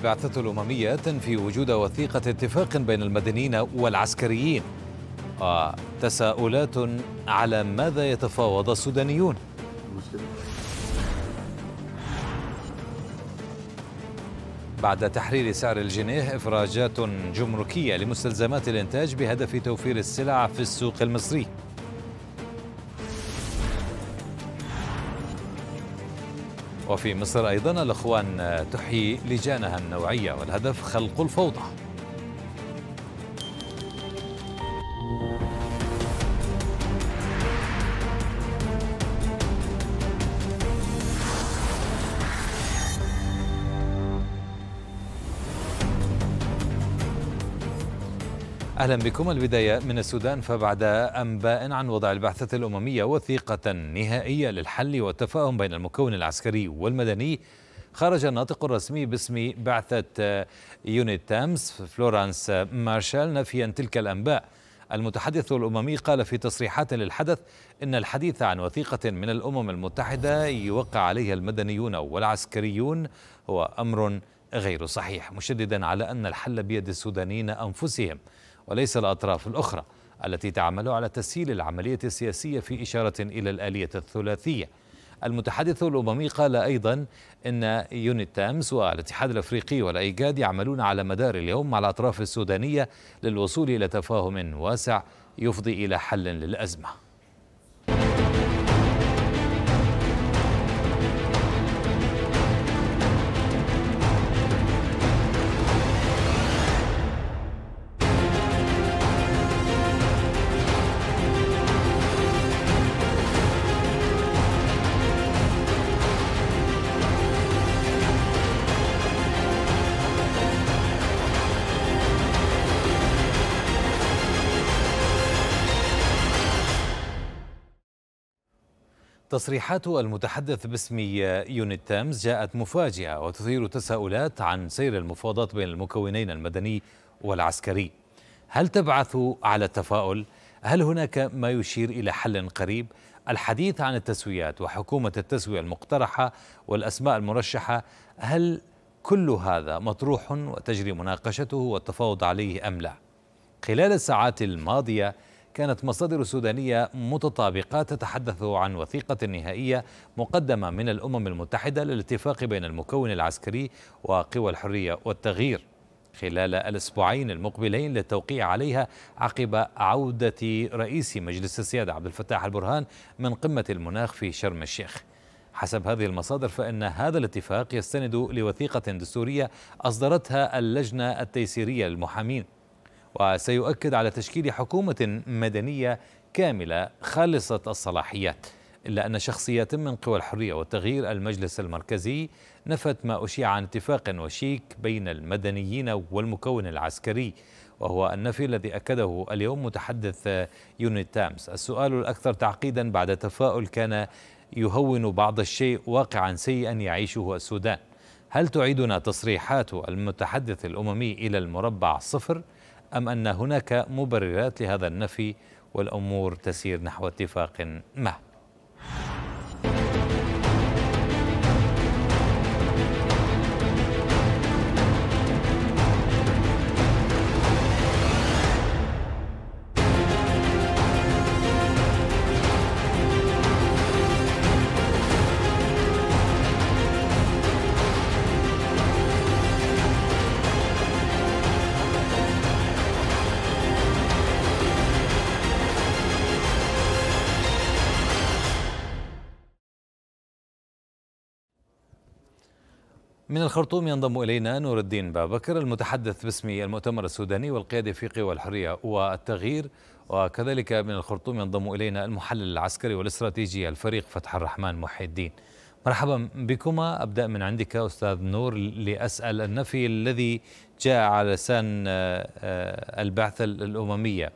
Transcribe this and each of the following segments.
البعثة الأممية تنفي وجود وثيقة اتفاق بين المدنيين والعسكريين وتساؤلات على ماذا يتفاوض السودانيون بعد تحرير سعر الجنيه إفراجات جمركية لمستلزمات الإنتاج بهدف توفير السلع في السوق المصري وفي مصر أيضا الأخوان تحيي لجانها النوعية والهدف خلق الفوضى أهلا بكم البداية من السودان فبعد أنباء عن وضع البعثة الأممية وثيقة نهائية للحل والتفاهم بين المكون العسكري والمدني خرج الناطق الرسمي باسم بعثة آه، يونيت تامس فلورانس مارشال نفيا تلك الأنباء المتحدث الأممي قال في تصريحات للحدث إن الحديث عن وثيقة من الأمم المتحدة يوقع عليها المدنيون والعسكريون هو أمر غير صحيح مشددا على أن الحل بيد السودانيين أنفسهم وليس الأطراف الأخرى التي تعمل على تسهيل العملية السياسية في إشارة إلى الآلية الثلاثية المتحدث الأممي قال أيضا أن تامس والاتحاد الأفريقي والأيجاد يعملون على مدار اليوم مع الأطراف السودانية للوصول إلى تفاهم واسع يفضي إلى حل للأزمة تصريحات المتحدث باسم يونيت تامز جاءت مفاجئة وتثير تساؤلات عن سير المفاوضات بين المكونين المدني والعسكري هل تبعث على التفاؤل؟ هل هناك ما يشير إلى حل قريب؟ الحديث عن التسويات وحكومة التسوية المقترحة والأسماء المرشحة هل كل هذا مطروح وتجري مناقشته والتفاوض عليه أم لا؟ خلال الساعات الماضية كانت مصادر سودانية متطابقة تتحدث عن وثيقة نهائية مقدمة من الأمم المتحدة للاتفاق بين المكون العسكري وقوى الحرية والتغيير خلال الأسبوعين المقبلين للتوقيع عليها عقب عودة رئيس مجلس السيادة عبد الفتاح البرهان من قمة المناخ في شرم الشيخ حسب هذه المصادر فإن هذا الاتفاق يستند لوثيقة دستورية أصدرتها اللجنة التيسيرية للمحامين وسيؤكد على تشكيل حكومة مدنية كاملة خالصة الصلاحيات إلا أن شخصية من قوى الحرية والتغيير المجلس المركزي نفت ما أشيع عن اتفاق وشيك بين المدنيين والمكون العسكري وهو النفي الذي أكده اليوم متحدث يونيت تامس السؤال الأكثر تعقيدا بعد تفاؤل كان يهون بعض الشيء واقعا سيئا يعيشه السودان هل تعيدنا تصريحات المتحدث الأممي إلى المربع صفر؟ أم أن هناك مبررات لهذا النفي والأمور تسير نحو اتفاق معه من الخرطوم ينضم إلينا نور الدين بابكر المتحدث باسم المؤتمر السوداني والقيادة في قوى الحرية والتغيير وكذلك من الخرطوم ينضم إلينا المحلل العسكري والاستراتيجي الفريق فتح الرحمن محي الدين مرحبا بكما أبدأ من عندك أستاذ نور لأسأل النفي الذي جاء على لسان آه، البعثة الأممية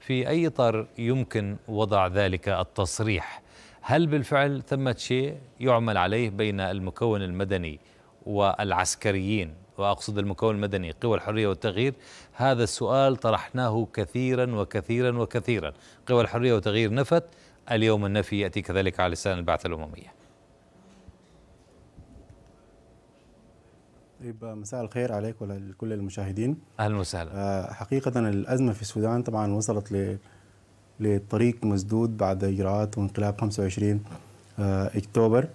في أي إطار يمكن وضع ذلك التصريح هل بالفعل ثمة شيء يعمل عليه بين المكون المدني والعسكريين وأقصد المكون المدني قوى الحرية والتغيير هذا السؤال طرحناه كثيرا وكثيرا وكثيرا قوى الحرية والتغيير نفت اليوم النفي يأتي كذلك على لسان البعثة الأممية طيب مساء الخير عليك ولكل المشاهدين اهلا وسهلا آه، حقيقه الازمه في السودان طبعا وصلت ل لطريق مسدود بعد اجراءات وانقلاب 25 آه، اكتوبر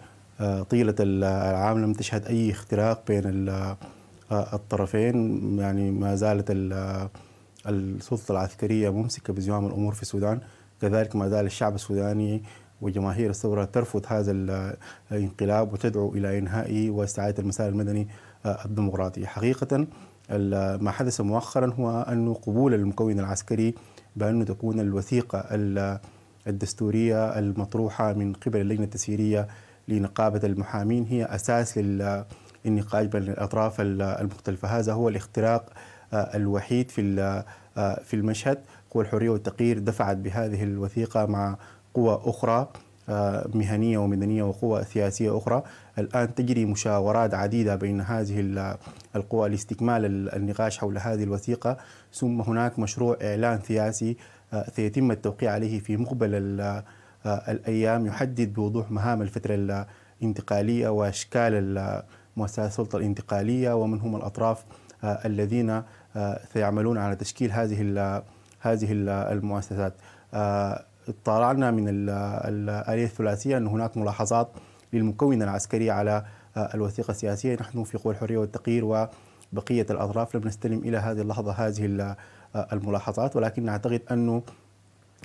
طيله العام لم تشهد اي اختراق بين الطرفين يعني ما زالت السلطه العسكريه ممسكه بزمام الامور في السودان كذلك ما زال الشعب السوداني وجماهير الثورة ترفض هذا الانقلاب وتدعو إلى إنهائه واستعادة المسار المدني آه، الديمقراطي حقيقة ما حدث مؤخرا هو أن قبول المكون العسكري بأنه تكون الوثيقة الدستورية المطروحة من قبل اللجنة التسييرية لنقابة المحامين هي أساس للنقاش بين الأطراف المختلفة هذا هو الاختراق آه، الوحيد في آه، في المشهد قوى الحرية والتقرير دفعت بهذه الوثيقة مع قوى أخرى آه، مهنية ومدنية وقوى سياسية أخرى الآن تجري مشاورات عديدة بين هذه القوى لاستكمال النقاش حول هذه الوثيقة ثم هناك مشروع إعلان سياسي سيتم التوقيع عليه في مقبل الأيام يحدد بوضوح مهام الفترة الانتقالية وأشكال مؤسسات السلطة الانتقالية ومن هم الأطراف آه، الذين آه، سيعملون على تشكيل هذه هذه المؤسسات اطلعنا آه، من الآلية الثلاثية أن هناك ملاحظات للمكون العسكري على الوثيقة السياسية نحن في قوى الحرية والتقرير وبقية الأطراف لم نستلم إلى هذه اللحظة هذه الملاحظات ولكن نعتقد أنه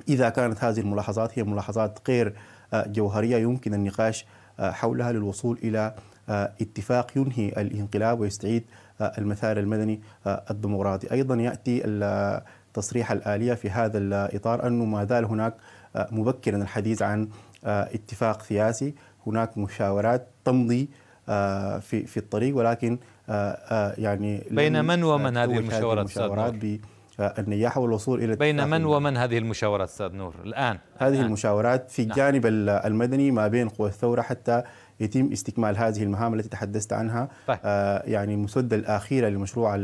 إذا كانت هذه الملاحظات هي ملاحظات غير آه، جوهرية يمكن النقاش آه، حولها للوصول إلى آه، اتفاق ينهي الانقلاب ويستعيد المسار المدني الديمقراطي أيضا يأتي التصريح الآلية في هذا الإطار أنه ما زال هناك مبكرا الحديث عن اتفاق سياسي هناك مشاورات تمضي في في الطريق ولكن يعني بين من ومن هذه المشاورات, المشاورات النياحة والوصول إلى بين من ومن هذه المشاورات أستاذ نور الآن هذه الآن. المشاورات في نعم. الجانب نعم. المدني ما بين قوى الثورة حتى يتم استكمال هذه المهام التي تحدثت عنها طيب. آه يعني المسدة الأخيرة لمشروع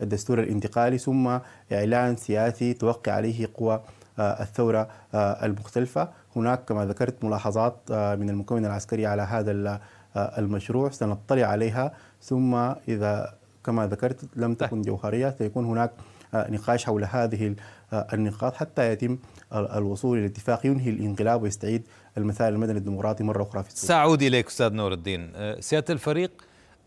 الدستور الانتقالي ثم إعلان سياسي توقع عليه قوى آه الثورة آه المختلفة هناك كما ذكرت ملاحظات آه من المكون العسكري على هذا آه، المشروع سنطلع عليها ثم إذا كما ذكرت لم تكن طيب. جوهرية سيكون هناك نقاش حول هذه النقاط حتى يتم الوصول الى اتفاق ينهي الانقلاب ويستعيد المثال المدني الديمقراطي مره اخرى في السودان. ساعود اليك استاذ نور الدين، أه، سياده الفريق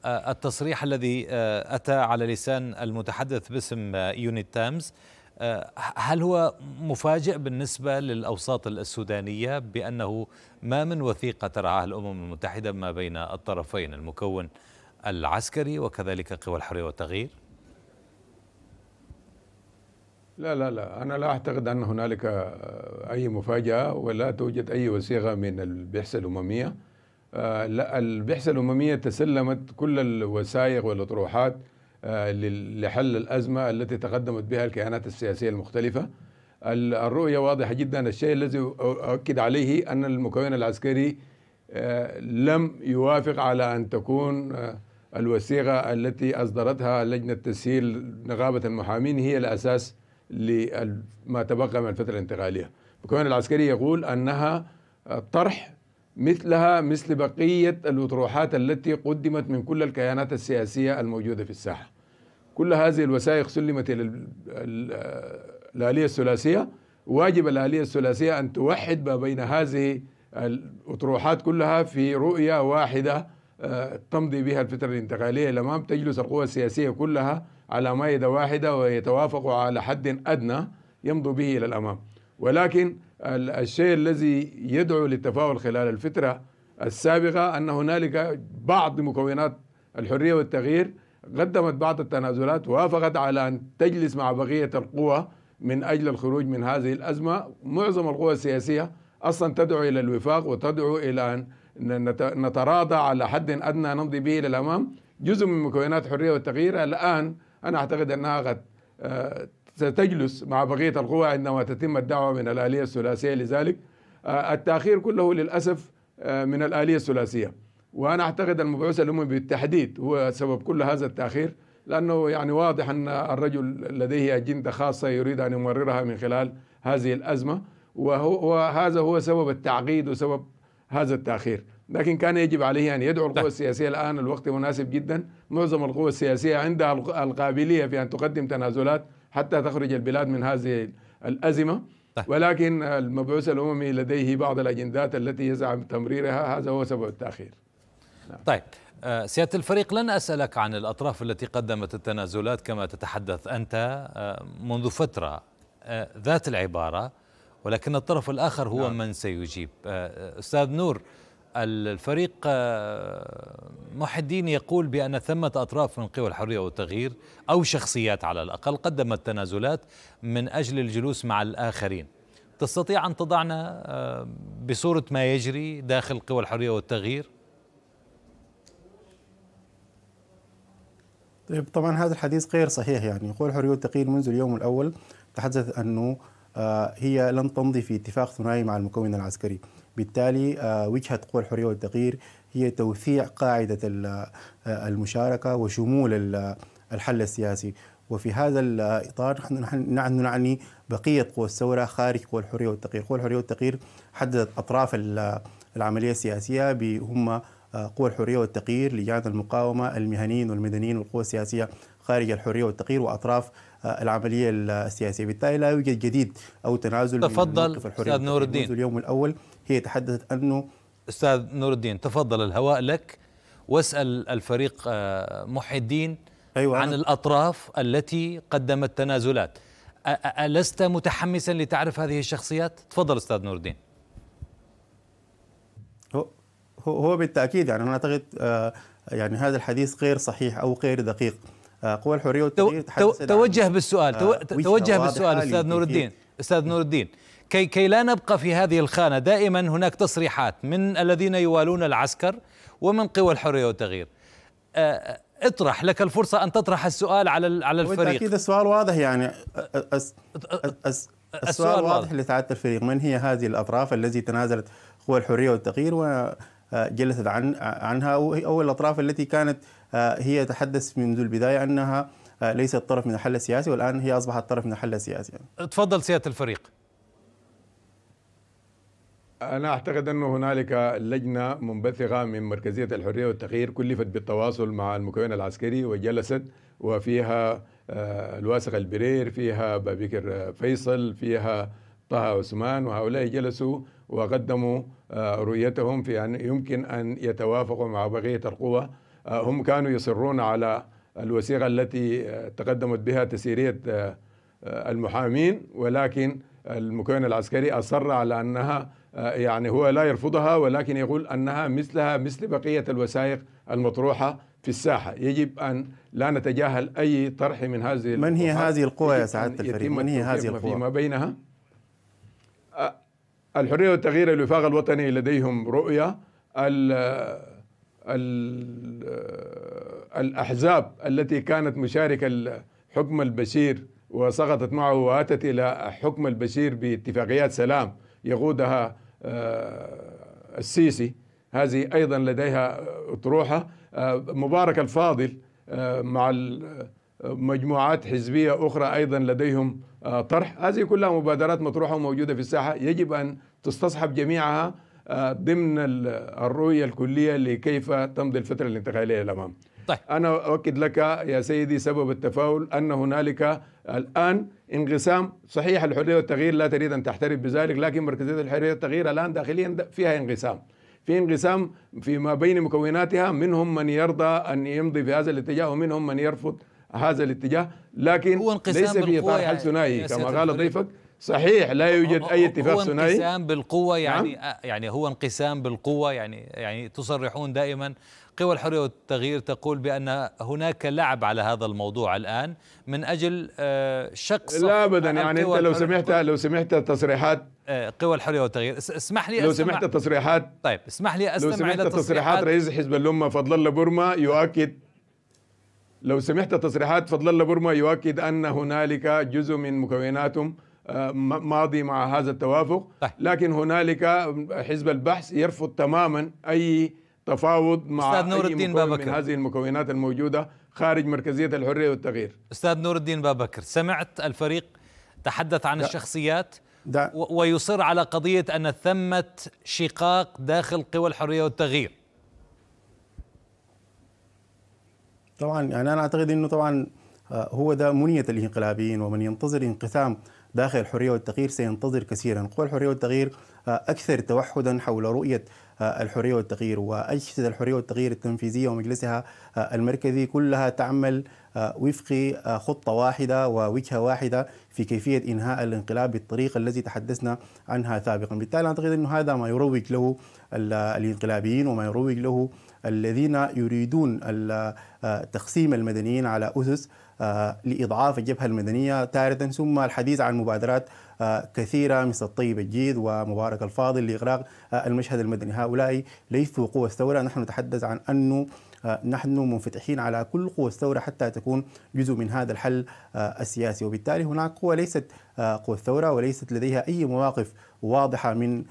أه، التصريح الذي أه، اتى على لسان المتحدث باسم يونيت تامز هل هو مفاجئ بالنسبة للأوساط السودانية بأنه ما من وثيقة ترعاها الأمم المتحدة ما بين الطرفين المكون العسكري وكذلك قوى الحرية والتغيير؟ لا لا لا أنا لا أعتقد أن هنالك آه، أي مفاجأة ولا توجد أي وسيغة من البعثة الأممية آه، لا البعثة الأممية تسلمت كل الوثائق والأطروحات آه، لحل الأزمة التي تقدمت بها الكيانات السياسية المختلفة الرؤية واضحة جدا الشيء الذي أؤكد عليه أن المكون العسكري لم يوافق على أن تكون الوثيقة التي أصدرتها لجنة تسهيل نقابة المحامين هي الأساس لما تبقى من الفترة الانتقالية الكيان العسكري يقول أنها طرح مثلها مثل بقية الأطروحات التي قدمت من كل الكيانات السياسية الموجودة في الساحة كل هذه الوثائق سلمت إلى الآلية الثلاثية واجب الآلية الثلاثية أن توحد ما بين هذه الأطروحات كلها في رؤية واحدة آه، تمضي بها الفترة الانتقالية لما تجلس القوى السياسية كلها على مائدة واحدة ويتوافقوا على حد أدنى يمضوا به إلى الأمام ولكن الشيء الذي يدعو للتفاؤل خلال الفترة السابقة أن هنالك بعض مكونات الحرية والتغيير قدمت بعض التنازلات وافقت على أن تجلس مع بقية القوى من أجل الخروج من هذه الأزمة معظم القوى السياسية أصلا تدعو إلى الوفاق وتدعو إلى أن نتراضى على حد أدنى نمضي به إلى الأمام جزء من مكونات الحرية والتغيير الآن أنا أعتقد أنها قد آه، ستجلس مع بقية القوى عندما تتم الدعوة من الآلية الثلاثية لذلك آه، التأخير كله للأسف آه، من الآلية الثلاثية وأنا أعتقد المبعوث الأممي بالتحديد هو سبب كل هذا التأخير لأنه يعني واضح أن الرجل لديه أجندة خاصة يريد أن يمررها من خلال هذه الأزمة وهو وهذا هو سبب التعقيد وسبب هذا التأخير لكن كان يجب عليه أن يدعو القوى نعم. السياسية الآن الوقت مناسب جدا معظم القوى السياسية عندها القابلية في أن تقدم تنازلات حتى تخرج البلاد من هذه الأزمة طيب. ولكن المبعوث الأممي لديه بعض الأجندات التي يزعم تمريرها هذا هو سبب التأخير نعم. طيب آه، سيادة الفريق لن أسألك عن الأطراف التي قدمت التنازلات كما تتحدث أنت آه، منذ فترة آه، ذات العبارة ولكن الطرف الآخر هو نعم. من سيجيب أستاذ نور الفريق آه، محي الدين يقول بأن ثمة أطراف من قوى الحرية والتغيير أو شخصيات على الأقل قدمت تنازلات من أجل الجلوس مع الآخرين تستطيع أن تضعنا آه، بصورة ما يجري داخل قوى الحرية والتغيير طيب طبعا هذا الحديث غير صحيح يعني قوى الحرية والتغيير منذ اليوم الأول تحدث أنه آه، هي لن تمضي في اتفاق ثنائي مع المكون العسكري بالتالي آه، وجهة قوى الحرية والتغيير هي توسيع قاعدة آه، المشاركة وشمول آه، الحل السياسي وفي هذا الإطار نحن نعني بقية قوى الثورة خارج قوى الحرية والتغيير قوى الحرية والتغيير حددت أطراف العملية السياسية هم قوى الحرية والتغيير لجان المقاومة المهنيين والمدنيين والقوى السياسية خارج الحرية والتغيير وأطراف العملية السياسية بالتالي لا يوجد جديد أو تنازل تفضل من موقف الحرية أستاذ نور الدين اليوم الأول هي تحدثت أنه أستاذ نور الدين تفضل الهواء لك واسأل الفريق آه، محي الدين أيوة عن الأطراف التي قدمت تنازلات ألست متحمسا لتعرف هذه الشخصيات؟ تفضل أستاذ نور الدين هو, هو بالتأكيد يعني أنا أعتقد آه، يعني هذا الحديث غير صحيح أو غير دقيق آه، قوى الحريه والتغيير توجه بالسؤال توجه بالسؤال استاذ نور الدين استاذ نور الدين كي كي لا نبقى في هذه الخانه دائما هناك تصريحات من الذين يوالون العسكر ومن قوى الحريه والتغيير أه، أه، اطرح لك الفرصه ان تطرح السؤال على على الفريق اكيد السؤال واضح يعني أس أس السؤال واضح لسعاده الفريق من هي هذه الاطراف التي تنازلت قوى الحريه والتغيير وجلست عن عنها او الاطراف التي كانت هي تحدث منذ البدايه انها ليست طرف من الحل السياسي والان هي اصبحت طرف من الحل السياسي تفضل سياده الفريق أنا أعتقد أنه هنالك لجنة منبثقة من مركزية الحرية والتغيير كلفت بالتواصل مع المكون العسكري وجلست وفيها آه، الواسق البرير فيها بابكر آه، فيصل فيها طه عثمان وهؤلاء جلسوا وقدموا آه، رؤيتهم في أن يمكن أن يتوافقوا مع بقية القوى هم كانوا يصرون على الوثيقة التي تقدمت بها تسيرية المحامين ولكن المكون العسكري أصر على أنها يعني هو لا يرفضها ولكن يقول أنها مثلها مثل بقية الوثائق المطروحة في الساحة يجب أن لا نتجاهل أي طرح من هذه من هي هذه القوى يا سعادة الفريق من هي هذه القوى فيما بينها الحرية والتغيير الوفاق الوطني لديهم رؤية الـ الـ الأحزاب التي كانت مشاركة حكم البشير وسقطت معه واتت إلى حكم البشير باتفاقيات سلام يقودها آه، السيسي هذه ايضا لديها اطروحه آه، مبارك الفاضل آه، مع مجموعات حزبيه اخرى ايضا لديهم طرح هذه كلها مبادرات مطروحه وموجوده في الساحه يجب ان تستصحب جميعها ضمن الرؤيه الكليه لكيف تمضي الفتره الانتقاليه الامام طيب. انا اؤكد لك يا سيدي سبب التفاؤل ان هنالك الآن انقسام صحيح الحرية والتغيير لا تريد أن تعترف بذلك لكن مركزية الحرية والتغيير الآن داخليا فيها انقسام في انقسام فيما بين مكوناتها منهم من يرضى أن يمضي في هذا الاتجاه ومنهم من يرفض هذا الاتجاه لكن هو انقسام ليس في إطار حل ثنائي كما قال ضيفك صحيح لا يوجد اي اتفاق ثنائي هو انقسام بالقوه نعم. يعني نعم؟ يعني هو انقسام بالقوه يعني يعني تصرحون دائما قوى الحرية والتغيير تقول بأن هناك لعب على هذا الموضوع الآن من أجل آه، شق لا أبدا يعني أنت لو سمعت لو سمعت تصريحات آه، قوى الحرية والتغيير اسمح لي لو سمعت تصريحات طيب اسمح لي أستمع لو سمعت إلى تصريحات رئيس حزب اللمة فضل الله بورما يؤكد لو سمعت تصريحات فضل الله بورما يؤكد أن هنالك جزء من مكوناتهم آه، ماضي مع هذا التوافق طيب. لكن هنالك حزب البحث يرفض تماما أي تفاوض مع أستاذ نور الدين بابكر من هذه المكونات الموجودة خارج مركزية الحرية والتغيير أستاذ نور الدين بابكر سمعت الفريق تحدث عن ده الشخصيات ده ويصر على قضية أن ثمة شقاق داخل قوى الحرية والتغيير طبعا يعني أنا أعتقد أنه طبعا آه، هو ده منية الانقلابيين ومن ينتظر انقسام داخل الحرية والتغيير سينتظر كثيرا قوى الحرية والتغيير آه، أكثر توحدا حول رؤية الحريه والتغيير واجهزه الحريه والتغيير التنفيذيه ومجلسها آه، المركزي كلها تعمل آه، وفق آه، خطه واحده ووجهه واحده في كيفيه انهاء الانقلاب بالطريقه التي تحدثنا عنها سابقا، بالتالي اعتقد انه هذا ما يروج له الانقلابيين وما يروج له الذين يريدون تقسيم المدنيين على اسس لاضعاف الجبهه المدنيه تاره ثم الحديث عن مبادرات كثيرة مثل الطيب الجيد ومبارك الفاضل لإغراق آه، المشهد المدني هؤلاء ليسوا قوة الثورة نحن نتحدث عن أنه آه، نحن منفتحين على كل قوى الثورة حتى تكون جزء من هذا الحل آه، السياسي وبالتالي هناك قوى ليست قوى الثورة وليست لديها أي مواقف واضحة من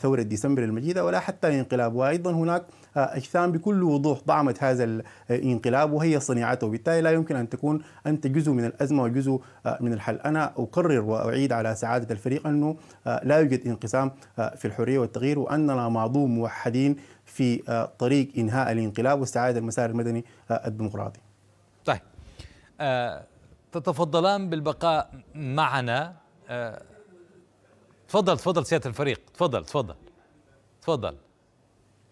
ثورة ديسمبر المجيدة ولا حتى الانقلاب وأيضا هناك أجسام بكل وضوح دعمت هذا الانقلاب وهي صناعته وبالتالي لا يمكن أن تكون أنت جزء من الأزمة وجزء آه، من الحل أنا أقرر وأعيد على سعادة الفريق أنه آه، لا يوجد انقسام آه، في الحرية والتغيير وأننا معضوم موحدين في طريق إنهاء الانقلاب واستعادة المسار المدني الديمقراطي طيب تتفضلان بالبقاء معنا تفضل تفضل سياده الفريق تفضل تفضل تفضل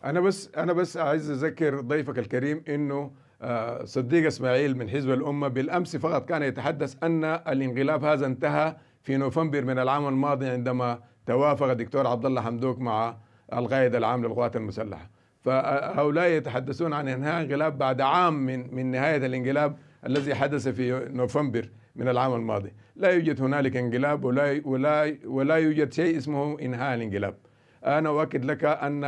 انا بس انا بس عايز اذكر ضيفك الكريم انه آه، صديق اسماعيل من حزب الامه بالامس فقط كان يتحدث ان الانقلاب هذا انتهى في نوفمبر من العام الماضي عندما توافق الدكتور عبد الله حمدوك مع القائد العام للقوات المسلحه فهؤلاء يتحدثون عن انهاء انقلاب بعد عام من من نهايه الانقلاب الذي حدث في نوفمبر من العام الماضي لا يوجد هنالك انقلاب ولا ولا ولا يوجد شيء اسمه انهاء الانقلاب أنا أؤكد لك أن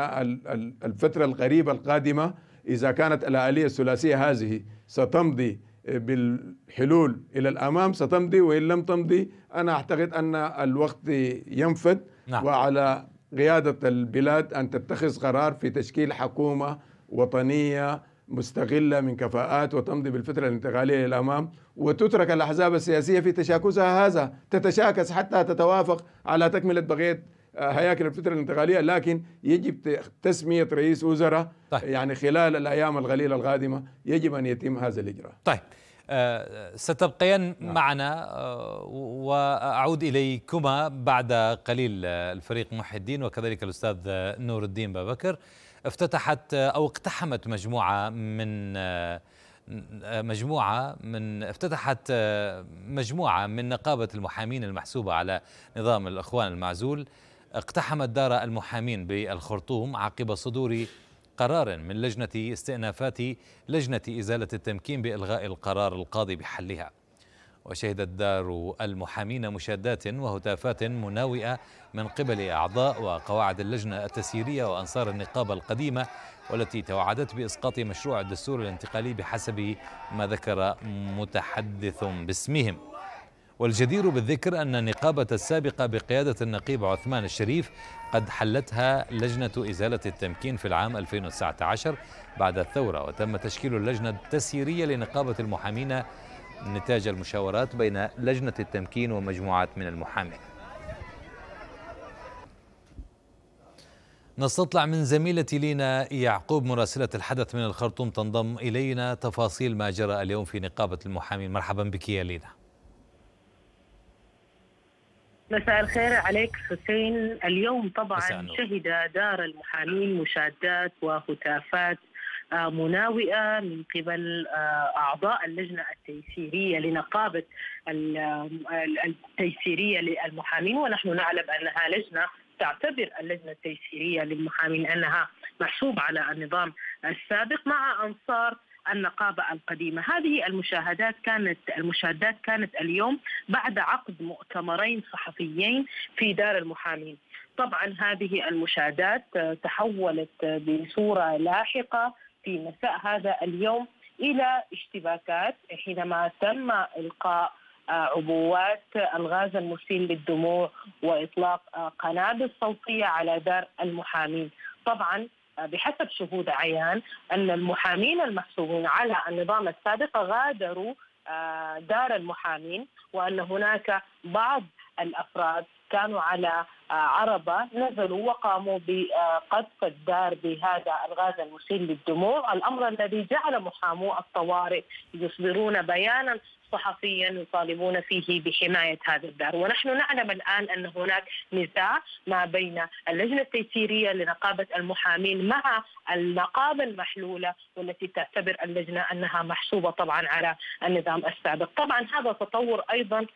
الفترة القريبة القادمة إذا كانت الآلية الثلاثية هذه ستمضي بالحلول إلى الأمام ستمضي وإن لم تمضي أنا أعتقد أن الوقت ينفد نعم. وعلى قيادة البلاد أن تتخذ قرار في تشكيل حكومة وطنية مستغله من كفاءات وتمضي بالفترة الانتقالية للأمام وتترك الأحزاب السياسية في تشاكسها هذا تتشاكس حتى تتوافق على تكملة بقية هياكل الفتره الانتقاليه لكن يجب تسميه رئيس وزراء طيب. يعني خلال الايام القليله القادمه يجب ان يتم هذا الاجراء طيب آه، ستبقين نعم. معنا آه، واعود اليكما بعد قليل آه، الفريق محي الدين وكذلك الاستاذ نور الدين بابكر افتتحت او اقتحمت مجموعه من مجموعة من افتتحت مجموعة من نقابة المحامين المحسوبة على نظام الإخوان المعزول اقتحمت دار المحامين بالخرطوم عقب صدور قرار من لجنة استئنافات لجنة إزالة التمكين بإلغاء القرار القاضي بحلها وشهدت دار المحامين مشادات وهتافات مناوئة من قبل أعضاء وقواعد اللجنة التسييرية وأنصار النقابة القديمة والتي توعدت بإسقاط مشروع الدستور الانتقالي بحسب ما ذكر متحدث باسمهم والجدير بالذكر أن النقابة السابقة بقيادة النقيب عثمان الشريف قد حلتها لجنة إزالة التمكين في العام 2019 بعد الثورة وتم تشكيل اللجنة التسييرية لنقابة المحامين نتاج المشاورات بين لجنة التمكين ومجموعات من المحامين نستطلع من زميلتي لينا يعقوب مراسلة الحدث من الخرطوم تنضم إلينا تفاصيل ما جرى اليوم في نقابة المحامين مرحبا بك يا لينا مساء الخير عليك حسين اليوم طبعا شهد دار المحامين مشادات وهتافات آه، مناوئة من قبل آه، أعضاء اللجنة التيسيرية لنقابة التيسيرية للمحامين ونحن نعلم أنها لجنة تعتبر اللجنة التيسيرية للمحامين أنها محسوب على النظام السابق مع أنصار النقابة القديمة هذه المشاهدات كانت المشاهدات كانت اليوم بعد عقد مؤتمرين صحفيين في دار المحامين طبعا هذه المشاهدات آه، تحولت آه، بصورة لاحقة في مساء هذا اليوم إلى اشتباكات حينما تم إلقاء آه، عبوات الغاز المسيل للدموع واطلاق قنابل صوتيه على دار المحامين طبعا بحسب شهود عيان أن المحامين المحسوبين على النظام السابق غادروا آه، دار المحامين وأن هناك بعض الأفراد كانوا على آه، عربة نزلوا وقاموا بقذف الدار بهذا الغاز المسيل للدموع الأمر الذي جعل محامو الطوارئ يصدرون بيانا صحفيا يطالبون فيه بحماية هذا الدار ونحن نعلم الآن أن هناك نزاع ما بين اللجنة التيسيرية لنقابة المحامين مع النقابة المحلولة والتي تعتبر اللجنة أنها محسوبة طبعا على النظام السابق طبعا هذا تطور أيضا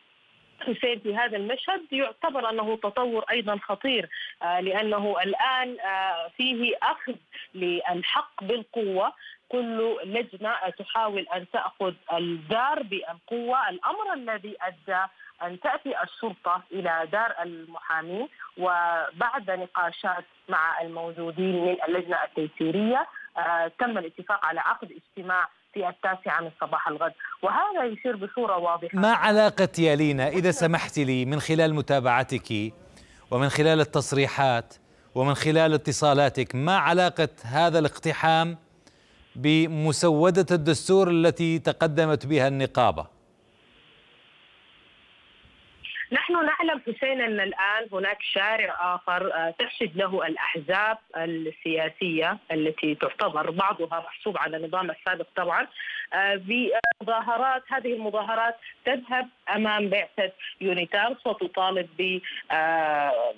حسين في هذا المشهد يعتبر انه تطور ايضا خطير آه، لانه الان آه، فيه اخذ للحق بالقوه كل لجنه تحاول ان تاخذ الدار بالقوه الامر الذي ادى أن تأتي الشرطة إلى دار المحامي وبعد نقاشات مع الموجودين من اللجنة التيسيرية آه، تم الاتفاق على عقد اجتماع في التاسعة من صباح الغد وهذا يشير بصورة واضحة ما علاقة يا لينا إذا سمحت لي من خلال متابعتك ومن خلال التصريحات ومن خلال اتصالاتك ما علاقة هذا الاقتحام بمسودة الدستور التي تقدمت بها النقابة يعلم حسين أن الآن هناك شارع آخر آه، تحشد له الأحزاب السياسية التي تعتبر بعضها محسوب على النظام السابق طبعا بمظاهرات آه، هذه المظاهرات تذهب أمام بعثة يونيتارس وتطالب ب آه،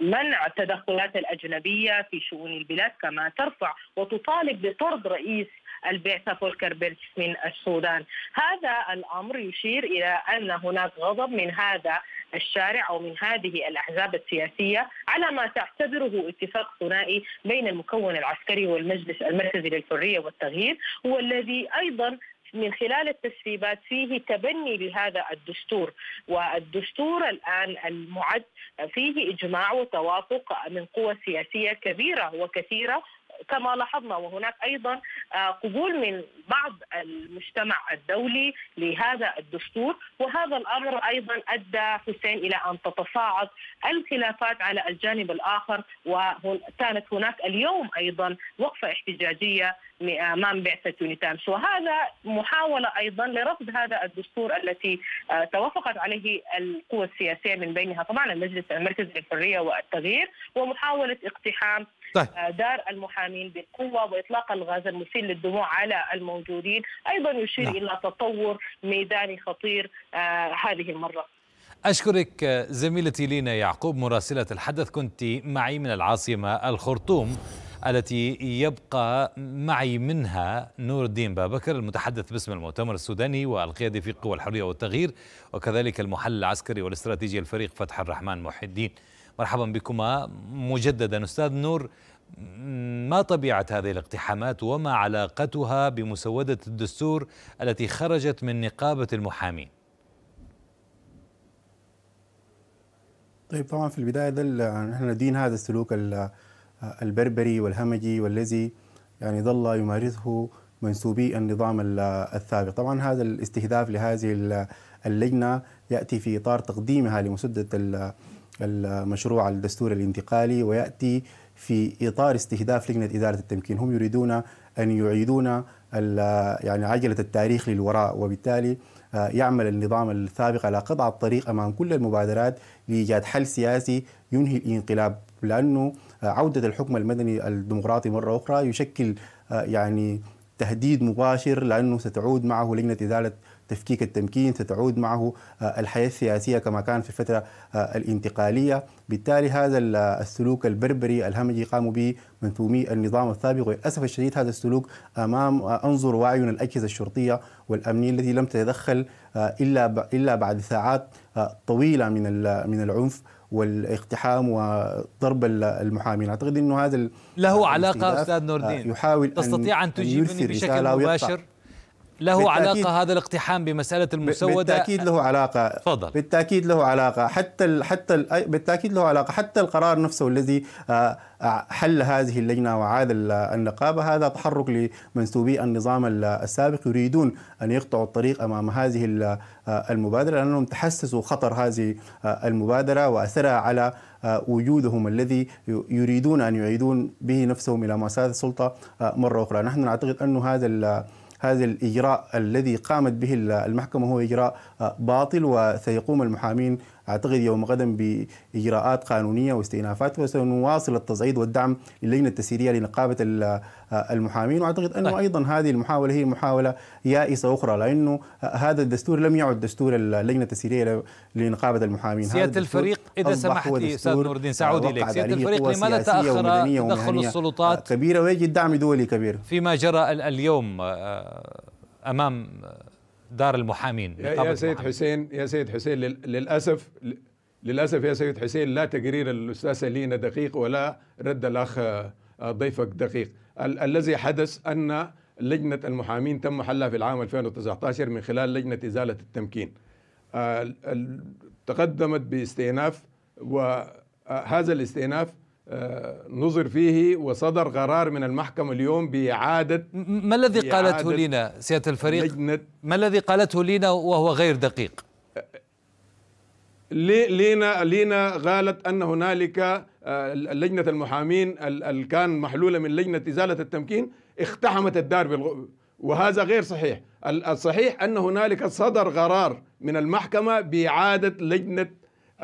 منع التدخلات الأجنبية في شؤون البلاد كما ترفع وتطالب بطرد رئيس البعثة فولكر بيرتش من السودان هذا الأمر يشير إلى أن هناك غضب من هذا الشارع أو من هذه الأحزاب السياسية على ما تعتبره اتفاق ثنائي بين المكون العسكري والمجلس المركزي للحرية والتغيير والذي أيضا من خلال التسريبات فيه تبني لهذا الدستور والدستور الآن المعد فيه إجماع وتوافق من قوى سياسية كبيرة وكثيرة كما لاحظنا وهناك ايضا آه، قبول من بعض المجتمع الدولي لهذا الدستور وهذا الامر ايضا ادى حسين الى ان تتصاعد الخلافات على الجانب الاخر وكانت هناك اليوم ايضا وقفه احتجاجيه امام آه، بعثه يونيتامس وهذا محاوله ايضا لرفض هذا الدستور التي آه، توافقت عليه القوى السياسيه من بينها طبعا المجلس المركزي للحريه والتغيير ومحاوله اقتحام طيب. آه، دار المحامين بقوة وإطلاق الغاز المسيل للدموع على الموجودين أيضا يشير نعم. إلى تطور ميداني خطير آه، هذه المرة أشكرك آه، زميلتي لينا يعقوب مراسلة الحدث كنت معي من العاصمة الخرطوم التي يبقى معي منها نور الدين بابكر المتحدث باسم المؤتمر السوداني والقيادي في قوى الحرية والتغيير وكذلك المحلل العسكري والاستراتيجي الفريق فتح الرحمن محي الدين مرحبا بكما مجددا أستاذ نور ما طبيعة هذه الاقتحامات وما علاقتها بمسودة الدستور التي خرجت من نقابة المحامين طيب طبعا في البداية نحن ندين هذا السلوك البربري والهمجي والذي يعني ظل يمارسه منسوبي النظام السابق طبعا هذا الاستهداف لهذه اللجنة يأتي في إطار تقديمها لمسوده المشروع الدستوري الانتقالي وياتي في اطار استهداف لجنه اداره التمكين، هم يريدون ان يعيدون يعني عجله التاريخ للوراء وبالتالي آه، يعمل النظام السابق على قطع الطريق امام كل المبادرات لايجاد حل سياسي ينهي الانقلاب لانه آه، عوده الحكم المدني الديمقراطي مره اخرى يشكل آه، يعني تهديد مباشر لانه ستعود معه لجنه اداره تفكيك التمكين ستعود معه آه، الحياة السياسية كما كان في الفترة آه، الانتقالية بالتالي هذا آه، السلوك البربري الهمجي قاموا به منثومي النظام السابق وللأسف الشديد هذا السلوك أمام أنظر وعينا الأجهزة الشرطية والأمنية التي لم تتدخل إلا إلا بعد ساعات طويلة من من العنف والاقتحام وضرب المحامين اعتقد انه هذا له علاقه استاذ نور الدين يحاول تستطيع ان, أن تجيبني بشكل مباشر له علاقة هذا الاقتحام بمسألة المسودة بالتأكيد له علاقة تفضل بالتأكيد له علاقة حتى ال حتى ال بالتأكيد له علاقة حتى القرار نفسه الذي آه، آه، حل هذه اللجنة وعاد النقابة هذا تحرك لمنسوبي النظام السابق يريدون أن يقطعوا الطريق أمام هذه آه، المبادرة لأنهم تحسسوا خطر هذه المبادرة وأثرها على وجودهم الذي يريدون أن يعيدون به نفسهم إلى مأساة السلطة مرة أخرى نحن نعتقد أن هذا هذا الإجراء الذي قامت به المحكمة هو إجراء باطل وسيقوم المحامين أعتقد يوم غدا بإجراءات قانونية واستئنافات وسنواصل التصعيد والدعم للجنة التسييرية لنقابة المحامين وأعتقد أنه أيضا هذه المحاولة هي محاولة يائسة أخرى لأنه هذا الدستور لم يعد دستور اللجنة التسييرية لنقابة المحامين سيادة الفريق إذا سمحت أستاذ نور الدين سعود إليك سيادة الفريق لماذا تأخر تدخل السلطات كبيرة ويجد دعم دولي كبير فيما جرى اليوم آه، أمام دار المحامين يا سيد المحامين. حسين يا سيد حسين للاسف للاسف يا سيد حسين لا تقرير الاستاذ لينا دقيق ولا رد الاخ آه، ضيفك دقيق ال- الذي حدث ان لجنه المحامين تم حلها في العام 2019 من خلال لجنه ازاله التمكين آه، تقدمت باستئناف وهذا آه، الاستئناف آه، نظر فيه وصدر قرار من المحكمة اليوم بإعادة ما الذي قالته لنا سيادة الفريق لجنة ما الذي قالته لنا وهو غير دقيق آه، آه، لينا لينا قالت ان هنالك لجنه المحامين اللي كان محلوله من لجنه ازاله التمكين اقتحمت الدار وهذا غير صحيح الصحيح ان هنالك صدر قرار من المحكمه باعاده لجنه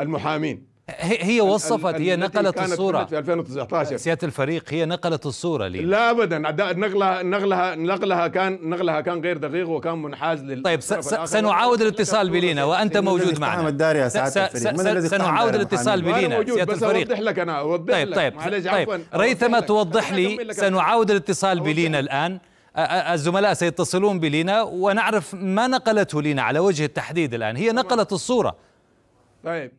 المحامين هي هي وصفت هي نقلت كانت الصوره في 2019 سياده الفريق هي نقلت الصوره لي لا ابدا نقلها نقلها نقلها كان نقلها كان غير دقيق وكان منحاز لل طيب سنعاود الاتصال بلينا وانت موجود معنا الدار يا سعاده الفريق سنعاود الاتصال بلينا سياده الفريق اوضح لك انا اوضح طيب طيب لك طيب, طيب. ريثما توضح لي سنعاود الاتصال بلينا الان الزملاء سيتصلون بلينا ونعرف ما نقلته لينا على وجه التحديد الان هي نقلت الصوره طيب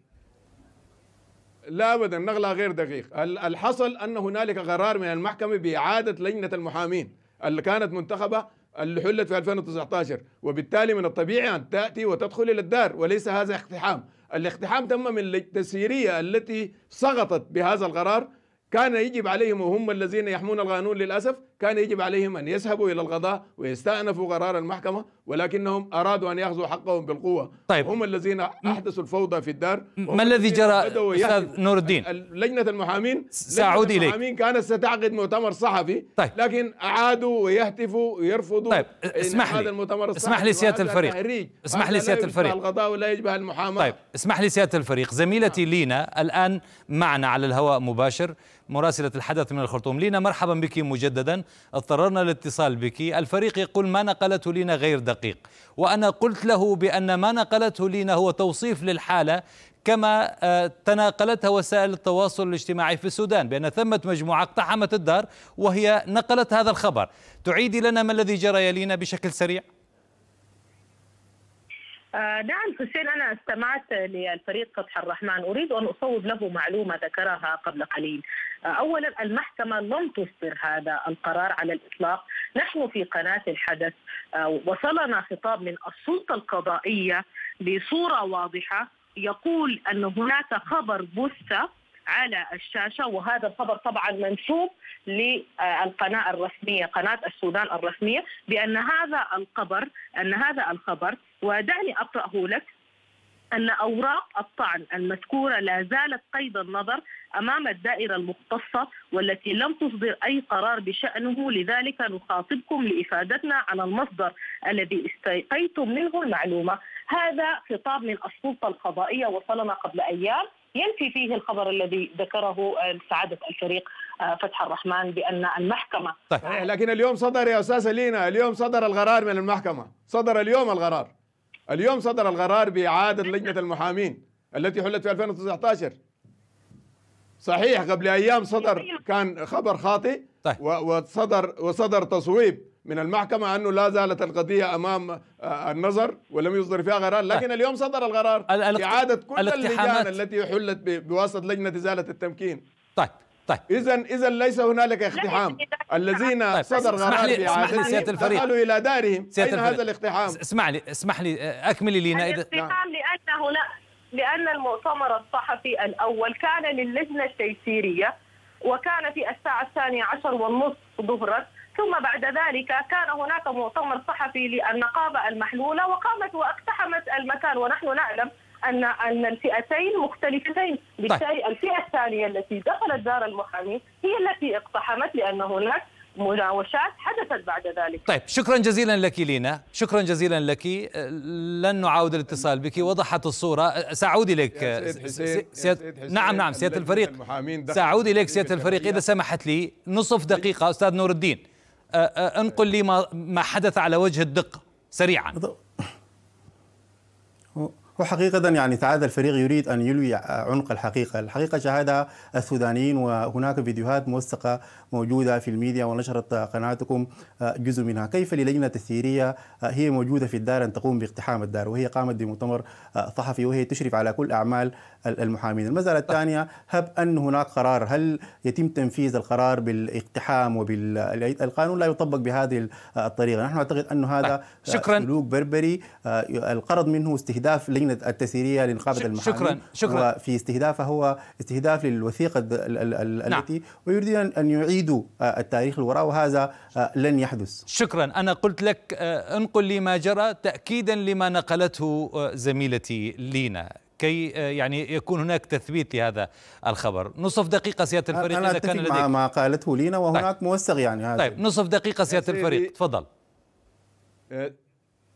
لا ابدا نقلها غير دقيق الحصل ان هنالك قرار من المحكمه باعاده لجنه المحامين اللي كانت منتخبه اللي حلت في 2019 وبالتالي من الطبيعي ان تاتي وتدخل الى الدار وليس هذا اقتحام الاقتحام تم من التسييريه التي سقطت بهذا القرار كان يجب عليهم وهم الذين يحمون القانون للاسف كان يجب عليهم أن يذهبوا إلى القضاء ويستأنفوا قرار المحكمة ولكنهم أرادوا أن يأخذوا حقهم بالقوة طيب. هم الذين أحدثوا الفوضى في الدار ما الذي جرى أستاذ نور الدين لجنة المحامين سأعود إليك المحامين كانت ستعقد مؤتمر صحفي طيب. لكن أعادوا ويهتفوا ويرفضوا طيب. اسمح لي هذا المؤتمر الصحفي اسمح لي سيادة الفريق اسمح لي سيادة الفريق القضاء ولا يجبه المحاماة طيب اسمح لي سيادة الفريق زميلتي آه. لينا الآن معنا على الهواء مباشر مراسلة الحدث من الخرطوم لينا مرحبا بك مجددا اضطررنا الاتصال بك الفريق يقول ما نقلته لنا غير دقيق وأنا قلت له بأن ما نقلته لنا هو توصيف للحالة كما آه، تناقلتها وسائل التواصل الاجتماعي في السودان بأن ثمة مجموعة اقتحمت الدار وهي نقلت هذا الخبر تعيدي لنا ما الذي جرى يلينا بشكل سريع آه، نعم حسين أنا استمعت للفريق فتح الرحمن أريد أن أصوب له معلومة ذكرها قبل قليل اولا المحكمه لم تصدر هذا القرار على الاطلاق، نحن في قناه الحدث آه، وصلنا خطاب من السلطه القضائيه بصوره واضحه يقول ان هناك خبر بث على الشاشه وهذا الخبر طبعا منسوب للقناه الرسميه قناه السودان الرسميه بان هذا الخبر ان هذا الخبر ودعني اقراه لك أن أوراق الطعن المذكورة لا زالت قيد النظر أمام الدائرة المختصة والتي لم تصدر أي قرار بشأنه لذلك نخاطبكم لإفادتنا على المصدر الذي استيقيتم منه المعلومة هذا خطاب من السلطة القضائية وصلنا قبل أيام ينفي فيه الخبر الذي ذكره سعادة الفريق آه، فتح الرحمن بأن المحكمة طيب لكن اليوم صدر يا أستاذة لينا اليوم صدر القرار من المحكمة صدر اليوم القرار اليوم صدر القرار بإعادة لجنة المحامين التي حلت في 2019 صحيح قبل أيام صدر كان خبر خاطئ طيب. وصدر وصدر تصويب من المحكمة أنه لا زالت القضية أمام آه، النظر ولم يصدر فيها قرار طيب. لكن اليوم صدر القرار إعادة كل اللجان التي حلت بواسطة لجنة إزالة التمكين طيب طيب اذا اذا ليس هنالك اقتحام الذين طيب. صدر غرار اسمح لي سياده الفريق دخلوا الى دارهم سيادة اين الفريق. هذا الاقتحام اسمح لي اسمح لي اكملي لينا اذا الاقتحام لان هنا لان المؤتمر الصحفي الاول كان للجنه التيسيريه وكان في الساعه الثانيه عشر والنصف ظهرا ثم بعد ذلك كان هناك مؤتمر صحفي للنقابه المحلوله وقامت واقتحمت المكان ونحن نعلم ان ان الفئتين مختلفتين، طيب. بالتالي طيب. الفئه الثانيه التي دخلت دار المحامي هي التي اقتحمت لان هناك مناوشات حدثت بعد ذلك طيب شكرا جزيلا لك لينا شكرا جزيلا لك لن نعاود الاتصال بك وضحت الصورة سأعود إليك سيد نعم، حسين نعم نعم سيادة الفريق سأعود إليك سيادة الفريق إذا سمحت لي نصف دقيقة أستاذ نور الدين انقل لي ما حدث على وجه الدقة سريعا وحقيقة يعني تعاد الفريق يريد أن يلوي عنق الحقيقة الحقيقة شاهدها السودانيين وهناك فيديوهات موثقة موجوده في الميديا ونشرت قناتكم آه، جزء منها كيف للجنه التسييريه آه، هي موجوده في الدار ان تقوم باقتحام الدار وهي قامت بمؤتمر آه، صحفي وهي تشرف على كل اعمال المحامين المساله طيب. الثانيه هب ان هناك قرار هل يتم تنفيذ القرار بالاقتحام القانون لا يطبق بهذه الطريقه نحن نعتقد انه هذا طيب. شكرا سلوك بربري القرض منه استهداف لجنه التسييريه لنقابه المحامين شكرا شكرا وفي استهدافه هو استهداف للوثيقه نعم. التي نعم. ويريد ان يعيد يعيد آه، التاريخ الوراء وهذا آه، لن يحدث شكرا أنا قلت لك آه، انقل لي ما جرى تأكيدا لما نقلته زميلتي لينا كي يعني يكون هناك تثبيت لهذا الخبر نصف دقيقة سيادة الفريق أنا إذا كان لديك مع ما قالته لينا وهناك طيب. موثق يعني هذا طيب نصف دقيقة سيادة الفريق تفضل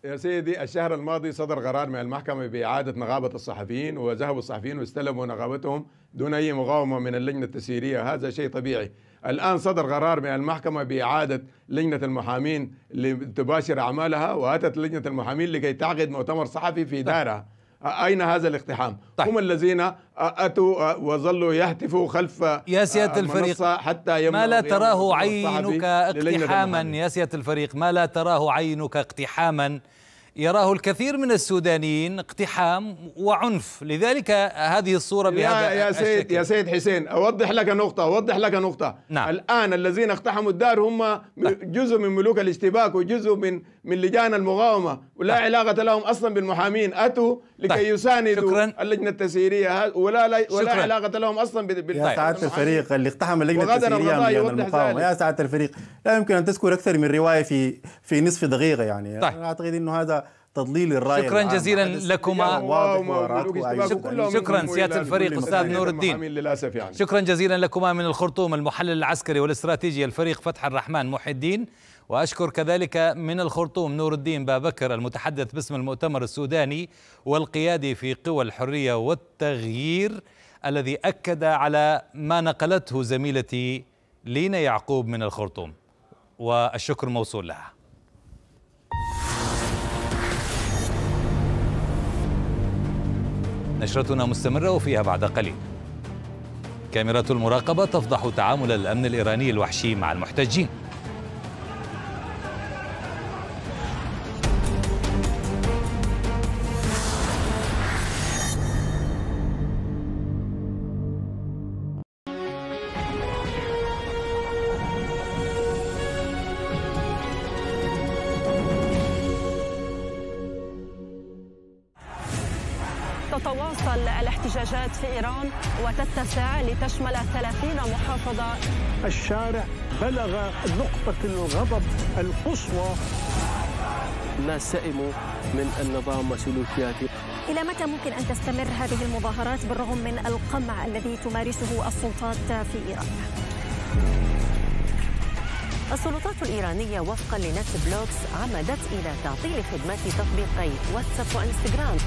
يا سيدي الشهر الماضي صدر قرار من المحكمة بإعادة نغابة الصحفيين وذهبوا الصحفيين واستلموا نغابتهم دون أي مقاومة من اللجنة التسييرية هذا شيء طبيعي الآن صدر قرار من المحكمة بإعادة لجنة المحامين لتباشر أعمالها وأتت لجنة المحامين لكي تعقد مؤتمر صحفي في طيب. دارها أين هذا الاقتحام؟ طيب. هم الذين أتوا وظلوا يهتفوا خلف يا سيادة الفريق حتى ما لا تراه عينك اقتحاما يا سيادة الفريق ما لا تراه عينك اقتحاما يراه الكثير من السودانيين اقتحام وعنف لذلك هذه الصورة بهذا يا, يا سيد يا سيد حسين أوضح لك نقطة أوضح لك نقطة نعم. الآن الذين اقتحموا الدار هم أه. جزء من ملوك الاشتباك وجزء من من لجان المقاومه ولا طيب. علاقه لهم اصلا بالمحامين اتوا لكي طيب. يساندوا شكرا. اللجنه التسييريه ولا لا ولا شكرا. علاقه لهم اصلا بال يا سعاده الفريق اللي اقتحم اللجنه التسييريه من المقاومه يا سعاده الفريق لا يمكن ان تذكر اكثر من روايه في في نصف دقيقه يعني طيب. انا اعتقد انه هذا تضليل الراي شكرا جزيلا لكما شكرا, شكرا سياده الفريق استاذ يعني. نور الدين للاسف يعني شكرا جزيلا لكما من الخرطوم المحلل العسكري والاستراتيجي الفريق فتح الرحمن محي الدين واشكر كذلك من الخرطوم نور الدين بابكر المتحدث باسم المؤتمر السوداني والقيادي في قوى الحريه والتغيير الذي اكد على ما نقلته زميلتي لينا يعقوب من الخرطوم والشكر موصول لها نشرتنا مستمرة وفيها بعد قليل كاميرات المراقبة تفضح تعامل الأمن الإيراني الوحشي مع المحتجين لتشمل 30 محافظة الشارع بلغ نقطة الغضب القصوى ما سئموا من النظام وسلوكياته إلى متى ممكن أن تستمر هذه المظاهرات بالرغم من القمع الذي تمارسه السلطات في إيران؟ السلطات الإيرانية وفقا لنت بلوكس عمدت إلى تعطيل خدمات تطبيقي واتساب وإنستغرام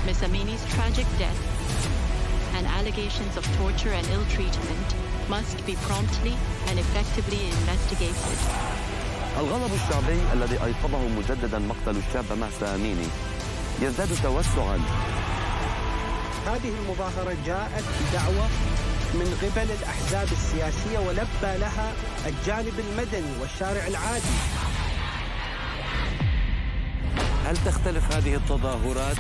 and allegations of torture and ill treatment must be promptly and effectively investigated. الغضب الشعبي الذي أيقظه مجددا مقتل الشاب مهسا أميني يزداد توسعا هذه المظاهرة جاءت بدعوة من قبل الأحزاب السياسية ولبى لها الجانب المدني والشارع العادي هل تختلف هذه التظاهرات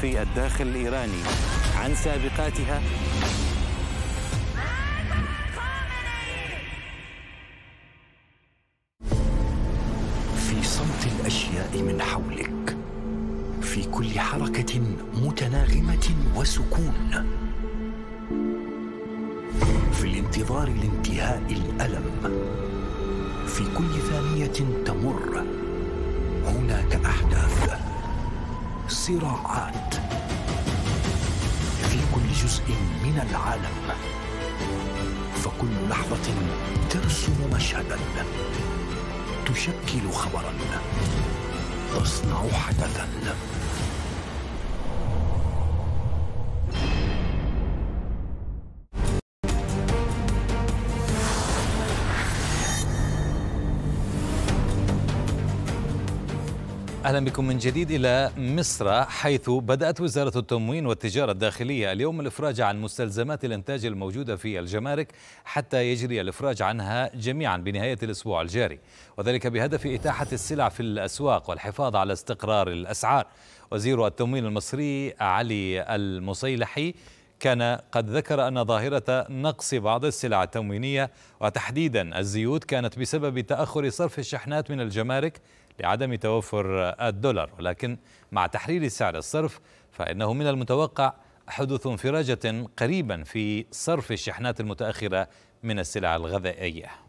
في الداخل الإيراني عن سابقاتها في صمت الأشياء من حولك في كل حركة متناغمة وسكون في الانتظار لانتهاء الألم في كل ثانية تمر هناك أحداث صراعات في كل جزء من العالم فكل لحظة ترسم مشهدا تشكل خبرا تصنع حدثا أهلا بكم من جديد إلى مصر حيث بدأت وزارة التموين والتجارة الداخلية اليوم الإفراج عن مستلزمات الإنتاج الموجودة في الجمارك حتى يجري الإفراج عنها جميعا بنهاية الأسبوع الجاري وذلك بهدف إتاحة السلع في الأسواق والحفاظ على استقرار الأسعار وزير التموين المصري علي المصيلحي كان قد ذكر أن ظاهرة نقص بعض السلع التموينية وتحديدا الزيوت كانت بسبب تأخر صرف الشحنات من الجمارك لعدم توفر الدولار ولكن مع تحرير سعر الصرف فإنه من المتوقع حدوث انفراجة قريبا في صرف الشحنات المتأخرة من السلع الغذائية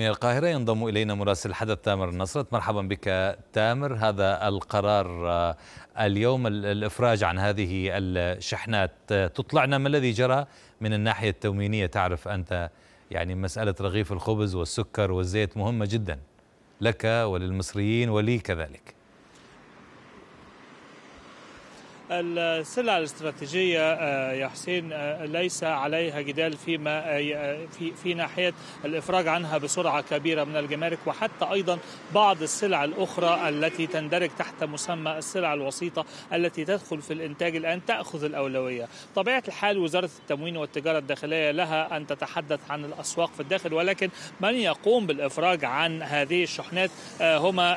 من القاهرة ينضم إلينا مراسل حدث تامر النصرت مرحبا بك تامر هذا القرار آه، اليوم الإفراج عن هذه الشحنات آه، تطلعنا ما الذي جرى من الناحية التموينية تعرف أنت يعني مسألة رغيف الخبز والسكر والزيت مهمة جدا لك وللمصريين ولي كذلك السلع الاستراتيجية آه، يا حسين آه، ليس عليها جدال فيما آه، في, في ناحية الإفراج عنها بسرعة كبيرة من الجمارك وحتى أيضا بعض السلع الأخرى التي تندرج تحت مسمى السلع الوسيطة التي تدخل في الإنتاج الآن تأخذ الأولوية طبيعة الحال وزارة التموين والتجارة الداخلية لها أن تتحدث عن الأسواق في الداخل ولكن من يقوم بالإفراج عن هذه الشحنات هما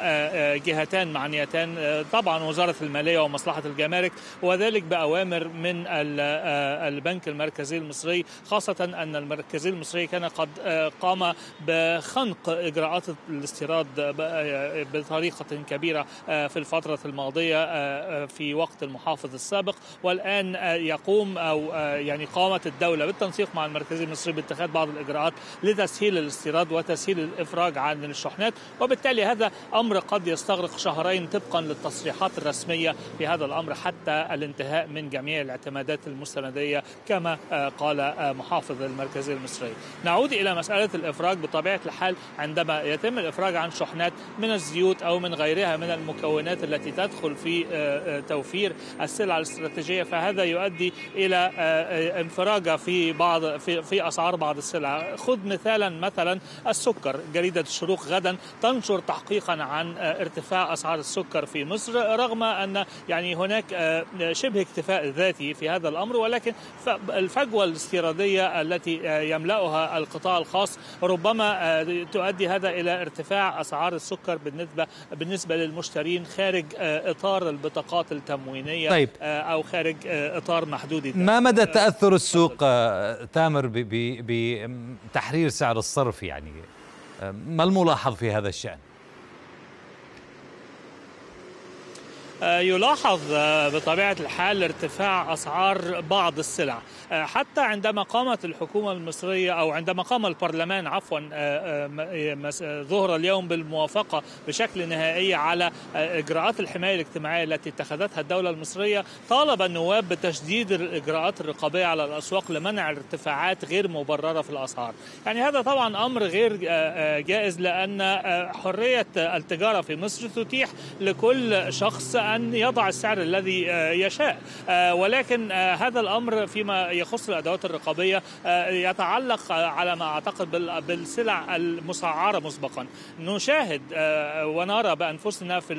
جهتان معنيتان طبعا وزارة المالية ومصلحة الجمارك وذلك بأوامر من آه، البنك المركزي المصري خاصة أن المركزي المصري كان قد آه، قام بخنق إجراءات الاستيراد آه، بطريقة كبيرة في الفترة الماضية في وقت المحافظ السابق والآن يقوم أو يعني قامت الدولة بالتنسيق مع المركز المصري باتخاذ بعض الإجراءات لتسهيل الاستيراد وتسهيل الإفراج عن الشحنات وبالتالي هذا أمر قد يستغرق شهرين طبقا للتصريحات الرسمية في هذا الأمر حتى الانتهاء من جميع الاعتمادات المستندية كما آه، قال آه، محافظ المركز المصري نعود إلى مسألة الإفراج بطبيعة الحال عندما يتم الإفراج عن شحنات من الزيوت أو من غيرها من المكونات التي تدخل في آه، توفير السلع الاستراتيجية فهذا يؤدي إلى انفراجة في بعض في, في أسعار بعض السلع خذ مثالا مثلا السكر جريدة الشروق غدا تنشر تحقيقا عن ارتفاع أسعار السكر في مصر رغم أن يعني هناك شبه اكتفاء ذاتي في هذا الأمر ولكن الفجوة الاستيرادية التي يملأها القطاع الخاص ربما آه، تؤدي هذا إلى ارتفاع أسعار السكر بالنسبة بالنسبة للمشترين خارج آه، إطار البطاقات التموينية طيب. آه، أو خارج إطار محدود ما مدى تأثر السوق تامر بتحرير سعر الصرف يعني ما الملاحظ في هذا الشأن؟ آه، يلاحظ آه، بطبيعة الحال ارتفاع أسعار بعض السلع حتى عندما قامت الحكومة المصرية أو عندما قام البرلمان عفوا آه، آه، آه، ظهر اليوم بالموافقة بشكل نهائي على إجراءات الحماية الاجتماعية التي اتخذتها الدولة المصرية طالب النواب بتشديد الإجراءات الرقابية على الأسواق لمنع ارتفاعات غير مبررة في الأسعار يعني هذا طبعا أمر غير جائز لأن حرية التجارة في مصر تتيح لكل شخص أن يضع السعر الذي يشاء ولكن هذا الأمر فيما يخص الادوات الرقابيه آه، يتعلق آه، على ما اعتقد بالسلع المسعره مسبقا نشاهد آه، ونرى بانفسنا في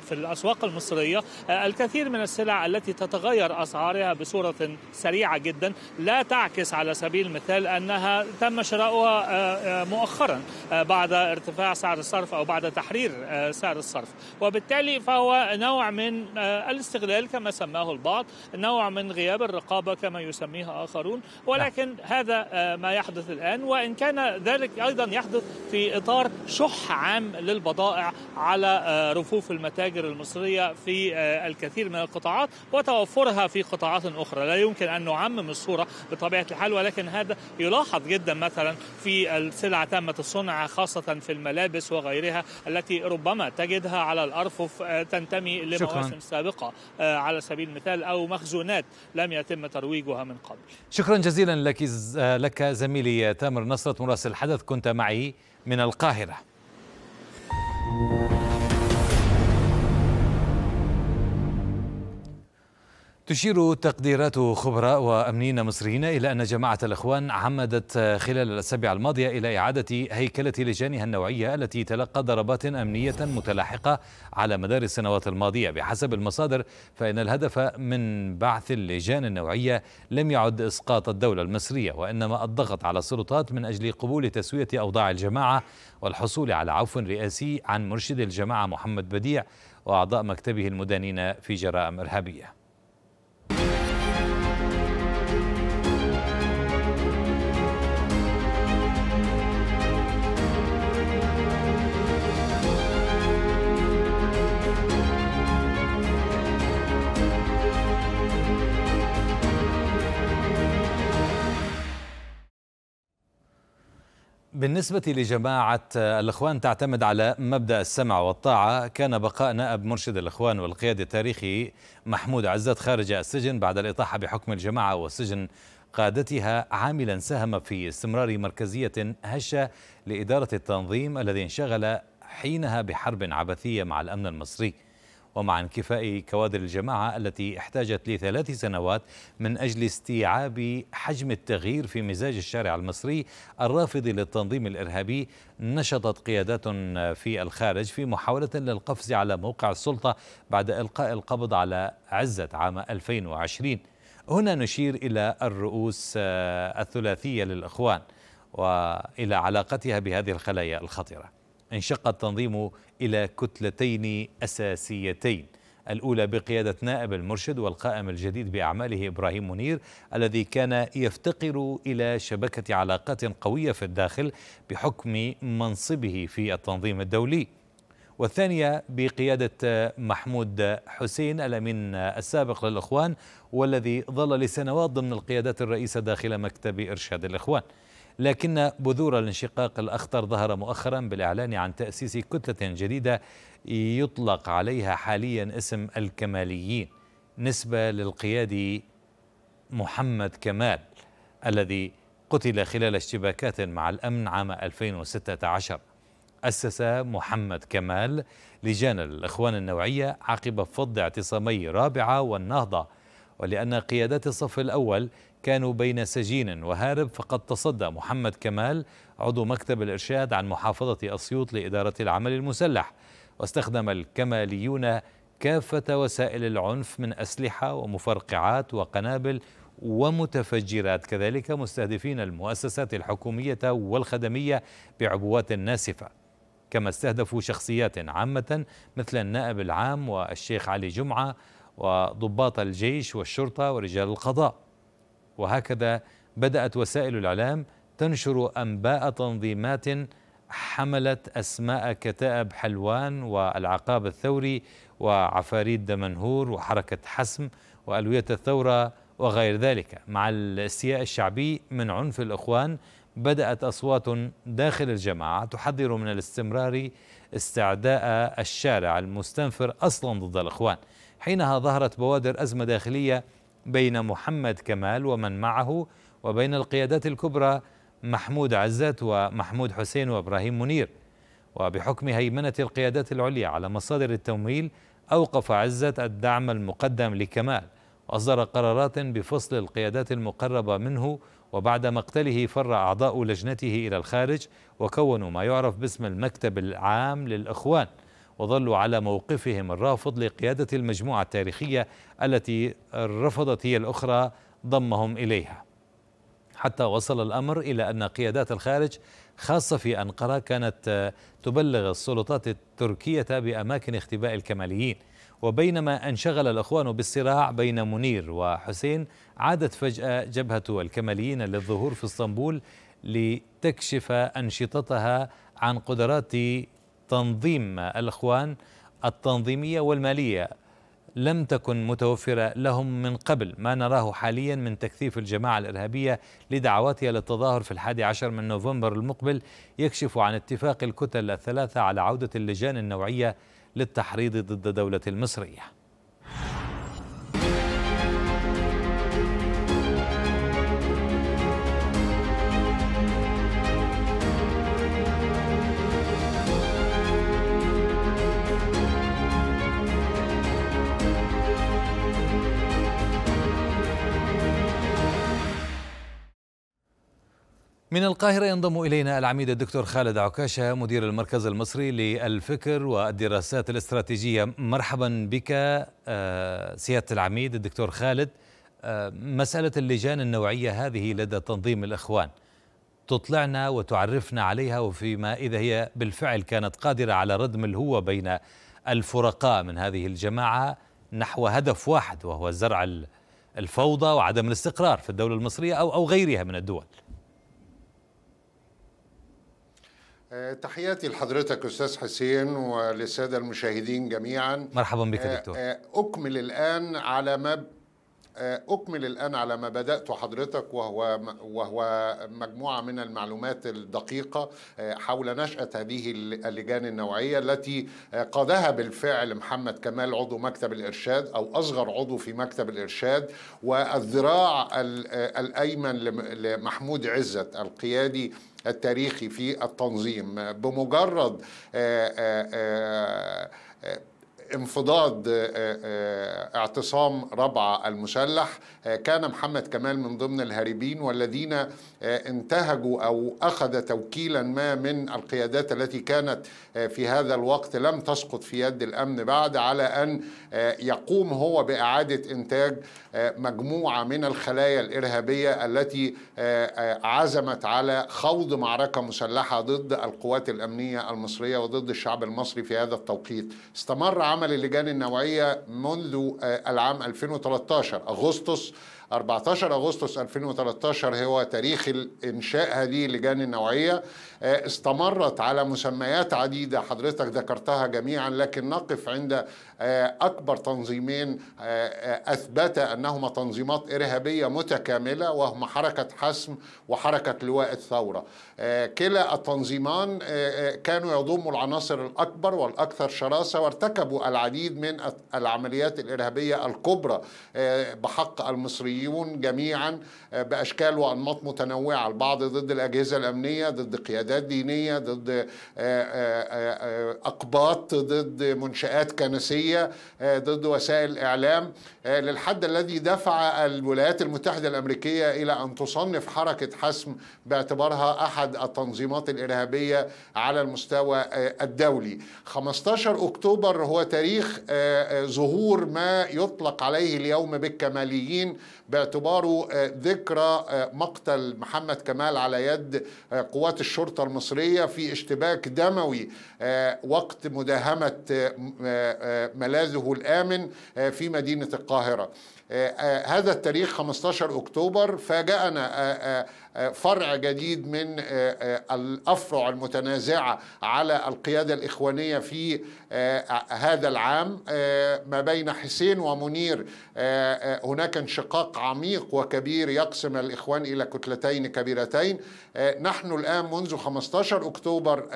في الاسواق المصريه الكثير من السلع التي تتغير اسعارها بصوره سريعه جدا لا تعكس على سبيل المثال انها تم شراؤها مؤخرا بعد ارتفاع سعر الصرف او بعد تحرير سعر الصرف وبالتالي فهو نوع من الاستغلال كما سماه البعض نوع من غياب الرقابه كما يسميها عليها آخرون ولكن نعم. هذا آه، ما يحدث الآن وإن كان ذلك أيضا يحدث في إطار شح عام للبضائع على آه، رفوف المتاجر المصرية في آه، الكثير من القطاعات وتوفرها في قطاعات أخرى لا يمكن أن نعمم الصورة بطبيعة الحال ولكن هذا يلاحظ جدا مثلا في السلع تامة الصنع خاصة في الملابس وغيرها التي ربما تجدها على الأرفف تنتمي لمواسم سابقة على سبيل المثال أو مخزونات لم يتم ترويجها من قبل قبل شكرا جزيلا لك آه، لك زميلي تامر نصرة مراسل الحدث كنت معي من القاهرة تشير تقديرات خبراء وأمنيين مصريين إلى أن جماعة الإخوان عمدت خلال الأسابيع الماضية إلى إعادة هيكلة لجانها النوعية التي تلقى ضربات أمنية متلاحقة على مدار السنوات الماضية بحسب المصادر فإن الهدف من بعث اللجان النوعية لم يعد إسقاط الدولة المصرية وإنما الضغط على السلطات من أجل قبول تسوية أوضاع الجماعة والحصول على عفو رئاسي عن مرشد الجماعة محمد بديع وأعضاء مكتبه المدانين في جرائم إرهابية بالنسبة لجماعة الإخوان تعتمد على مبدأ السمع والطاعة كان بقاء نائب مرشد الإخوان والقيادي التاريخي محمود عزت خارج السجن بعد الإطاحة بحكم الجماعة وسجن قادتها عاملا ساهم في استمرار مركزية هشة لإدارة التنظيم الذي انشغل حينها بحرب عبثية مع الأمن المصري ومع انكفاء كوادر الجماعة التي احتاجت لثلاث سنوات من أجل استيعاب حجم التغيير في مزاج الشارع المصري الرافض للتنظيم الإرهابي نشطت قيادات في الخارج في محاولة للقفز على موقع السلطة بعد إلقاء القبض على عزة عام 2020 هنا نشير إلى الرؤوس آه، الثلاثية للإخوان وإلى علاقتها بهذه الخلايا الخطرة انشق التنظيم إلى كتلتين أساسيتين الأولى بقيادة نائب المرشد والقائم الجديد بأعماله إبراهيم منير الذي كان يفتقر إلى شبكة علاقات قوية في الداخل بحكم منصبه في التنظيم الدولي والثانية بقيادة محمود حسين الأمين السابق للإخوان والذي ظل لسنوات ضمن القيادات الرئيسة داخل مكتب إرشاد الإخوان لكن بذور الانشقاق الأخطر ظهر مؤخرا بالإعلان عن تأسيس كتلة جديدة يطلق عليها حاليا اسم الكماليين نسبة للقيادي محمد كمال الذي قتل خلال اشتباكات مع الأمن عام 2016 أسس محمد كمال لجان الإخوان النوعية عقب فض اعتصامي رابعة والنهضة ولأن قيادات الصف الأول كانوا بين سجين وهارب فقد تصدى محمد كمال عضو مكتب الإرشاد عن محافظة أسيوط لإدارة العمل المسلح واستخدم الكماليون كافة وسائل العنف من أسلحة ومفرقعات وقنابل ومتفجرات كذلك مستهدفين المؤسسات الحكومية والخدمية بعبوات ناسفة كما استهدفوا شخصيات عامة مثل النائب العام والشيخ علي جمعة وضباط الجيش والشرطة ورجال القضاء وهكذا بدأت وسائل الإعلام تنشر أنباء تنظيمات حملت أسماء كتائب حلوان والعقاب الثوري وعفاريت دمنهور وحركة حسم وألوية الثورة وغير ذلك مع الاستياء الشعبي من عنف الإخوان بدأت أصوات داخل الجماعة تحذر من الاستمرار استعداء الشارع المستنفر أصلا ضد الإخوان حينها ظهرت بوادر أزمة داخلية بين محمد كمال ومن معه وبين القيادات الكبرى محمود عزت ومحمود حسين وابراهيم منير وبحكم هيمنه القيادات العليا على مصادر التمويل اوقف عزت الدعم المقدم لكمال واصدر قرارات بفصل القيادات المقربه منه وبعد مقتله فر اعضاء لجنته الى الخارج وكونوا ما يعرف باسم المكتب العام للاخوان وظلوا على موقفهم الرافض لقيادة المجموعة التاريخية التي رفضت هي الأخرى ضمهم إليها حتى وصل الأمر إلى أن قيادات الخارج خاصة في أنقرة كانت تبلغ السلطات التركية بأماكن اختباء الكماليين وبينما انشغل الأخوان بالصراع بين منير وحسين عادت فجأة جبهة الكماليين للظهور في اسطنبول لتكشف أنشطتها عن قدرات تنظيم الإخوان التنظيمية والمالية لم تكن متوفرة لهم من قبل ما نراه حاليا من تكثيف الجماعة الإرهابية لدعواتها للتظاهر في الحادي عشر من نوفمبر المقبل يكشف عن اتفاق الكتل الثلاثة على عودة اللجان النوعية للتحريض ضد دولة المصرية من القاهرة ينضم إلينا العميد الدكتور خالد عكاشة مدير المركز المصري للفكر والدراسات الاستراتيجية مرحبا بك آه، سيادة العميد الدكتور خالد آه، مسألة اللجان النوعية هذه لدى تنظيم الإخوان تطلعنا وتعرفنا عليها وفيما إذا هي بالفعل كانت قادرة على ردم الهوة بين الفرقاء من هذه الجماعة نحو هدف واحد وهو زرع الفوضى وعدم الاستقرار في الدولة المصرية أو أو غيرها من الدول تحياتي لحضرتك استاذ حسين وللساده المشاهدين جميعا مرحبا بك يا آه، دكتور آه، اكمل الان على ما آه، اكمل الان على ما بدات حضرتك وهو وهو مجموعه من المعلومات الدقيقه حول نشاه هذه اللجان النوعيه التي قادها بالفعل محمد كمال عضو مكتب الارشاد او اصغر عضو في مكتب الارشاد والذراع الايمن لمحمود عزت القيادي التاريخي في التنظيم بمجرد آه، آه، آه، انفضاض اعتصام ربعة المسلح كان محمد كمال من ضمن الهاربين والذين آه، انتهجوا أو أخذ توكيلا ما من القيادات التي كانت آه، في هذا الوقت لم تسقط في يد الأمن بعد على أن آه، يقوم هو بإعادة إنتاج مجموعة من الخلايا الإرهابية التي عزمت على خوض معركة مسلحة ضد القوات الأمنية المصرية وضد الشعب المصري في هذا التوقيت استمر عمل اللجان النوعية منذ العام 2013 أغسطس 14 أغسطس 2013 هو تاريخ إنشاء هذه اللجان النوعية آه، استمرت على مسميات عديدة حضرتك ذكرتها جميعا لكن نقف عند آه، أكبر تنظيمين آه، أثبت أنهما تنظيمات إرهابية متكاملة وهما حركة حسم وحركة لواء الثورة كلا التنظيمان كانوا يضموا العناصر الأكبر والأكثر شراسة وارتكبوا العديد من العمليات الإرهابية الكبرى بحق المصريين الحوثيون جميعا آه، بأشكال وأنماط متنوعة البعض ضد الأجهزة الأمنية ضد قيادات دينية ضد آه، آه، أقباط ضد منشآت كنسية ضد وسائل الإعلام للحد الذي دفع الولايات المتحدة الأمريكية إلى أن تصنف حركة حسم باعتبارها أحد التنظيمات الإرهابية على المستوى الدولي 15 أكتوبر هو تاريخ ظهور ما يطلق عليه اليوم بالكماليين باعتباره آه، ذكرى آه، مقتل محمد كمال على يد آه، قوات الشرطة المصرية في اشتباك دموي وقت مداهمة ملاذه الآمن في مدينة القاهرة آه، آه، هذا التاريخ 15 أكتوبر فاجأنا آه، فرع جديد من الأفرع المتنازعة على القيادة الإخوانية في هذا العام ما بين حسين ومنير هناك انشقاق عميق وكبير يقسم الإخوان إلى كتلتين كبيرتين نحن الآن منذ 15 أكتوبر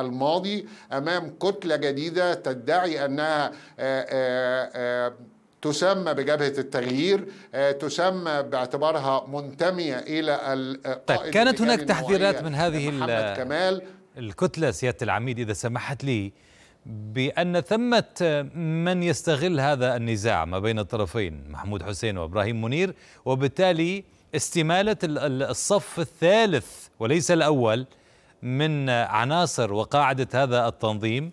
الماضي أمام كتلة جديدة تدعي أنها تسمى بجبهة التغيير آه، تسمى باعتبارها منتمية إلى آه، طيب كانت هناك تحذيرات من هذه آه، محمد كمال الكتلة سيادة العميد إذا سمحت لي بأن ثمة من يستغل هذا النزاع ما بين الطرفين محمود حسين وإبراهيم منير وبالتالي استمالة الصف الثالث وليس الأول من عناصر وقاعدة هذا التنظيم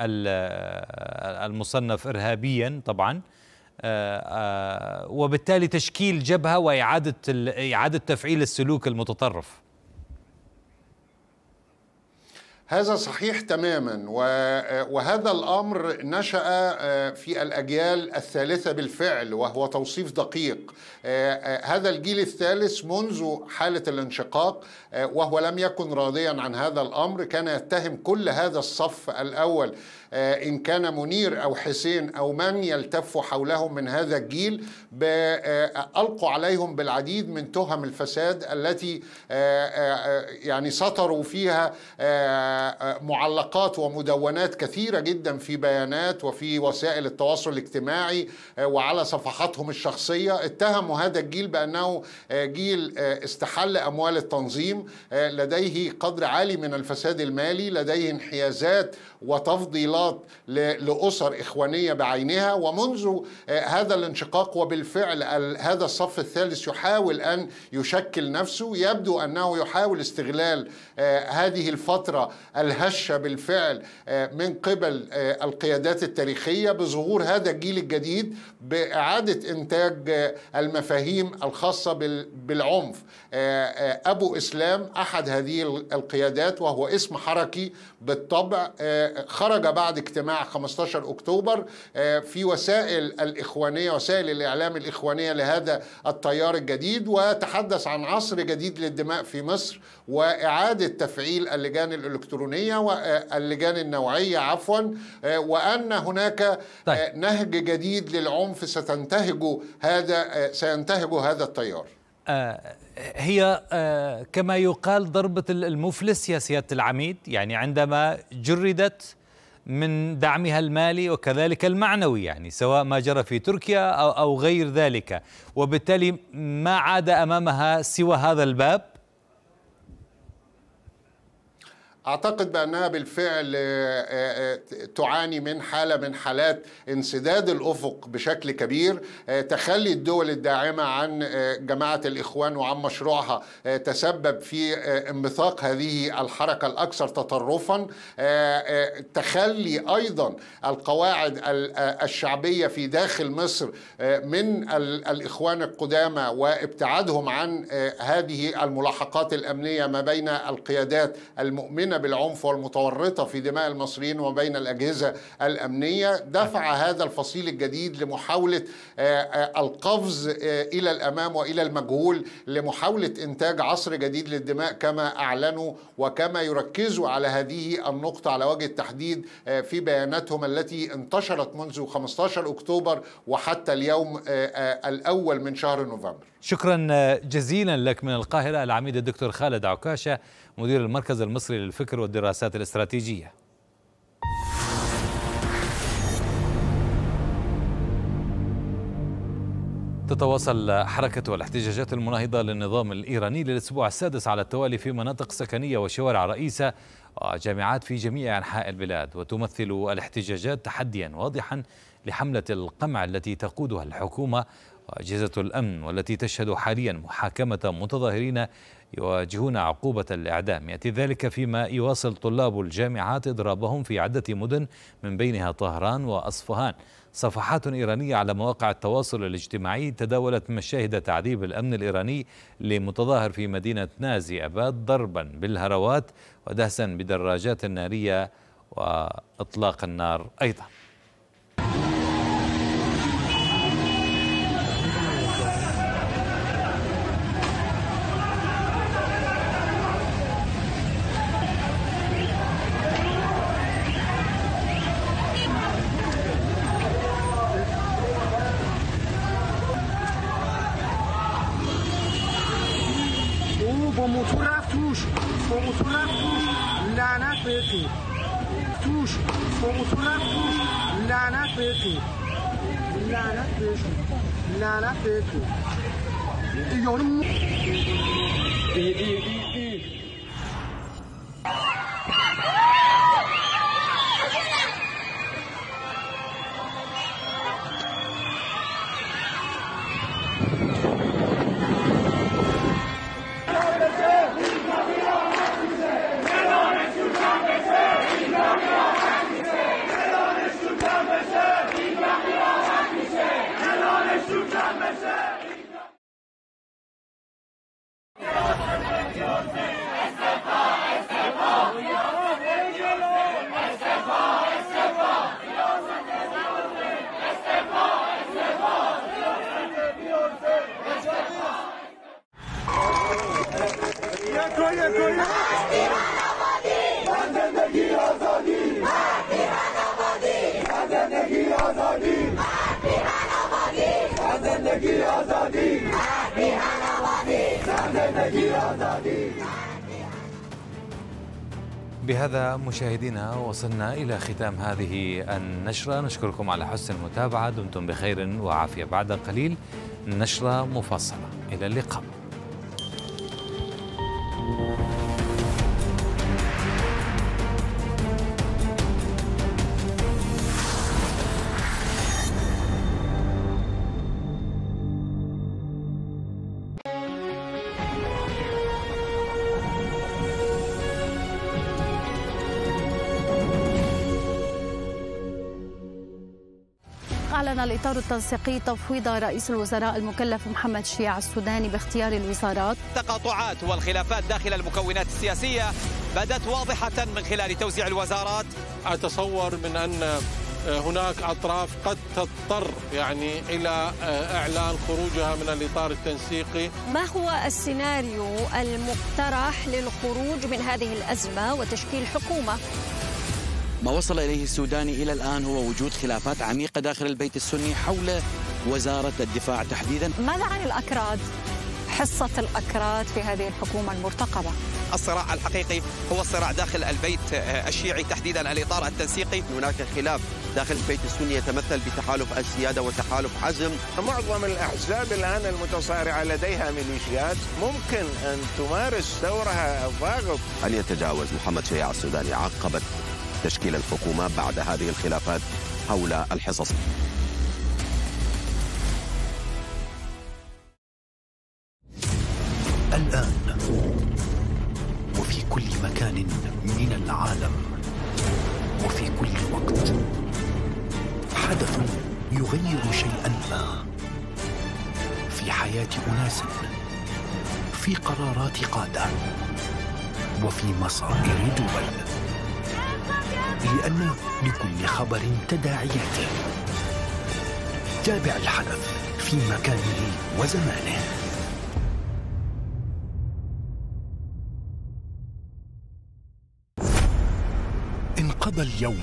المصنف إرهابيا طبعا آه، آه، وبالتالي تشكيل جبهه واعاده اعاده تفعيل السلوك المتطرف هذا صحيح تماما آه، وهذا الامر نشا في الاجيال الثالثه بالفعل وهو توصيف دقيق آه، آه، هذا الجيل الثالث منذ حالة الانشقاق آه، وهو لم يكن راضيا عن هذا الأمر كان يتهم كل هذا الصف الأول إن كان منير أو حسين أو من يلتف حولهم من هذا الجيل ألقوا عليهم بالعديد من تهم الفساد التي يعني سطروا فيها معلقات ومدونات كثيرة جدا في بيانات وفي وسائل التواصل الاجتماعي وعلى صفحاتهم الشخصية اتهموا يتهموا هذا الجيل بأنه آه، جيل آه، استحل أموال التنظيم آه، لديه قدر عالي من الفساد المالي لديه انحيازات وتفضيلات لأسر إخوانية بعينها ومنذ هذا الانشقاق وبالفعل هذا الصف الثالث يحاول أن يشكل نفسه يبدو أنه يحاول استغلال آه، هذه الفترة الهشة بالفعل آه، من قبل آه، القيادات التاريخية بظهور هذا الجيل الجديد بإعادة إنتاج المفاهيم الخاصة بالعنف أبو إسلام أحد هذه القيادات وهو اسم حركي بالطبع خرج بعد اجتماع 15 أكتوبر في وسائل الإخوانية وسائل الإعلام الإخوانية لهذا التيار الجديد وتحدث عن عصر جديد للدماء في مصر وإعادة إعادة تفعيل اللجان الإلكترونية واللجان آه، النوعية عفوا آه، وأن هناك آه، طيب. نهج جديد للعنف ستنتهجه هذا سينتهجه هذا التيار هي كما يقال ضربة المفلس يا سيادة العميد يعني عندما جردت من دعمها المالي وكذلك المعنوي يعني سواء ما جرى في تركيا أو, أو غير ذلك وبالتالي ما عاد أمامها سوى هذا الباب اعتقد بانها بالفعل آه، آه، آه، تعاني من حاله من حالات انسداد الافق بشكل كبير تخلي الدول الداعمه عن جماعه الاخوان وعن مشروعها تسبب في انبثاق هذه الحركه الاكثر تطرفا تخلي ايضا القواعد الشعبيه في داخل مصر من الاخوان القدامى وابتعادهم عن هذه الملاحقات الامنيه ما بين القيادات المؤمنه المتهمه بالعنف والمتورطه في دماء المصريين وبين الاجهزه الامنيه دفع هذا الفصيل الجديد لمحاوله آه، آه، القفز آه، الى الامام والى المجهول لمحاوله انتاج عصر جديد للدماء كما اعلنوا وكما يركزوا على هذه النقطه على وجه التحديد في بياناتهم التي انتشرت منذ 15 اكتوبر وحتى اليوم الاول من شهر نوفمبر شكرا جزيلا لك من القاهره العميد الدكتور خالد عكاشه مدير المركز المصري للفكر والدراسات الاستراتيجية تتواصل حركة الاحتجاجات المناهضة للنظام الإيراني للأسبوع السادس على التوالي في مناطق سكنية وشوارع رئيسة وجامعات في جميع أنحاء البلاد وتمثل الاحتجاجات تحديا واضحا لحملة القمع التي تقودها الحكومة وأجهزة الأمن والتي تشهد حاليا محاكمة متظاهرين يواجهون عقوبة الإعدام يأتي ذلك فيما يواصل طلاب الجامعات إضرابهم في عدة مدن من بينها طهران وأصفهان صفحات إيرانية على مواقع التواصل الاجتماعي تداولت مشاهد تعذيب الأمن الإيراني لمتظاهر في مدينة نازي أباد ضربا بالهروات ودهسا بدراجات نارية وإطلاق النار أيضاً مشاهدينا وصلنا إلى ختام هذه النشرة نشكركم على حسن المتابعة دمتم بخير وعافية بعد قليل نشرة مفصلة إلى اللقاء الإطار التنسيقي تفويض رئيس الوزراء المكلف محمد شيع السوداني باختيار الوزارات التقاطعات والخلافات داخل المكونات السياسية بدت واضحة من خلال توزيع الوزارات أتصور من أن هناك أطراف قد تضطر يعني إلى إعلان خروجها من الإطار التنسيقي ما هو السيناريو المقترح للخروج من هذه الأزمة وتشكيل حكومة ما وصل إليه السوداني إلى الآن هو وجود خلافات عميقة داخل البيت السني حول وزارة الدفاع تحديدا ماذا عن الأكراد؟ حصة الأكراد في هذه الحكومة المرتقبة الصراع الحقيقي هو الصراع داخل البيت آه، الشيعي تحديدا الإطار التنسيقي هناك خلاف داخل البيت السني يتمثل بتحالف السيادة وتحالف حزم معظم الأحزاب الآن المتصارعة لديها ميليشيات ممكن أن تمارس دورها الضاغط هل يتجاوز محمد شيع السوداني عقبة تشكيل الحكومة بعد هذه الخلافات حول الحصص هذا اليوم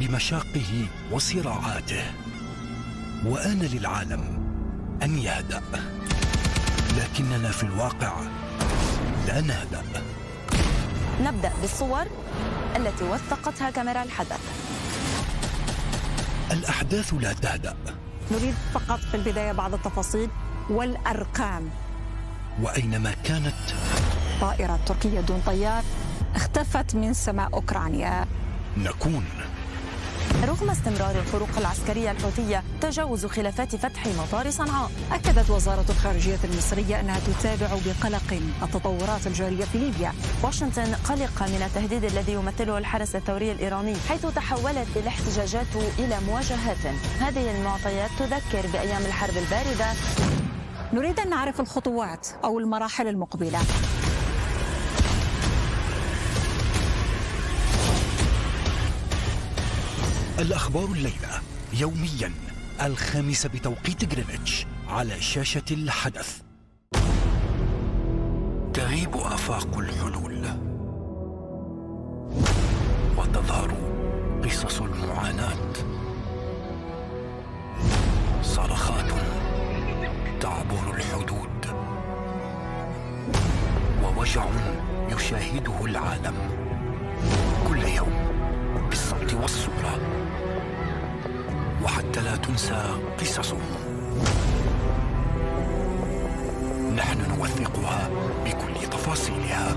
بمشاقه وصراعاته وان للعالم ان يهدا لكننا في الواقع لا نهدا نبدا بالصور التي وثقتها كاميرا الحدث الاحداث لا تهدا نريد فقط في البدايه بعض التفاصيل والارقام واينما كانت طائره تركيه دون طيار اختفت من سماء اوكرانيا نكون رغم استمرار الفروق العسكرية الحوثية تجاوز خلافات فتح مطار صنعاء أكدت وزارة الخارجية المصرية أنها تتابع بقلق التطورات الجارية في ليبيا واشنطن قلقة من التهديد الذي يمثله الحرس الثوري الإيراني حيث تحولت الاحتجاجات إلى مواجهات هذه المعطيات تذكر بأيام الحرب الباردة نريد أن نعرف الخطوات أو المراحل المقبلة الأخبار الليلة يوميا الخامسة بتوقيت جرينتش على شاشة الحدث تغيب آفاق الحلول وتظهر قصص المعاناة صرخات تعبر الحدود ووجع يشاهده العالم كل يوم بالصوت والصوره وحتى لا تنسى قصصهم نحن نوثقها بكل تفاصيلها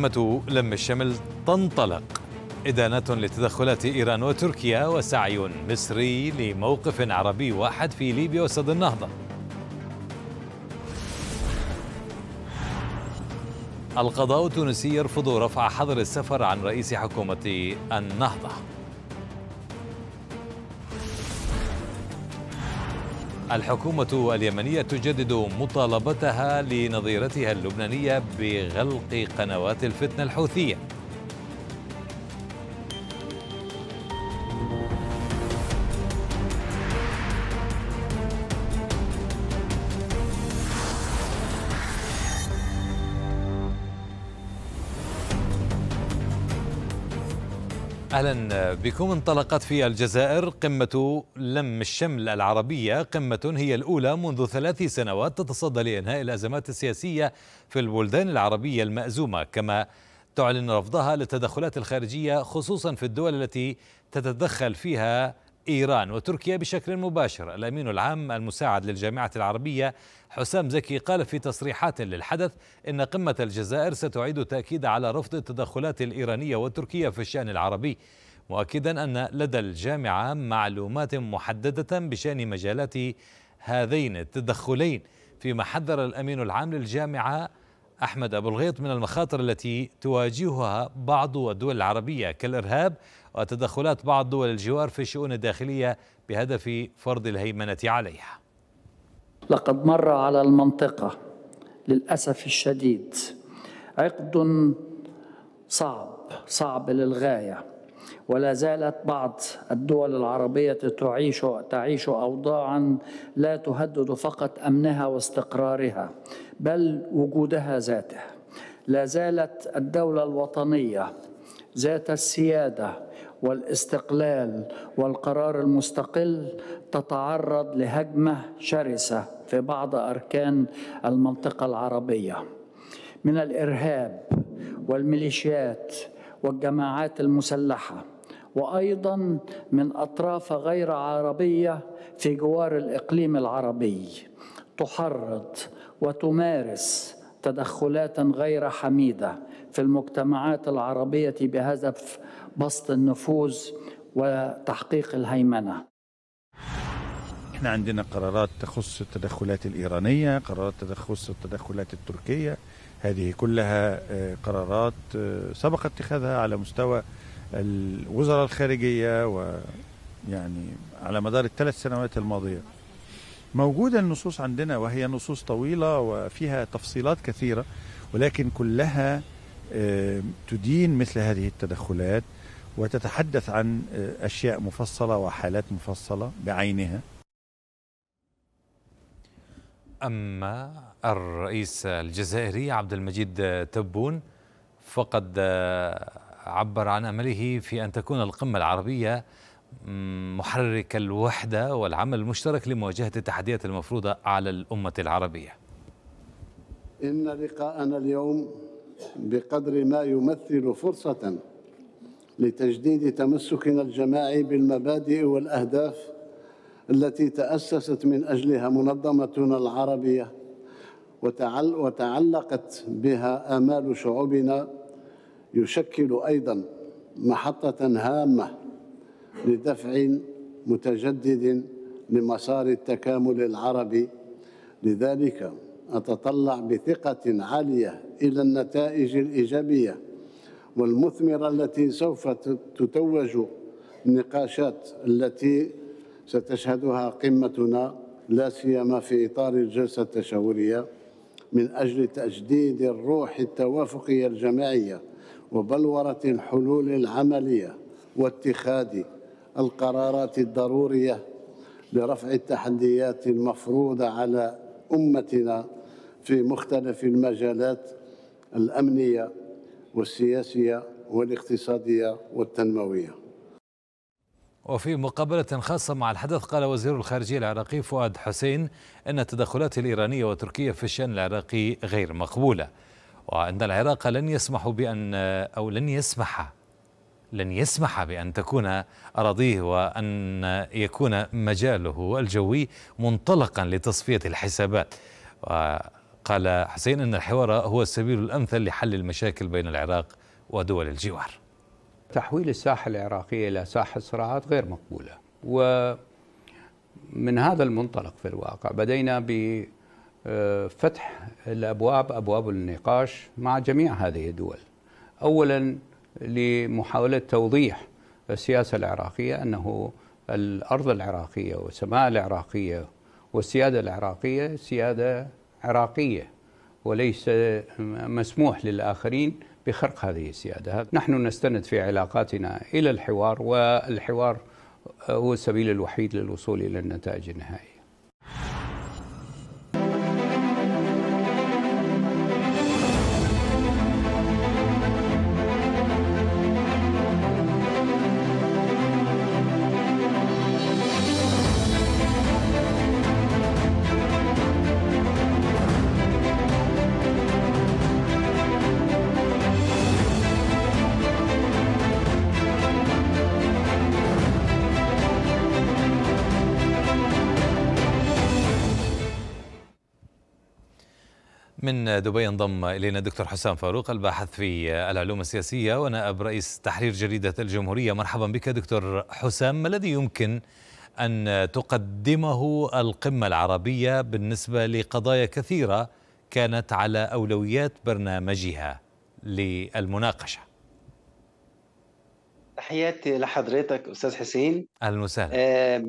مهمة لم الشمل تنطلق إدانة لتدخلات إيران وتركيا وسعي مصري لموقف عربي واحد في ليبيا وسط النهضة القضاء التونسي يرفض رفع حظر السفر عن رئيس حكومة النهضة الحكومة اليمنية تجدد مطالبتها لنظيرتها اللبنانية بغلق قنوات الفتنة الحوثية اهلا بكم انطلقت في الجزائر قمه لم الشمل العربيه قمه هي الاولى منذ ثلاث سنوات تتصدى لانهاء الازمات السياسيه في البلدان العربيه المازومه كما تعلن رفضها للتدخلات الخارجيه خصوصا في الدول التي تتدخل فيها إيران وتركيا بشكل مباشر الأمين العام المساعد للجامعة العربية حسام زكي قال في تصريحات للحدث إن قمة الجزائر ستعيد التأكيد على رفض التدخلات الإيرانية والتركية في الشأن العربي مؤكدا أن لدى الجامعة معلومات محددة بشأن مجالات هذين التدخلين فيما حذر الأمين العام للجامعة أحمد أبو الغيط من المخاطر التي تواجهها بعض الدول العربية كالإرهاب وتدخلات بعض دول الجوار في الشؤون الداخلية بهدف فرض الهيمنة عليها لقد مر على المنطقة للأسف الشديد عقد صعب صعب للغاية ولا زالت بعض الدول العربية تعيش تعيش أوضاعا لا تهدد فقط أمنها واستقرارها بل وجودها ذاته لا زالت الدولة الوطنية ذات السيادة والاستقلال والقرار المستقل تتعرض لهجمة شرسة في بعض أركان المنطقة العربية من الإرهاب والميليشيات والجماعات المسلحه وايضا من اطراف غير عربيه في جوار الاقليم العربي تحرض وتمارس تدخلات غير حميده في المجتمعات العربيه بهدف بسط النفوذ وتحقيق الهيمنه احنا عندنا قرارات تخص التدخلات الايرانيه قرارات تخص التدخلات التركيه هذه كلها آه، قرارات آه، سبق اتخاذها على مستوى الوزراء الخارجية ويعني على مدار الثلاث سنوات الماضية موجودة النصوص عندنا وهي نصوص طويلة وفيها تفصيلات كثيرة ولكن كلها آه، تدين مثل هذه التدخلات وتتحدث عن أشياء مفصلة وحالات مفصلة بعينها أما الرئيس الجزائري عبد المجيد تبون فقد عبر عن أمله في أن تكون القمة العربية محرك الوحدة والعمل المشترك لمواجهة التحديات المفروضة على الأمة العربية إن لقاءنا اليوم بقدر ما يمثل فرصة لتجديد تمسكنا الجماعي بالمبادئ والأهداف التي تأسست من أجلها منظمتنا العربية وتعلقت بها آمال شعوبنا يشكل أيضا محطة هامة لدفع متجدد لمسار التكامل العربي لذلك أتطلع بثقة عالية إلى النتائج الإيجابية والمثمرة التي سوف تتوج النقاشات التي ستشهدها قمتنا لا سيما في إطار الجلسة التشاورية من أجل تجديد الروح التوافقية الجماعية وبلورة الحلول العملية واتخاذ القرارات الضرورية لرفع التحديات المفروضة على أمتنا في مختلف المجالات الأمنية والسياسية والاقتصادية والتنموية وفي مقابلة خاصة مع الحدث قال وزير الخارجية العراقي فؤاد حسين أن التدخلات الإيرانية وتركيا في الشأن العراقي غير مقبولة وأن العراق لن يسمح بأن أو لن يسمح لن يسمح بأن تكون أراضيه وأن يكون مجاله الجوي منطلقا لتصفية الحسابات وقال حسين أن الحوار هو السبيل الأمثل لحل المشاكل بين العراق ودول الجوار تحويل الساحة العراقية إلى ساحة صراعات غير مقبولة ومن هذا المنطلق في الواقع بدينا بفتح الأبواب أبواب النقاش مع جميع هذه الدول أولا لمحاولة توضيح السياسة العراقية أنه الأرض العراقية والسماء العراقية والسيادة العراقية سيادة عراقية وليس مسموح للآخرين بخرق هذه السيادة نحن نستند في علاقاتنا إلى الحوار والحوار هو السبيل الوحيد للوصول إلى النتائج النهائية دبي انضم الينا الدكتور حسام فاروق الباحث في العلوم السياسيه ونائب رئيس تحرير جريده الجمهوريه مرحبا بك دكتور حسام ما الذي يمكن ان تقدمه القمه العربيه بالنسبه لقضايا كثيره كانت على اولويات برنامجها للمناقشه تحياتي لحضرتك استاذ حسين اهلا وسهلا آه،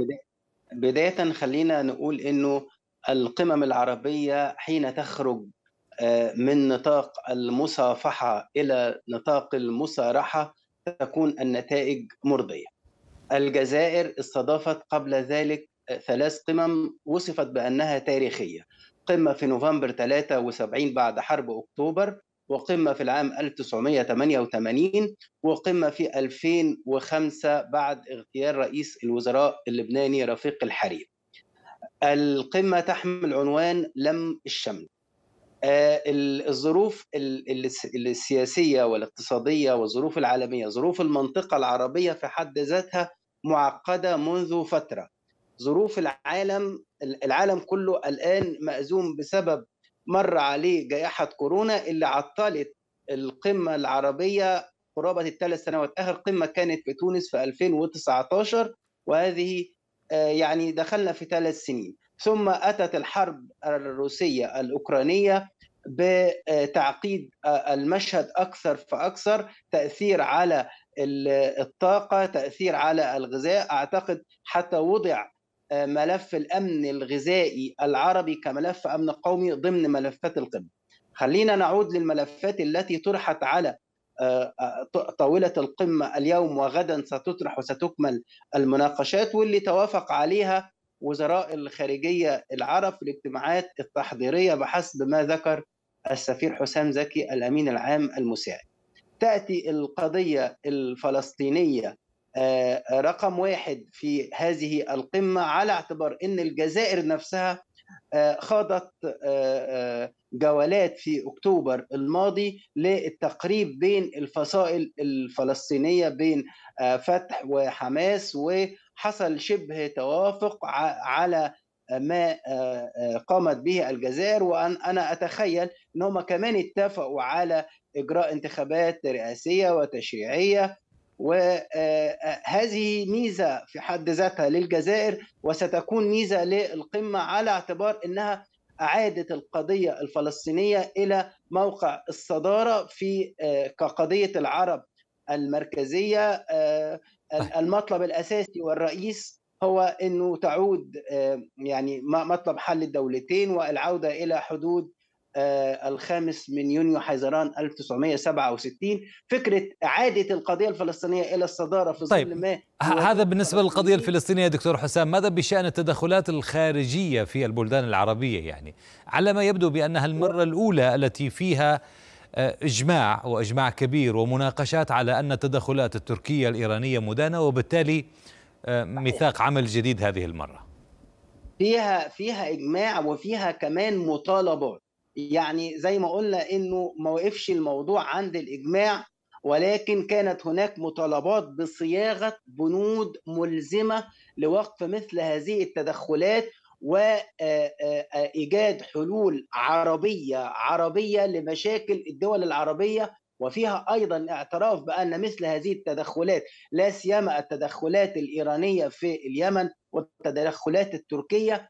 بدايه خلينا نقول انه القمم العربية حين تخرج آه، من نطاق المصافحه الى نطاق المصارحه تكون النتائج مرضيه. الجزائر استضافت قبل ذلك ثلاث قمم وصفت بانها تاريخيه. قمه في نوفمبر 73 بعد حرب اكتوبر وقمه في العام 1988 وقمه في 2005 بعد اغتيال رئيس الوزراء اللبناني رفيق الحريري. القمه تحمل عنوان لم الشمل آه، الظروف السياسيه والاقتصاديه والظروف العالميه ظروف المنطقه العربيه في حد ذاتها معقده منذ فتره ظروف العالم العالم كله الان مأزوم بسبب مر عليه جائحه كورونا اللي عطلت القمه العربيه قرابه الثلاث سنوات اخر قمه كانت في تونس في 2019 وهذه آه، يعني دخلنا في ثلاث سنين ثم أتت الحرب الروسية الأوكرانية بتعقيد المشهد أكثر فأكثر تأثير على الطاقة تأثير على الغذاء أعتقد حتى وضع آه، ملف الأمن الغذائي العربي كملف أمن قومي ضمن ملفات القمة خلينا نعود للملفات التي طرحت على آه، آه، طاولة القمة اليوم وغدا ستطرح وستكمل المناقشات واللي توافق عليها وزراء الخارجيه العرب في الاجتماعات التحضيريه بحسب ما ذكر السفير حسام زكي الامين العام المساعد. تاتي القضيه الفلسطينيه آه، رقم واحد في هذه القمه على اعتبار ان الجزائر نفسها آه، خاضت آه، جولات في اكتوبر الماضي للتقريب بين الفصائل الفلسطينيه بين فتح وحماس و حصل شبه توافق على ما آه، آه، قامت به الجزائر وان انا اتخيل انهم كمان اتفقوا على اجراء انتخابات رئاسيه وتشريعيه وهذه آه، ميزه في حد ذاتها للجزائر وستكون ميزه للقمه على اعتبار انها اعادت القضيه الفلسطينيه الى موقع الصداره في كقضيه العرب المركزيه طيب. المطلب الاساسي والرئيس هو انه تعود آه، يعني مطلب حل الدولتين والعوده الى حدود آه، الخامس من يونيو حزيران 1967 فكره اعاده القضيه الفلسطينيه الى الصداره في طيب. ظل ما هذا بالنسبه للقضيه الفلسطينيه دكتور حسام ماذا بشان التدخلات الخارجيه في البلدان العربيه يعني على ما يبدو بانها المره الاولى التي فيها آه، إجماع وإجماع كبير ومناقشات على أن التدخلات التركية الإيرانية مدانة وبالتالي آه، ميثاق عمل جديد هذه المرة فيها فيها إجماع وفيها كمان مطالبات يعني زي ما قلنا إنه ما وقفش الموضوع عند الإجماع ولكن كانت هناك مطالبات بصياغه بنود ملزمه لوقف مثل هذه التدخلات وايجاد آه، آه، آه، حلول عربيه عربيه لمشاكل الدول العربيه وفيها ايضا اعتراف بان مثل هذه التدخلات لا سيما التدخلات الايرانيه في اليمن والتدخلات التركيه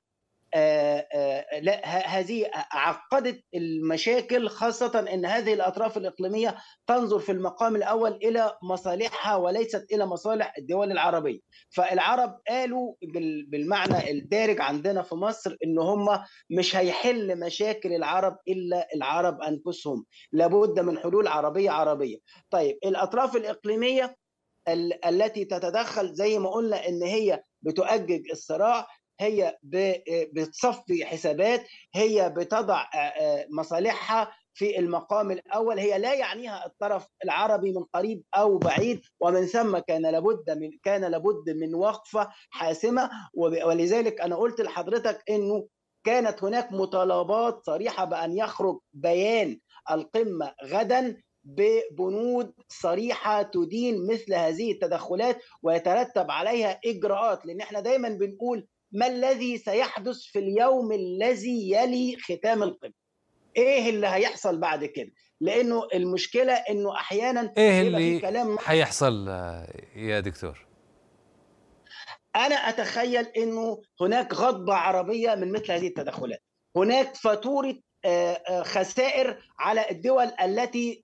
آه، آه، لا هذه عقدت المشاكل خاصة أن هذه الأطراف الإقليمية تنظر في المقام الأول إلى مصالحها وليست إلى مصالح الدول العربية فالعرب قالوا بالمعنى الدارج عندنا في مصر أن هم مش هيحل مشاكل العرب إلا العرب أنفسهم لابد من حلول عربية عربية طيب الأطراف الإقليمية التي تتدخل زي ما قلنا ان هي بتؤجج الصراع هي آه، بتصفي حسابات هي بتضع آه، آه، مصالحها في المقام الاول هي لا يعنيها الطرف العربي من قريب او بعيد ومن ثم كان لابد من كان لابد من وقفه حاسمه ولذلك انا قلت لحضرتك انه كانت هناك مطالبات صريحه بان يخرج بيان القمه غدا ببنود صريحه تدين مثل هذه التدخلات ويترتب عليها اجراءات لان احنا دايما بنقول ما الذي سيحدث في اليوم الذي يلي ختام القمه ايه اللي هيحصل بعد كده لانه المشكله انه احيانا ايه اللي كلام هيحصل يا دكتور انا اتخيل انه هناك غضبه عربيه من مثل هذه التدخلات هناك فاتوره آه، آه، خسائر على الدول التي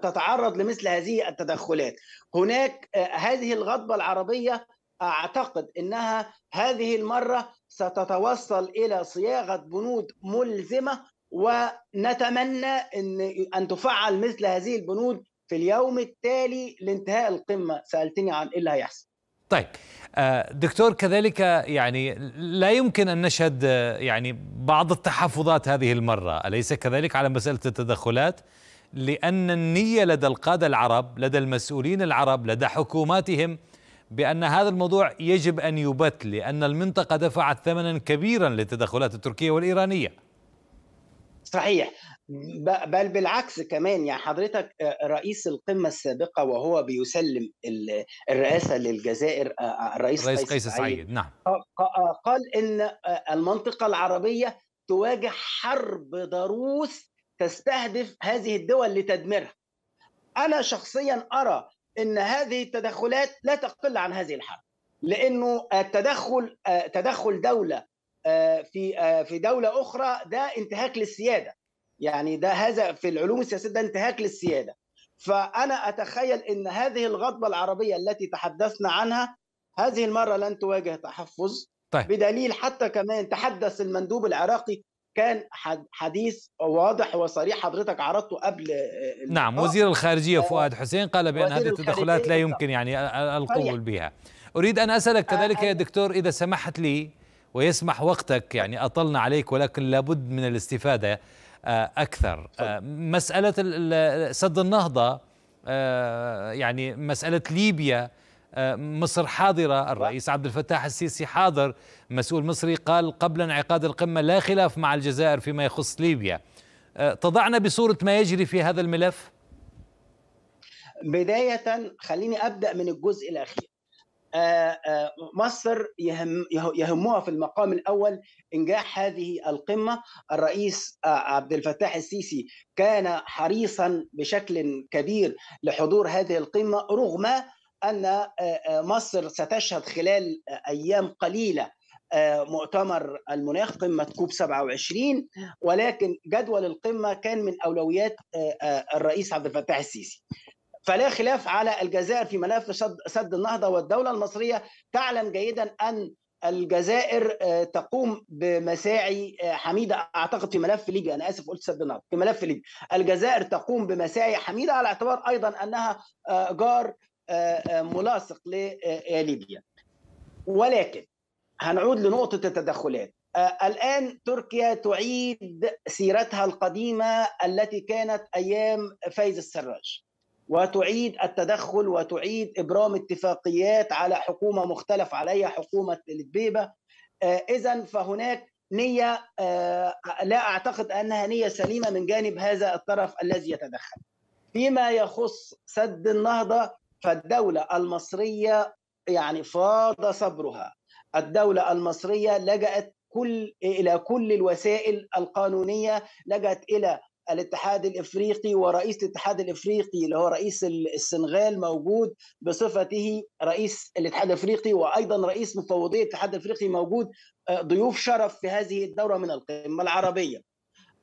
تتعرض لمثل هذه التدخلات هناك آه، هذه الغضبه العربيه اعتقد انها هذه المره ستتوصل الى صياغه بنود ملزمه ونتمنى ان ان تفعل مثل هذه البنود في اليوم التالي لانتهاء القمه سالتني عن ايه اللي هيحصل طيب آه، دكتور كذلك يعني لا يمكن ان نشهد آه، يعني بعض التحفظات هذه المره اليس كذلك على مساله التدخلات لان النيه لدى القاده العرب لدى المسؤولين العرب لدى حكوماتهم بأن هذا الموضوع يجب أن يبت لأن المنطقة دفعت ثمنا كبيرا للتدخلات التركية والإيرانية صحيح بل بالعكس كمان يعني حضرتك آه، رئيس القمة السابقة وهو بيسلم الرئاسة للجزائر آه، آه، الرئيس قيس, قيس سعيد نعم قال إن المنطقة العربية تواجه حرب ضروس تستهدف هذه الدول لتدميرها أنا شخصيا أرى ان هذه التدخلات لا تقل عن هذه الحرب لانه التدخل تدخل دوله آه، في آه، في دوله اخرى ده انتهاك للسياده يعني ده هذا في العلوم السياسيه ده انتهاك للسياده فانا اتخيل ان هذه الغضبه العربيه التي تحدثنا عنها هذه المره لن تواجه تحفظ طيب. بدليل حتى كمان تحدث المندوب العراقي كان حديث واضح وصريح حضرتك عرضته قبل نعم آه. وزير الخارجية آه. فؤاد حسين قال بأن هذه التدخلات لا يمكن يعني القبول بها أريد أن أسألك آه، كذلك يا دكتور إذا سمحت لي ويسمح وقتك يعني أطلنا عليك ولكن لابد من الاستفادة أكثر مسألة سد النهضة يعني مسألة ليبيا آه، مصر حاضرة الرئيس عبد الفتاح السيسي حاضر مسؤول مصري قال قبل انعقاد القمة لا خلاف مع الجزائر فيما يخص ليبيا آه، تضعنا بصورة ما يجري في هذا الملف بداية خليني أبدأ من الجزء الأخير آه، مصر يهم يهمها في المقام الاول انجاح هذه القمه الرئيس عبد الفتاح السيسي كان حريصا بشكل كبير لحضور هذه القمه رغم ان آه، آه، مصر ستشهد خلال آه، ايام قليله مؤتمر المناخ قمه كوب 27 ولكن جدول القمه كان من اولويات الرئيس عبد الفتاح السيسي فلا خلاف على الجزائر في ملف سد النهضه والدوله المصريه تعلم جيدا ان الجزائر تقوم بمساعي حميده اعتقد في ملف ليبيا انا اسف قلت سد النهضه في ملف ليبيا الجزائر تقوم بمساعي حميده على اعتبار ايضا انها جار ملاصق لليبيا آه، آه، ولكن هنعود لنقطة التدخلات آه، الآن تركيا تعيد سيرتها القديمة التي كانت أيام فايز السراج وتعيد التدخل وتعيد إبرام اتفاقيات على حكومة مختلف عليها حكومة البيبة إذا فهناك نية لا أعتقد أنها نية سليمة من جانب هذا الطرف الذي يتدخل فيما يخص سد النهضة فالدولة المصرية يعني فاض صبرها الدولة المصرية لجأت كل إلى كل الوسائل القانونية لجأت إلى الاتحاد الافريقي ورئيس الاتحاد الافريقي اللي هو رئيس السنغال موجود بصفته رئيس الاتحاد الافريقي وايضا رئيس مفوضيه الاتحاد الافريقي موجود آه، ضيوف شرف في هذه الدوره من القمه العربيه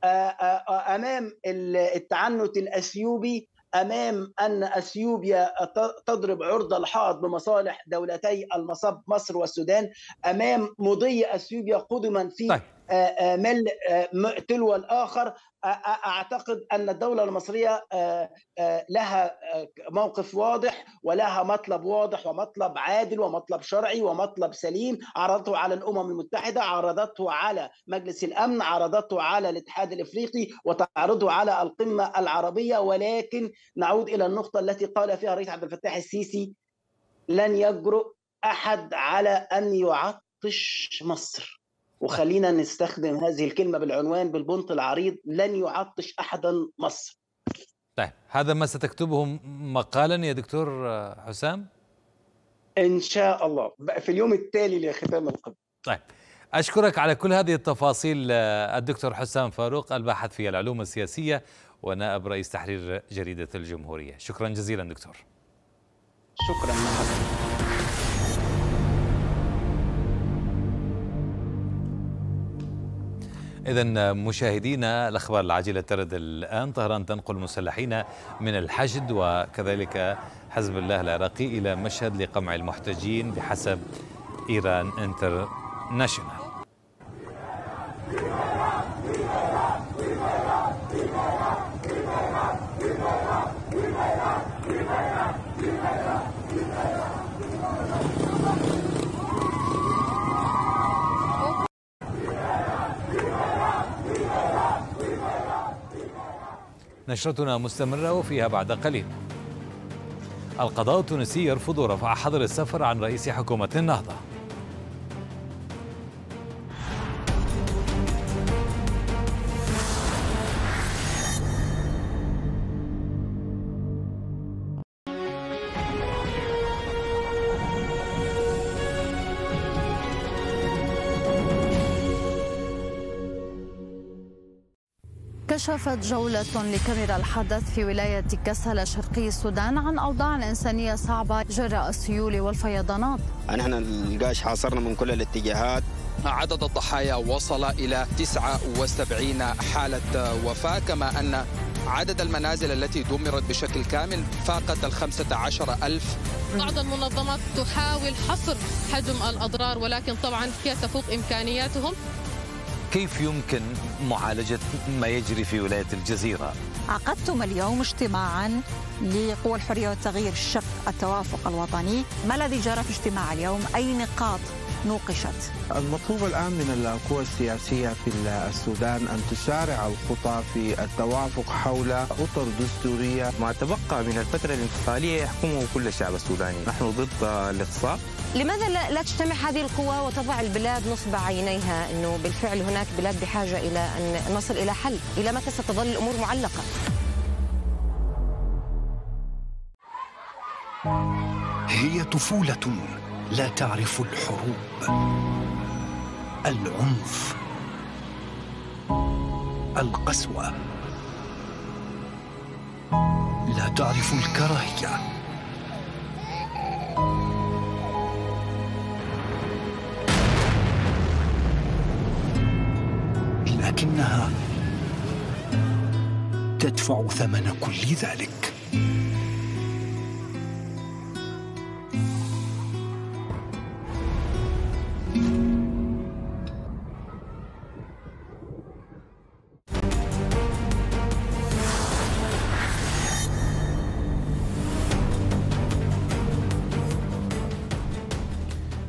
آه، آه، امام التعنت الاثيوبي امام ان اثيوبيا تضرب عرض الحائط بمصالح دولتي المصب مصر والسودان امام مضي اثيوبيا قدما في طيب. آه، آه، مل آه، تلو الاخر اعتقد ان الدوله المصريه لها موقف واضح ولها مطلب واضح ومطلب عادل ومطلب شرعي ومطلب سليم عرضته على الامم المتحده عرضته على مجلس الامن عرضته على الاتحاد الافريقي وتعرضه على القمه العربيه ولكن نعود الى النقطه التي قال فيها الرئيس عبد الفتاح السيسي لن يجرؤ احد على ان يعطش مصر وخلينا نستخدم هذه الكلمه بالعنوان بالبنط العريض لن يعطش احدا مصر طيب هذا ما ستكتبه مقالا يا دكتور حسام ان شاء الله في اليوم التالي لختام القمه طيب أشكرك على كل هذه التفاصيل الدكتور حسام فاروق الباحث في العلوم السياسية ونائب رئيس تحرير جريدة الجمهورية شكرا جزيلا دكتور شكرا لحضرتك إذا مشاهدينا الأخبار العاجلة ترد الآن طهران تنقل مسلحين من الحشد وكذلك حزب الله العراقي إلى مشهد لقمع المحتجين بحسب إيران انترناشونال نشرتنا مستمرة وفيها بعد قليل القضاء التونسي يرفض رفع حظر السفر عن رئيس حكومة النهضة كشفت جولة لكاميرا الحدث في ولاية كسلة شرقي السودان عن أوضاع إنسانية صعبة جراء السيول والفيضانات نحن القاش حاصرنا من كل الاتجاهات عدد الضحايا وصل إلى 79 حالة وفاة كما أن عدد المنازل التي دمرت بشكل كامل فاقت ال 15 ألف بعض المنظمات تحاول حصر حجم الأضرار ولكن طبعا هي تفوق إمكانياتهم كيف يمكن معالجة ما يجري في ولاية الجزيرة؟ عقدتم اليوم اجتماعا لقوى الحرية والتغيير الشق التوافق الوطني ما الذي جرى في اجتماع اليوم؟ أي نقاط نوقشت المطلوب الآن من القوى السياسية في السودان أن تسارع الخطى في التوافق حول أطر دستورية ما تبقى من الفترة الانفصالية يحكمه كل الشعب السوداني نحن ضد الإقصاء لماذا لا تجتمع هذه القوى وتضع البلاد نصب عينيها انه بالفعل هناك بلاد بحاجه الى ان نصل الى حل، الى متى ستظل الامور معلقه؟ هي طفولة لا تعرف الحروب العنف القسوة لا تعرف الكراهية لكنها تدفع ثمن كل ذلك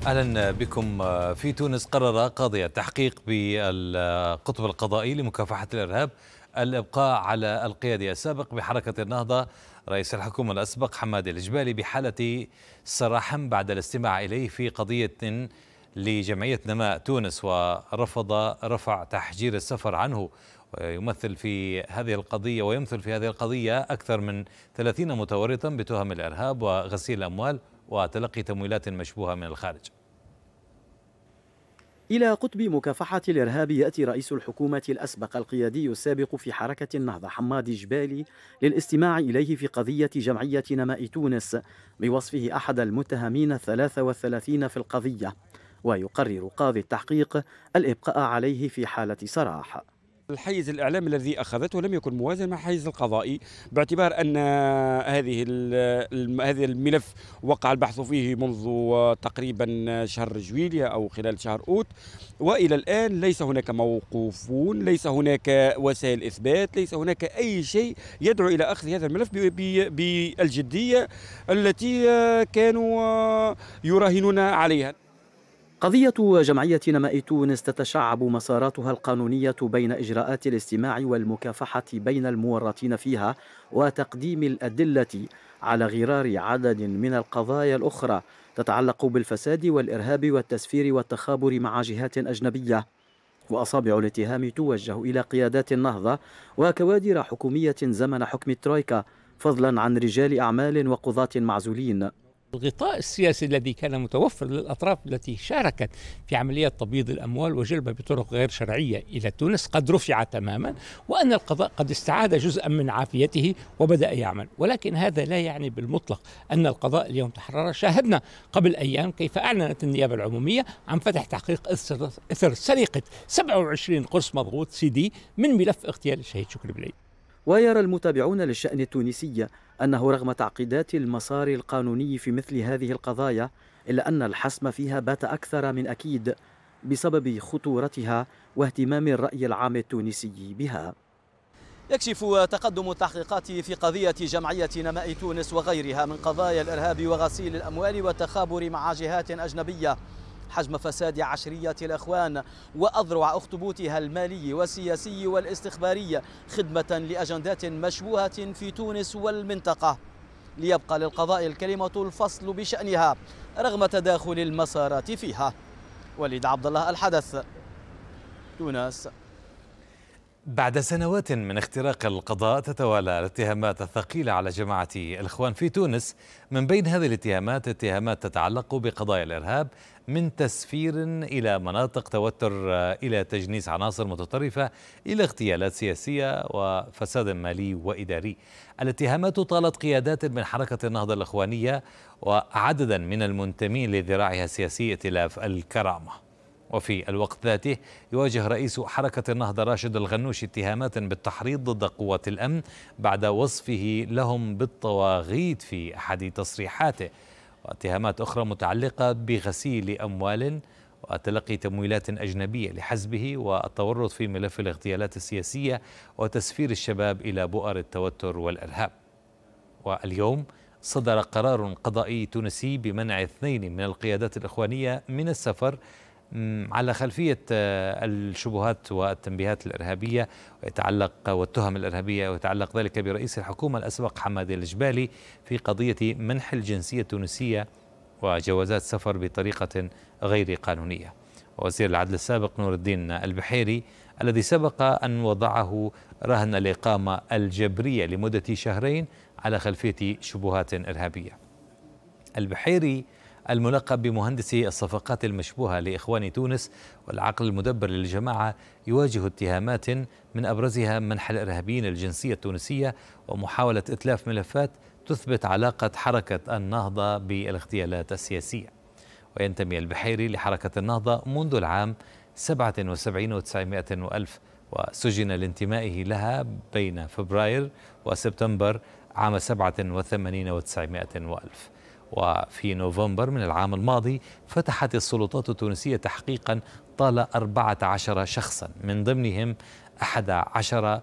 اهلا بكم في تونس قرر قاضي التحقيق بالقطب القضائي لمكافحه الارهاب الابقاء على القيادي السابق بحركه النهضه رئيس الحكومه الاسبق حماد الجبالي بحاله سراحم بعد الاستماع اليه في قضيه لجمعيه نماء تونس ورفض رفع تحجير السفر عنه ويمثل في هذه القضيه ويمثل في هذه القضيه اكثر من 30 متورطا بتهم الارهاب وغسيل الاموال وتلقي تمويلات مشبوهة من الخارج إلى قطب مكافحة الإرهاب يأتي رئيس الحكومة الأسبق القيادي السابق في حركة النهضة حماد جبالي للاستماع إليه في قضية جمعية نماء تونس بوصفه أحد المتهمين الثلاثة والثلاثين في القضية ويقرر قاضي التحقيق الإبقاء عليه في حالة سراح الحيز الاعلامي الذي أخذته لم يكن موازن مع الحيز القضائي باعتبار أن هذه هذا الملف وقع البحث فيه منذ تقريبا شهر جويليا أو خلال شهر أوت وإلى الآن ليس هناك موقوفون ليس هناك وسائل إثبات ليس هناك أي شيء يدعو إلى أخذ هذا الملف بالجدية التي كانوا يراهنون عليها قضية جمعية نماء تونس تتشعب مساراتها القانونية بين إجراءات الاستماع والمكافحة بين المورطين فيها وتقديم الأدلة على غرار عدد من القضايا الأخرى تتعلق بالفساد والإرهاب والتسفير والتخابر مع جهات أجنبية وأصابع الاتهام توجه إلى قيادات النهضة وكوادر حكومية زمن حكم الترويكا فضلا عن رجال أعمال وقضاة معزولين الغطاء السياسي الذي كان متوفر للأطراف التي شاركت في عملية تبييض الأموال وجلبها بطرق غير شرعية إلى تونس قد رفع تماما وأن القضاء قد استعاد جزءا من عافيته وبدأ يعمل ولكن هذا لا يعني بالمطلق أن القضاء اليوم تحرر شاهدنا قبل أيام كيف أعلنت النيابة العمومية عن فتح تحقيق إثر سرقة 27 قرص مضغوط سي دي من ملف اغتيال الشهيد شكري بليد ويرى المتابعون للشأن التونسي أنه رغم تعقيدات المسار القانوني في مثل هذه القضايا إلا أن الحسم فيها بات أكثر من أكيد بسبب خطورتها واهتمام الرأي العام التونسي بها يكشف تقدم التحقيقات في قضية جمعية نماء تونس وغيرها من قضايا الإرهاب وغسيل الأموال والتخابر مع جهات أجنبية حجم فساد عشرية الأخوان وأذرع أخطبوتها المالي والسياسي والاستخباري خدمة لأجندات مشبوهة في تونس والمنطقة ليبقى للقضاء الكلمة الفصل بشأنها رغم تداخل المسارات فيها وليد عبد الله الحدث تونس بعد سنوات من اختراق القضاء تتوالى الاتهامات الثقيلة على جماعة الإخوان في تونس من بين هذه الاتهامات اتهامات تتعلق بقضايا الإرهاب من تسفير إلى مناطق توتر آه، إلى تجنيس عناصر متطرفة إلى اغتيالات سياسية وفساد مالي وإداري الاتهامات طالت قيادات من حركة النهضة الإخوانية وعددا من المنتمين لذراعها السياسي ائتلاف الكرامة وفي الوقت ذاته يواجه رئيس حركة النهضة راشد الغنوشي اتهامات بالتحريض ضد قوات الأمن بعد وصفه لهم بالطواغيت في أحد تصريحاته واتهامات أخرى متعلقة بغسيل أموال وتلقي تمويلات أجنبية لحزبه والتورط في ملف الاغتيالات السياسية وتسفير الشباب إلى بؤر التوتر والإرهاب واليوم صدر قرار قضائي تونسي بمنع اثنين من القيادات الإخوانية من السفر على خلفية آه، الشبهات والتنبيهات الإرهابية يتعلق والتهم الإرهابية ويتعلق ذلك برئيس الحكومة الأسبق حماد الجبالي في قضية منح الجنسية التونسية وجوازات سفر بطريقة غير قانونية وزير العدل السابق نور الدين البحيري الذي سبق أن وضعه رهن الإقامة الجبرية لمدة شهرين على خلفية شبهات إرهابية البحيري الملقب بمهندسي الصفقات المشبوهة لإخوان تونس والعقل المدبر للجماعة يواجه اتهامات من أبرزها منح الإرهابيين الجنسية التونسية ومحاولة إتلاف ملفات تثبت علاقة حركة النهضة بالاغتيالات السياسية وينتمي البحيري لحركة النهضة منذ العام 77 و وألف وسجن لانتمائه لها بين فبراير وسبتمبر عام 87 900 وألف وفي نوفمبر من العام الماضي فتحت السلطات التونسية تحقيقا طال 14 شخصا من ضمنهم 11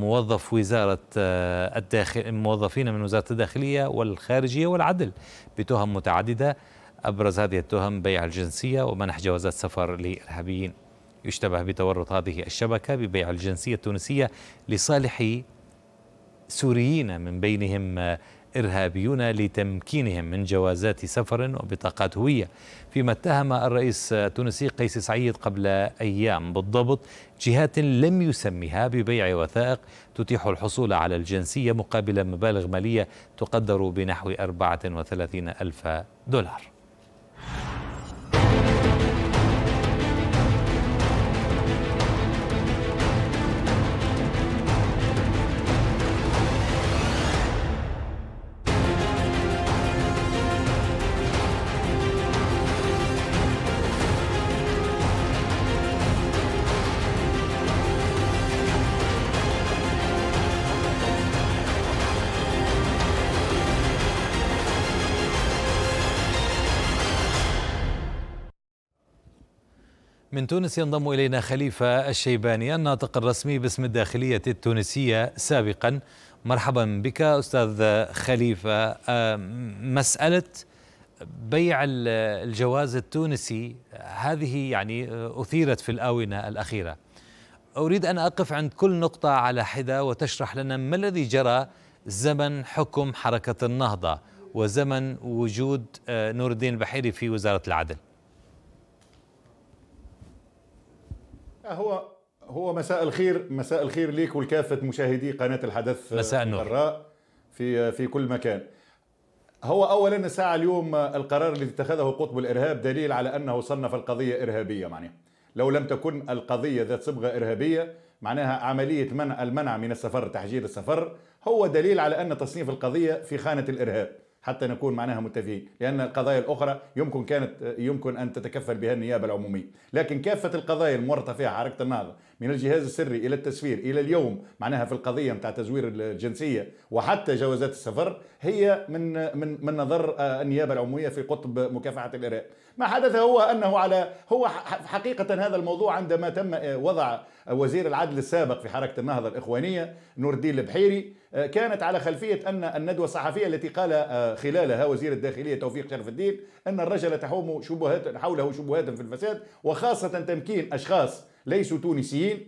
موظف وزارة آه، الداخل موظفين من وزارة الداخلية والخارجية والعدل بتهم متعددة أبرز هذه التهم بيع الجنسية ومنح جوازات سفر لإرهابيين يشتبه بتورط هذه الشبكة ببيع الجنسية التونسية لصالح سوريين من بينهم آه، إرهابيون لتمكينهم من جوازات سفر وبطاقات هوية فيما اتهم الرئيس التونسي قيس سعيد قبل أيام بالضبط جهات لم يسمها ببيع وثائق تتيح الحصول على الجنسية مقابل مبالغ مالية تقدر بنحو 34 ألف دولار من تونس ينضم إلينا خليفة الشيباني الناطق الرسمي باسم الداخلية التونسية سابقا مرحبا بك أستاذ خليفة آه، مسألة بيع الجواز التونسي هذه يعني أثيرت في الآونة الأخيرة أريد أن أقف عند كل نقطة على حدة وتشرح لنا ما الذي جرى زمن حكم حركة النهضة وزمن وجود آه، نور الدين البحيري في وزارة العدل هو هو مساء الخير مساء الخير ليك ولكافة مشاهدي قناة الحدث مساء النور في في كل مكان هو اولا ساعة اليوم القرار الذي اتخذه قطب الارهاب دليل على انه صنف القضية ارهابية معناها لو لم تكن القضية ذات صبغة ارهابية معناها عملية منع المنع من السفر تحجير السفر هو دليل على ان تصنيف القضية في خانة الارهاب حتى نكون معناها متفقين لأن القضايا الأخرى يمكن كانت يمكن أن تتكفل بها النيابة العمومية لكن كافة القضايا المورطة فيها حركة النهضة من الجهاز السري الى التسفير الى اليوم معناها في القضيه نتاع تزوير الجنسيه وحتى جوازات السفر هي من من من نظر آه، النيابه العموميه في قطب مكافحه الارهاب ما حدث هو انه على هو حقيقه هذا الموضوع عندما تم آه، وضع وزير العدل السابق في حركه النهضه الاخوانيه نور الدين البحيري آه، كانت على خلفيه ان الندوه الصحفيه التي قال خلالها وزير الداخليه توفيق شرف الدين ان الرجل تحوم شبهات حوله شبهات في الفساد وخاصه تمكين اشخاص ليسوا تونسيين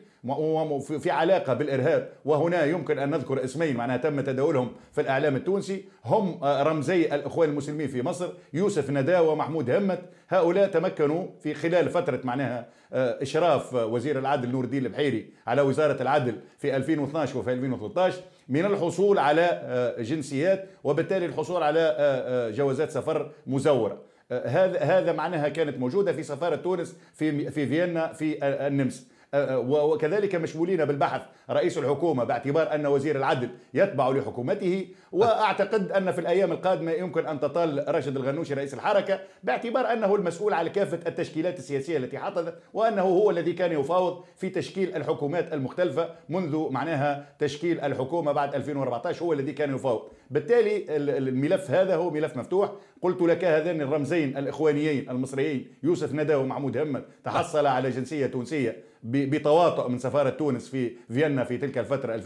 في علاقة بالإرهاب وهنا يمكن أن نذكر اسمين معناها تم تداولهم في الإعلام التونسي هم آه، رمزي الإخوان المسلمين في مصر يوسف ندا ومحمود همت هؤلاء تمكنوا في خلال فترة معناها آه، إشراف وزير العدل نور الدين البحيري على وزارة العدل في 2012 وفي 2013 من الحصول على آه، جنسيات وبالتالي الحصول على جوازات سفر مزورة آه، هذا هذا معناها كانت موجوده في سفاره تونس في في فيينا في النمسا أه، أه، وكذلك مشمولين بالبحث رئيس الحكومة باعتبار أن وزير العدل يتبع لحكومته وأعتقد أن في الأيام القادمة يمكن أن تطال راشد الغنوشي رئيس الحركة باعتبار أنه المسؤول على كافة التشكيلات السياسية التي حدثت وأنه هو الذي كان يفاوض في تشكيل الحكومات المختلفة منذ معناها تشكيل الحكومة بعد 2014 هو الذي كان يفاوض بالتالي الملف هذا هو ملف مفتوح قلت لك هذان الرمزين الإخوانيين المصريين يوسف ندى ومحمود همت تحصل على جنسية تونسية بتواطؤ من سفارة تونس في فيينا في تلك الفترة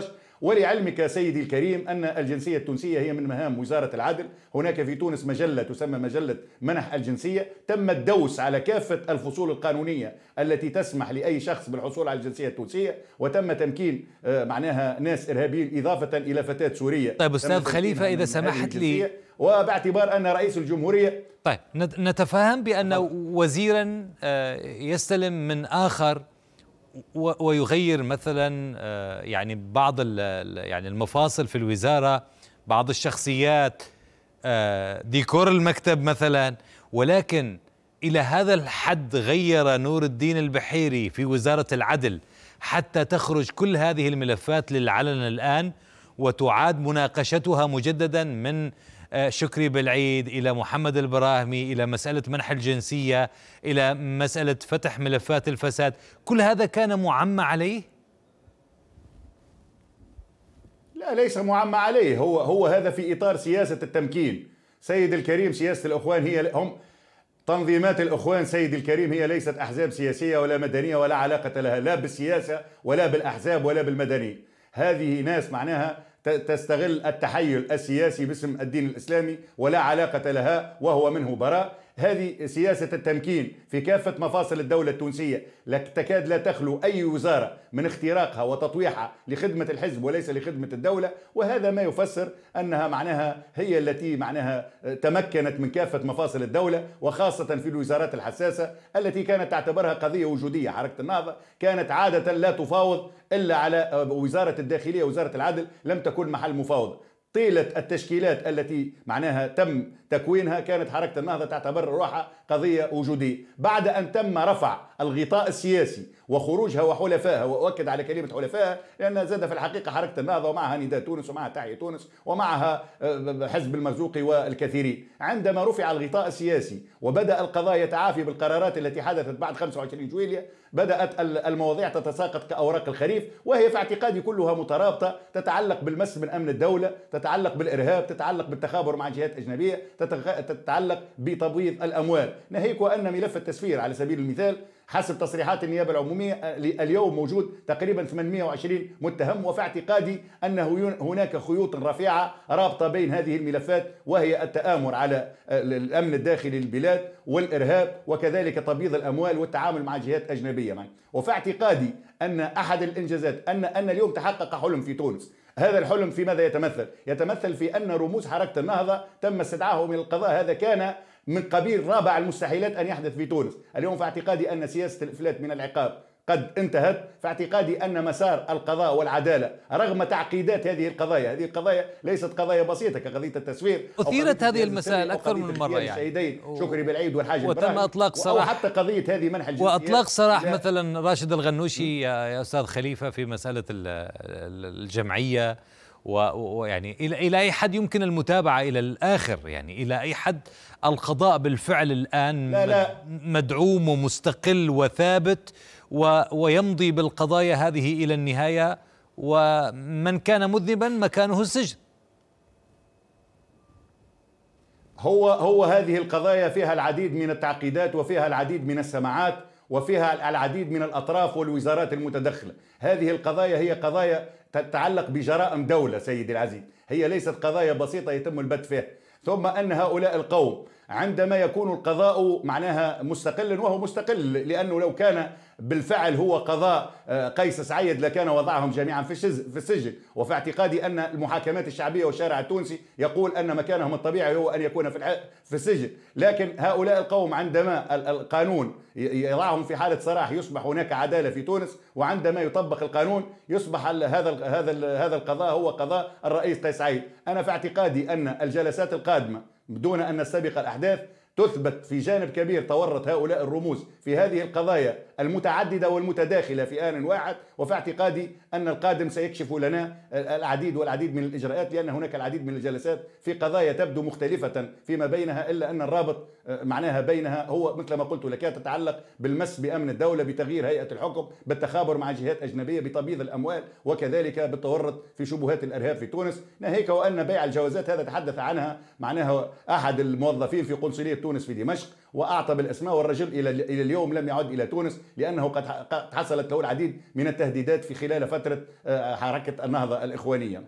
2013-2013 ولعلمك سيدي الكريم أن الجنسية التونسية هي من مهام وزارة العدل هناك في تونس مجلة تسمى مجلة منح الجنسية تم الدوس على كافة الفصول القانونية التي تسمح لأي شخص بالحصول على الجنسية التونسية وتم تمكين آه، معناها ناس إرهابيين إضافة إلى فتاة سورية طيب أستاذ خليفة إذا سمحت لي وباعتبار أن رئيس الجمهورية طيب نتفهم بأن وزيرا آه، يستلم من آخر ويغير مثلا آه، يعني بعض يعني المفاصل في الوزارة بعض الشخصيات آه، ديكور المكتب مثلا ولكن إلى هذا الحد غير نور الدين البحيري في وزارة العدل حتى تخرج كل هذه الملفات للعلن الآن وتعاد مناقشتها مجددا من آه، شكري بالعيد إلى محمد البراهمي إلى مسألة منح الجنسية إلى مسألة فتح ملفات الفساد كل هذا كان معمى عليه؟ لا ليس معمى عليه هو هو هذا في اطار سياسه التمكين سيد الكريم سياسه الاخوان هي هم تنظيمات الاخوان سيد الكريم هي ليست احزاب سياسيه ولا مدنيه ولا علاقه لها لا بالسياسه ولا بالاحزاب ولا بالمدني هذه ناس معناها تستغل التحيل السياسي باسم الدين الإسلامي ولا علاقة لها وهو منه براء هذه سياسة التمكين في كافة مفاصل الدولة التونسية لا تكاد لا تخلو أي وزارة من اختراقها وتطويعها لخدمة الحزب وليس لخدمة الدولة وهذا ما يفسر أنها معناها هي التي معناها آه، تمكنت من كافة مفاصل الدولة وخاصة في الوزارات الحساسة التي كانت تعتبرها قضية وجودية حركة النهضة كانت عادة لا تفاوض إلا على آه، وزارة الداخلية وزارة العدل لم تكن محل مفاوضة طيلة التشكيلات التي معناها تم تكوينها كانت حركة النهضة تعتبر روحها قضية وجودية بعد أن تم رفع الغطاء السياسي وخروجها وحلفائها واؤكد على كلمه حلفائها لانها زاد في الحقيقه حركه النهضه ومعها نداء تونس ومعها تحية تونس ومعها آه، حزب المرزوقي والكثيرين عندما رفع الغطاء السياسي وبدا القضاء يتعافي بالقرارات التي حدثت بعد 25 جويليا بدات المواضيع تتساقط كاوراق الخريف وهي في اعتقادي كلها مترابطه تتعلق بالمس من امن الدوله تتعلق بالارهاب تتعلق بالتخابر مع جهات اجنبيه تتعلق بتبويض الاموال ناهيك وان ملف التسفير على سبيل المثال حسب تصريحات النيابة العمومية آه، اليوم موجود تقريبا 820 متهم وفي اعتقادي أنه هناك خيوط رفيعة رابطة بين هذه الملفات وهي التآمر على الأمن آه، الداخلي للبلاد والإرهاب وكذلك تبييض الأموال والتعامل مع جهات أجنبية معي وفي اعتقادي أن أحد الإنجازات أن أن اليوم تحقق حلم في تونس هذا الحلم في ماذا يتمثل؟ يتمثل في أن رموز حركة النهضة تم استدعائهم من القضاء هذا كان من قبيل رابع المستحيلات أن يحدث في تونس اليوم في اعتقادي أن سياسة الإفلات من العقاب قد انتهت في اعتقادي أن مسار القضاء والعدالة رغم تعقيدات هذه القضايا هذه القضايا ليست قضايا بسيطة كقضية التسوير أثيرت هذه المسائل أكثر من مرة يعني الشهيدين و... شكري بالعيد والحاج وتم إطلاق سراح حتى قضية هذه منح الجنسية وأطلاق سراح مثلا راشد الغنوشي يا أستاذ خليفة في مسألة الجمعية ويعني الى الى اي حد يمكن المتابعه الى الاخر يعني الى اي حد القضاء بالفعل الآن لا لا مدعوم ومستقل وثابت و ويمضي بالقضايا هذه إلى النهاية ومن كان مذنبا مكانه السجن هو هو هذه القضايا فيها العديد من التعقيدات وفيها العديد من السماعات وفيها العديد من الاطراف والوزارات المتدخله، هذه القضايا هي قضايا تتعلق بجرائم دوله سيدي العزيز، هي ليست قضايا بسيطه يتم البت فيها، ثم أن هؤلاء القوم عندما يكون القضاء معناها مستقلا وهو مستقل لأنه لو كان بالفعل هو قضاء آه، قيس سعيد لكان وضعهم جميعا في في السجن وفي اعتقادي أن المحاكمات الشعبية والشارع التونسي يقول أن مكانهم الطبيعي هو أن يكون في في السجن لكن هؤلاء القوم عندما القانون يضعهم في حالة صراح يصبح هناك عدالة في تونس وعندما يطبق القانون يصبح هذا هذا هذا القضاء هو قضاء الرئيس قيس سعيد أنا في اعتقادي أن الجلسات القادمة دون أن نستبق الأحداث تثبت في جانب كبير تورط هؤلاء الرموز في هذه القضايا المتعدده والمتداخله في ان واحد وفي اعتقادي ان القادم سيكشف لنا العديد والعديد من الاجراءات لان هناك العديد من الجلسات في قضايا تبدو مختلفه فيما بينها الا ان الرابط معناها بينها هو مثل ما قلت لك تتعلق بالمس بامن الدوله بتغيير هيئه الحكم بالتخابر مع جهات اجنبيه بتبييض الاموال وكذلك بالتورط في شبهات الارهاب في تونس ناهيك وان بيع الجوازات هذا تحدث عنها معناها احد الموظفين في قنصليه تونس تونس في دمشق واعطى بالاسماء والرجل الى الى اليوم لم يعد الى تونس لانه قد حصلت له العديد من التهديدات في خلال فتره آه، حركه النهضه الاخوانيه.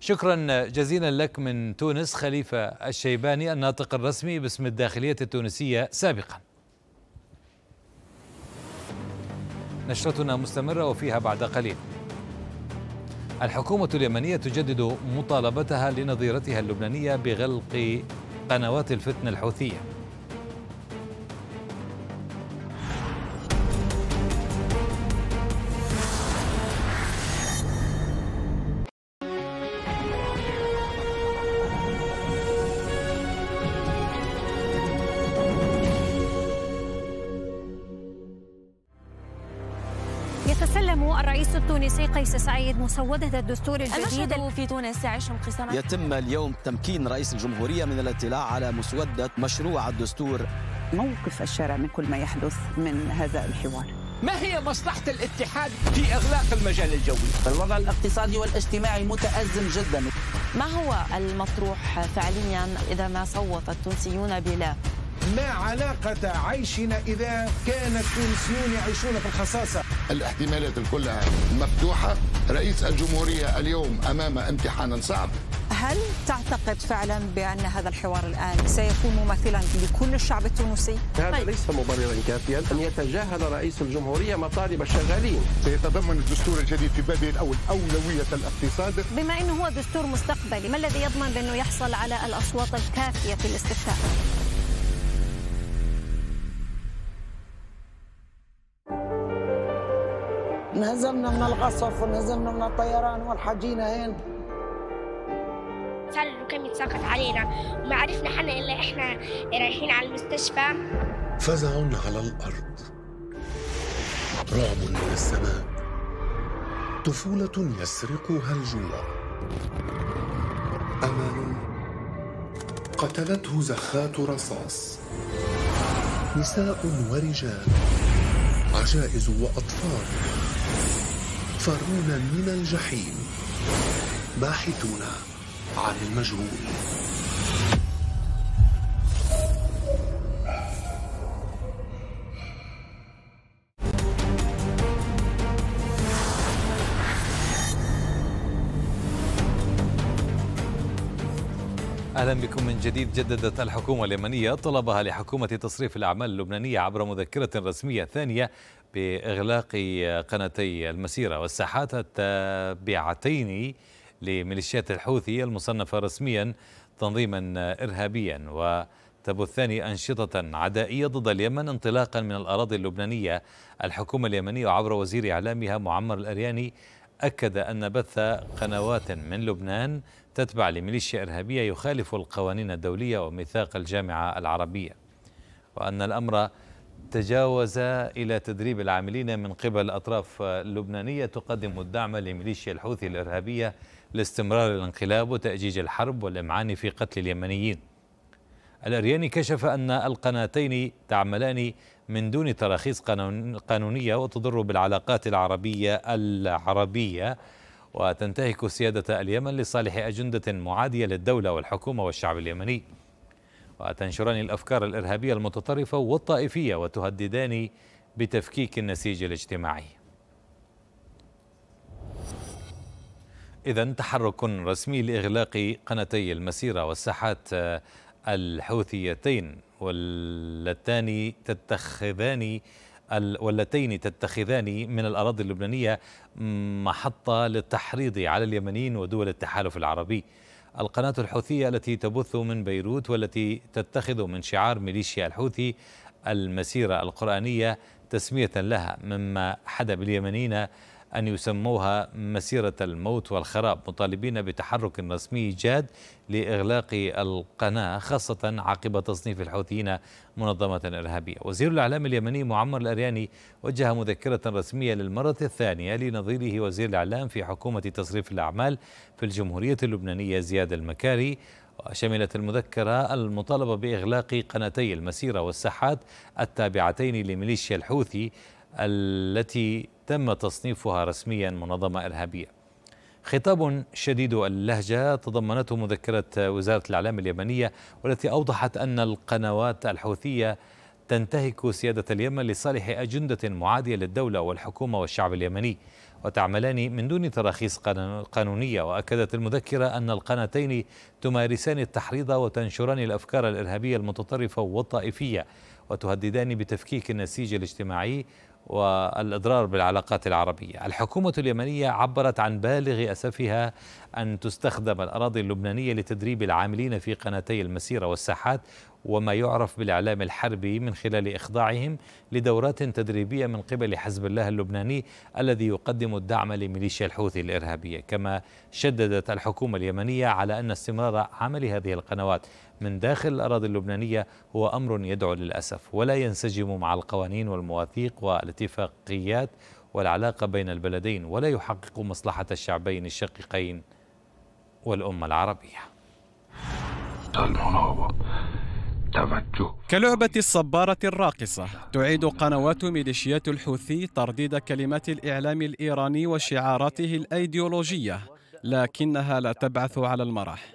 شكرا جزيلا لك من تونس خليفه الشيباني الناطق الرسمي باسم الداخليه التونسيه سابقا. نشرتنا مستمره وفيها بعد قليل. الحكومة اليمنية تجدد مطالبتها لنظيرتها اللبنانية بغلق قنوات الفتن الحوثيه الرئيس التونسي قيس سعيد مسودة الدستور الجديد في تونس يعيش انقسامات يتم اليوم تمكين رئيس الجمهورية من الاطلاع على مسودة مشروع الدستور موقف الشارع من كل ما يحدث من هذا الحوار ما هي مصلحة الاتحاد في إغلاق المجال الجوي؟ الوضع الاقتصادي والاجتماعي متأزم جدا ما هو المطروح فعليا إذا ما صوت التونسيون بلا؟ ما علاقة عيشنا إذا كان التونسيون يعيشون في الخصاصة؟ الاحتمالات كلها مفتوحة رئيس الجمهورية اليوم أمام امتحان صعب هل تعتقد فعلا بأن هذا الحوار الآن سيكون ممثلا لكل الشعب التونسي؟ هذا طيب. ليس مبررا كافيا أن يتجاهل رئيس الجمهورية مطالب الشغالين سيتضمن الدستور الجديد في بابه الأول أولوية الاقتصاد بما أنه هو دستور مستقبلي ما الذي يضمن بأنه يحصل على الأصوات الكافية في الاستفتاء؟ انهزمنا من القصف وانهزمنا من الطيران والحجينا هين صار الركام يتساقط علينا وما عرفنا حنا الا احنا رايحين على المستشفى فزع على الارض رعب من السماء طفوله يسرقها الجوع امل قتلته زخات رصاص نساء ورجال عجائز واطفال فارون من الجحيم باحثون عن المجهول أهلا بكم من جديد جددت الحكومة اليمنية طلبها لحكومة تصريف الأعمال اللبنانية عبر مذكرة رسمية ثانية بإغلاق قناتي المسيرة والساحات التابعتين لميليشيات الحوثي المصنفة رسميا تنظيما إرهابيا وتبثان أنشطة عدائية ضد اليمن انطلاقا من الأراضي اللبنانية الحكومة اليمنية عبر وزير إعلامها معمر الأرياني أكد أن بث قنوات من لبنان تتبع لميليشيا إرهابية يخالف القوانين الدولية وميثاق الجامعة العربية وأن الأمر تجاوز إلى تدريب العاملين من قبل أطراف لبنانية تقدم الدعم لميليشيا الحوثي الإرهابية لاستمرار الانقلاب وتأجيج الحرب والإمعان في قتل اليمنيين الأرياني كشف أن القناتين تعملان من دون تراخيص قانونية وتضر بالعلاقات العربية العربية وتنتهك سيادة اليمن لصالح أجندة معادية للدولة والحكومة والشعب اليمني وتنشران الأفكار الإرهابية المتطرفة والطائفية وتهددان بتفكيك النسيج الاجتماعي إذا تحرك رسمي لإغلاق قناتي المسيرة والساحات الحوثيتين واللتان تتخذان واللتين تتخذان من الأراضي اللبنانية محطة للتحريض على اليمنيين ودول التحالف العربي القناة الحوثية التي تبث من بيروت والتي تتخذ من شعار ميليشيا الحوثي المسيرة القرآنية تسمية لها مما حدا باليمنيين أن يسموها مسيرة الموت والخراب مطالبين بتحرك رسمي جاد لإغلاق القناة خاصة عقب تصنيف الحوثيين منظمة إرهابية وزير الإعلام اليمني معمر الأرياني وجه مذكرة رسمية للمرة الثانية لنظيره وزير الإعلام في حكومة تصريف الأعمال في الجمهورية اللبنانية زياد المكاري وشملت المذكرة المطالبة بإغلاق قناتي المسيرة والساحات التابعتين لميليشيا الحوثي التي تم تصنيفها رسميا منظمة إرهابية خطاب شديد اللهجة تضمنته مذكرة وزارة الإعلام اليمنية والتي أوضحت أن القنوات الحوثية تنتهك سيادة اليمن لصالح أجندة معادية للدولة والحكومة والشعب اليمني وتعملان من دون تراخيص قانونية وأكدت المذكرة أن القناتين تمارسان التحريض وتنشران الأفكار الإرهابية المتطرفة والطائفية وتهددان بتفكيك النسيج الاجتماعي والإضرار بالعلاقات العربية الحكومة اليمنية عبرت عن بالغ أسفها أن تستخدم الأراضي اللبنانية لتدريب العاملين في قناتي المسيرة والساحات وما يعرف بالإعلام الحربي من خلال إخضاعهم لدورات تدريبية من قبل حزب الله اللبناني الذي يقدم الدعم لميليشيا الحوثي الإرهابية كما شددت الحكومة اليمنية على أن استمرار عمل هذه القنوات من داخل الأراضي اللبنانية هو أمر يدعو للأسف ولا ينسجم مع القوانين والمواثيق والاتفاقيات والعلاقة بين البلدين ولا يحقق مصلحة الشعبين الشقيقين والأمة العربية التوجه كلعبة الصبارة الراقصة تعيد قنوات ميليشيات الحوثي ترديد كلمات الإعلام الإيراني وشعاراته الأيديولوجية لكنها لا تبعث على المرح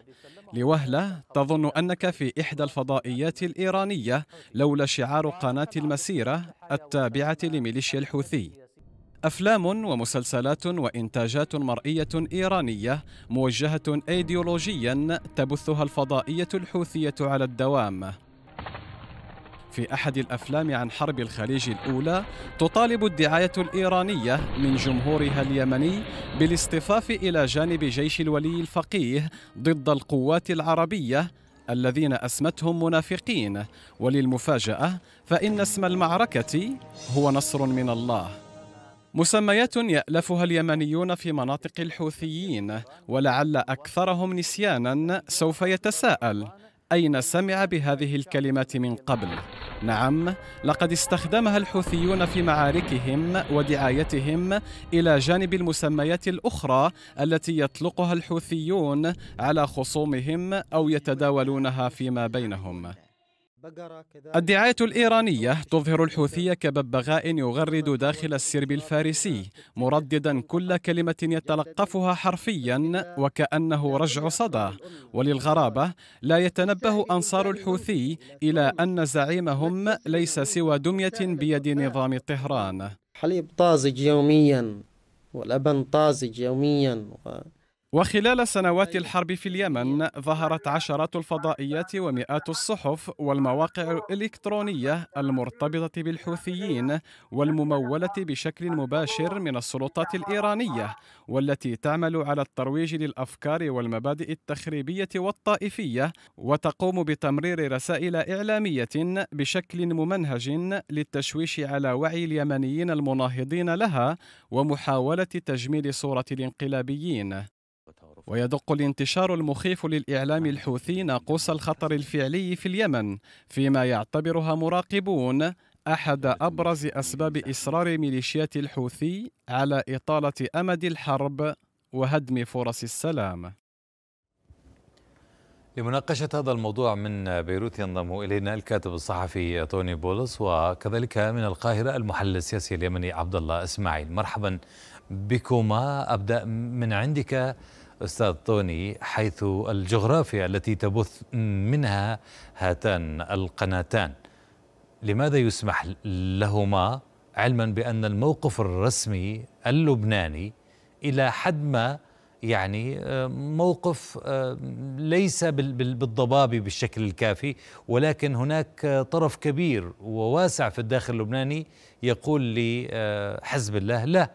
لوهلة تظن أنك في إحدى الفضائيات الإيرانية لولا شعار قناة المسيرة التابعة لميليشيا الحوثي أفلام ومسلسلات وإنتاجات مرئية إيرانية موجهة أيديولوجيا تبثها الفضائية الحوثية على الدوام في أحد الأفلام عن حرب الخليج الأولى تطالب الدعاية الإيرانية من جمهورها اليمني بالاصطفاف إلى جانب جيش الولي الفقيه ضد القوات العربية الذين أسمتهم منافقين وللمفاجأة فإن اسم المعركة هو نصر من الله مسميات يألفها اليمنيون في مناطق الحوثيين ولعل أكثرهم نسيانا سوف يتساءل أين سمع بهذه الكلمة من قبل؟ نعم لقد استخدمها الحوثيون في معاركهم ودعايتهم الى جانب المسميات الاخرى التي يطلقها الحوثيون على خصومهم او يتداولونها فيما بينهم الدعاية الإيرانية تظهر الحوثي كببغاء يغرد داخل السرب الفارسي مرددا كل كلمة يتلقفها حرفيا وكأنه رجع صدى وللغرابة لا يتنبه أنصار الحوثي إلى أن زعيمهم ليس سوى دمية بيد نظام طهران حليب طازج يوميا ولبن طازج يوميا وخلال سنوات أيوة. الحرب في اليمن ظهرت عشرات الفضائيات ومئات الصحف والمواقع الإلكترونية المرتبطة بالحوثيين والممولة بشكل مباشر من السلطات الإيرانية والتي تعمل على الترويج للأفكار والمبادئ التخريبية والطائفية وتقوم بتمرير رسائل إعلامية بشكل ممنهج للتشويش على وعي اليمنيين المناهضين لها ومحاولة تجميل صورة الانقلابيين ويدق الانتشار المخيف للإعلام الحوثي ناقوس الخطر الفعلي في اليمن فيما يعتبرها مراقبون أحد أبرز أسباب إصرار ميليشيات الحوثي على إطالة أمد الحرب وهدم فرص السلام لمناقشة هذا الموضوع من بيروت ينضم إلينا الكاتب الصحفي توني بولس وكذلك من القاهرة المحلل السياسي اليمني عبد الله إسماعيل مرحبا بكما أبدأ من عندك أستاذ طوني حيث الجغرافيا التي تبث منها هاتان القناتان لماذا يسمح لهما علما بأن الموقف الرسمي اللبناني إلى حد ما يعني آه، موقف آه، ليس بالضباب بالشكل الكافي ولكن هناك طرف كبير وواسع في الداخل اللبناني يقول لحزب آه، الله لا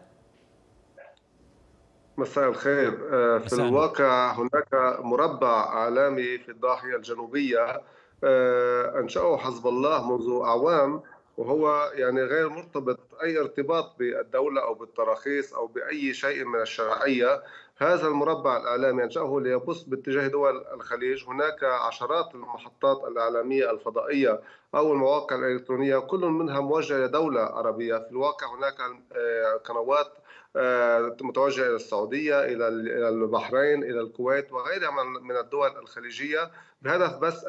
مساء الخير آه، في مساء الواقع هناك مربع عالمي في الضاحية الجنوبية آه، أنشأه حزب الله منذ أعوام وهو يعني غير مرتبط أي ارتباط بالدولة أو بالتراخيص أو بأي شيء من الشرعية هذا المربع الإعلامي أنشأه ليبص باتجاه دول الخليج هناك عشرات المحطات الإعلامية الفضائية أو المواقع الإلكترونية كل منها موجهة لدولة عربية في الواقع هناك آه، قنوات آه، متوجهه الى السعوديه الى البحرين الى الكويت وغيرها من الدول الخليجيه بهدف بس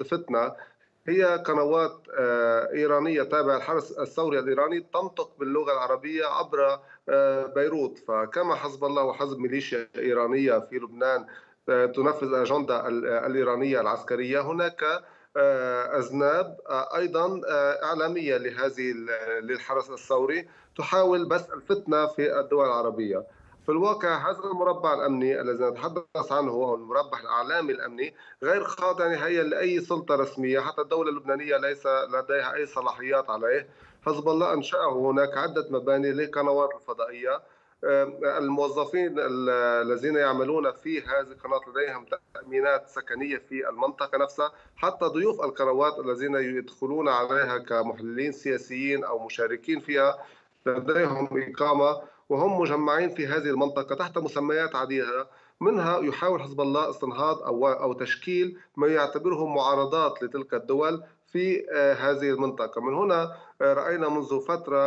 الفتنه هي قنوات آه، إيرانية تابعة للحرس الثوري الإيراني تنطق باللغة العربية عبر آه، بيروت فكما حزب الله وحزب ميليشيا إيرانية في لبنان تنفذ الأجندة الإيرانية العسكرية هناك أذناب أيضا إعلامية لهذه للحرس الثوري تحاول بث الفتنه في الدول العربيه. في الواقع هذا المربع الامني الذي نتحدث عنه او المربع الاعلامي الامني غير خاضع نهائيا لاي سلطه رسميه حتى الدوله اللبنانيه ليس لديها اي صلاحيات عليه حزب الله انشاه هناك عده مباني للقنوات الفضائيه آه، الموظفين الذين يعملون في هذه القنوات لديهم تأمينات سكنية في المنطقة نفسها حتى ضيوف القنوات الذين يدخلون عليها كمحللين سياسيين أو مشاركين فيها لديهم إقامة وهم مجمعين في هذه المنطقة تحت مسميات عديدة منها يحاول حزب الله استنهاض أو, أو تشكيل ما يعتبره معارضات لتلك الدول في آه، هذه المنطقة من هنا آه، رأينا منذ فترة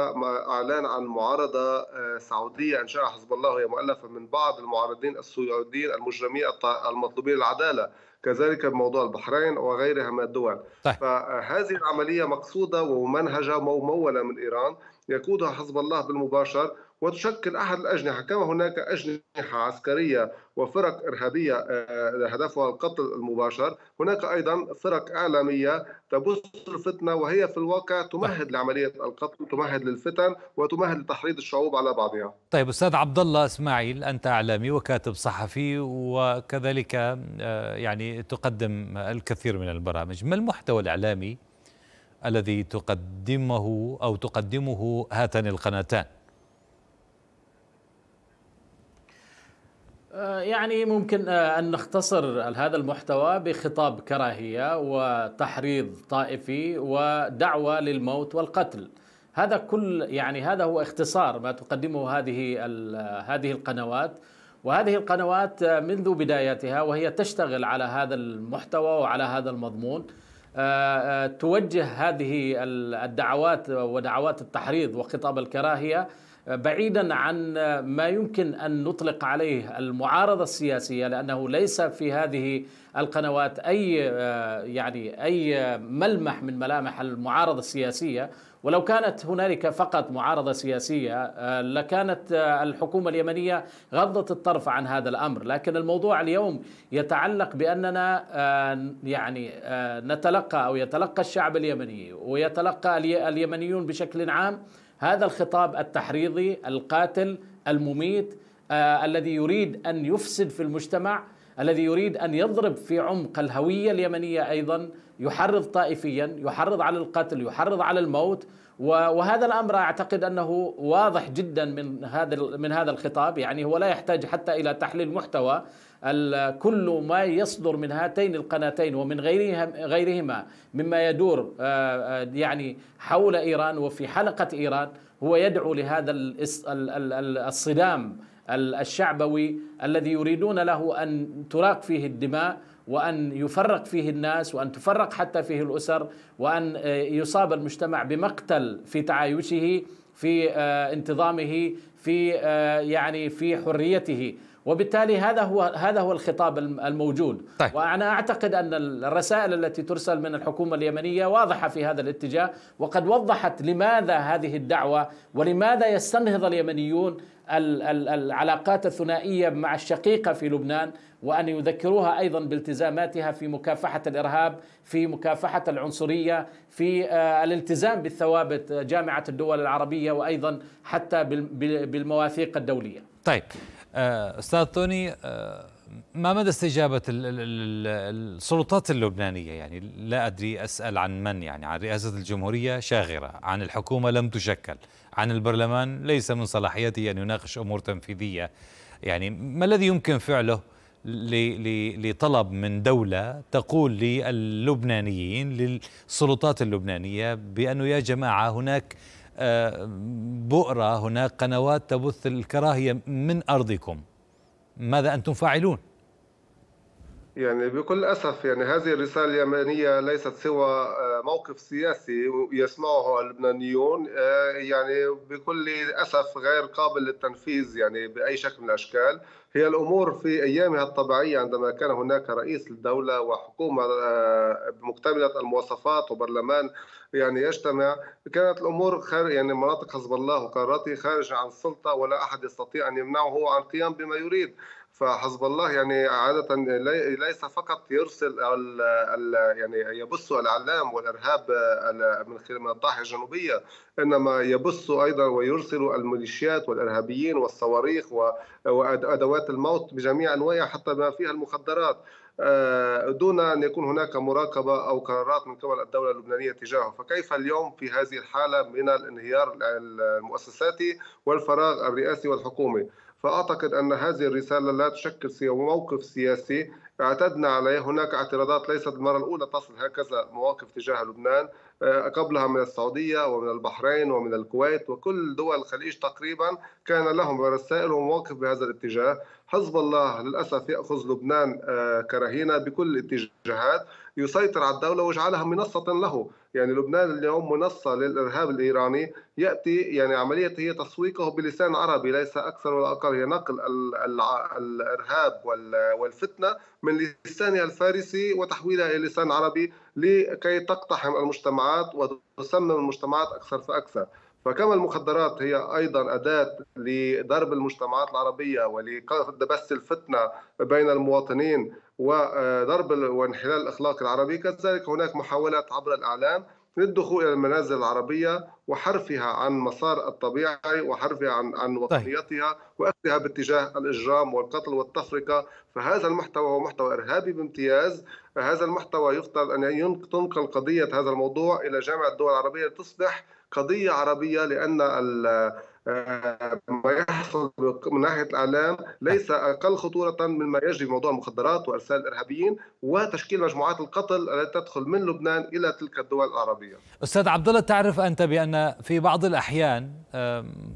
أعلان عن معارضة آه، سعودية أنشأها حزب الله وهي مؤلفة من بعض المعارضين السعوديين المجرمين المطلوبين العدالة كذلك موضوع البحرين وغيرها من الدول طيب. فهذه العملية مقصودة وممنهجة وممولة من إيران يقودها حزب الله بالمباشر وتشكل احد الاجنحه كما هناك اجنحه عسكريه وفرق ارهابيه آه، هدفها القتل المباشر هناك ايضا فرق اعلاميه تبث الفتنه وهي في الواقع تمهد لعمليه القتل تمهد للفتن وتمهد لتحريض الشعوب على بعضها طيب استاذ عبد الله اسماعيل انت اعلامي وكاتب صحفي وكذلك آه، يعني تقدم الكثير من البرامج ما المحتوى الاعلامي الذي تقدمه أو تقدمه هاتان القناتان آه، يعني ممكن آه، أن نختصر هذا المحتوى بخطاب كراهية وتحريض طائفي ودعوة للموت والقتل هذا كل يعني هذا هو اختصار ما تقدمه هذه هذه القنوات وهذه القنوات آه، منذ بدايتها وهي تشتغل على هذا المحتوى وعلى هذا المضمون آه، آه، توجه هذه الدعوات ودعوات التحريض وخطاب الكراهيه آه، بعيدا عن ما يمكن ان نطلق عليه المعارضه السياسيه لانه ليس في هذه القنوات اي يعني اي ملمح من ملامح المعارضه السياسيه ولو كانت هنالك فقط معارضه سياسيه آه، لكانت آه، الحكومه اليمنيه غضت الطرف عن هذا الامر، لكن الموضوع اليوم يتعلق باننا آه، يعني نتلقى او يتلقى الشعب اليمني ويتلقى اليمنيون بشكل عام هذا الخطاب التحريضي القاتل المميت الذي يريد ان يفسد في المجتمع، الذي يريد ان يضرب في عمق الهويه اليمنيه ايضا يحرض طائفيا يحرض على القتل يحرض على الموت وهذا الامر اعتقد انه واضح جدا من هذا من هذا الخطاب يعني هو لا يحتاج حتى الى تحليل محتوى كل ما يصدر من هاتين القناتين ومن غيرهما مما يدور يعني حول ايران وفي حلقه ايران هو يدعو لهذا الصدام الشعبوي الذي يريدون له ان تراق فيه الدماء وأن يفرق فيه الناس وأن تفرق حتى فيه الأسر وأن آه، يصاب المجتمع بمقتل في تعايشه في آه، انتظامه في آه، يعني في حريته وبالتالي هذا هو هذا هو الخطاب الموجود طيب. وانا اعتقد ان الرسائل التي ترسل من الحكومه اليمنيه واضحه في هذا الاتجاه وقد وضحت لماذا هذه الدعوه ولماذا يستنهض اليمنيون العلاقات الثنائيه مع الشقيقه في لبنان وان يذكروها ايضا بالتزاماتها في مكافحه الارهاب، في مكافحه العنصريه، في آه، الالتزام بالثوابت آه، جامعه الدول العربيه وايضا حتى بالمواثيق الدوليه. طيب آه، استاذ طوني ما مدى استجابة السلطات اللبنانية يعني لا أدري أسأل عن من يعني عن رئاسة الجمهورية شاغرة عن الحكومة لم تشكل عن البرلمان ليس من صلاحيته أن يناقش أمور تنفيذية يعني ما الذي يمكن فعله لطلب من دولة تقول للبنانيين للسلطات اللبنانية بأنه يا جماعة هناك آه، بؤرة هناك قنوات تبث الكراهية من أرضكم ماذا أنتم فاعلون؟ يعني بكل أسف يعني هذه الرسالة اليمنية ليست سوى آه، موقف سياسي يسمعه اللبنانيون آه، يعني بكل أسف غير قابل للتنفيذ يعني بأي شكل من الأشكال هي الأمور في أيامها الطبيعية عندما كان هناك رئيس للدولة وحكومة آه، بمكتملة المواصفات وبرلمان يعني يجتمع كانت الأمور خارج يعني مناطق حزب الله وقراراته خارجة عن السلطة ولا أحد يستطيع أن يمنعه عن القيام بما يريد فحزب الله يعني عادة ليس فقط يرسل ال الـ يعني يبص الإعلام والإرهاب من خلال الضاحية الجنوبية إنما يبص أيضا ويرسل الميليشيات والإرهابيين والصواريخ وأدوات الموت بجميع أنواعها حتى ما فيها المخدرات آه، دون أن يكون هناك مراقبة أو قرارات من قبل الدولة اللبنانية تجاهه فكيف اليوم في هذه الحالة من الانهيار المؤسساتي والفراغ الرئاسي والحكومي فأعتقد أن هذه الرسالة لا تشكل موقف سياسي اعتدنا عليه هناك اعتراضات ليست المرة الأولى تصل هكذا مواقف تجاه لبنان آه، قبلها من السعودية ومن البحرين ومن الكويت وكل دول الخليج تقريبا كان لهم رسائل ومواقف بهذا الاتجاه حزب الله للأسف يأخذ لبنان آه، كرهينة بكل الاتجاهات يسيطر على الدولة ويجعلها منصة له يعني لبنان اليوم منصة للإرهاب الإيراني يأتي يعني عملية هي تسويقه بلسان عربي ليس أكثر ولا أقل هي نقل الإرهاب والفتنة من لسانها الفارسي وتحويلها إلى لسان عربي لكي تقتحم المجتمعات وتسمم المجتمعات أكثر فأكثر فكما المخدرات هي ايضا اداه لضرب المجتمعات العربيه ولبث الفتنه بين المواطنين وضرب وانحلال الاخلاق العربي كذلك هناك محاولات عبر الاعلام للدخول الى المنازل العربيه وحرفها عن مسار الطبيعي وحرفها عن عن طيب. وطنيتها واخذها باتجاه الاجرام والقتل والتفرقه فهذا المحتوى هو محتوى ارهابي بامتياز هذا المحتوى يفترض ان تنقل قضيه هذا الموضوع الى جامعه الدول العربيه لتصبح قضية عربية لأن آه، ما يحصل من ناحية الإعلام ليس أقل خطورة مما يجري في موضوع المخدرات وإرسال الإرهابيين وتشكيل مجموعات القتل التي تدخل من لبنان إلى تلك الدول العربية أستاذ عبد الله تعرف أنت بأن في بعض الأحيان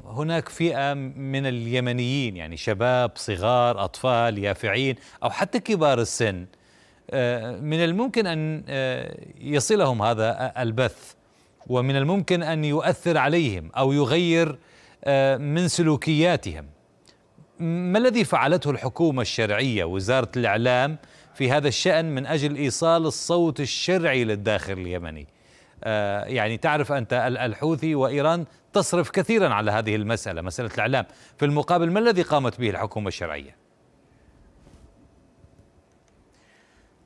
هناك فئة من اليمنيين يعني شباب صغار أطفال يافعين أو حتى كبار السن آه، من الممكن أن آه، يصلهم هذا البث ومن الممكن أن يؤثر عليهم أو يغير آه، من سلوكياتهم ما الذي فعلته الحكومة الشرعية وزارة الإعلام في هذا الشأن من أجل إيصال الصوت الشرعي للداخل اليمني آه، يعني تعرف أنت الحوثي وإيران تصرف كثيرا على هذه المسألة مسألة الإعلام في المقابل ما الذي قامت به الحكومة الشرعية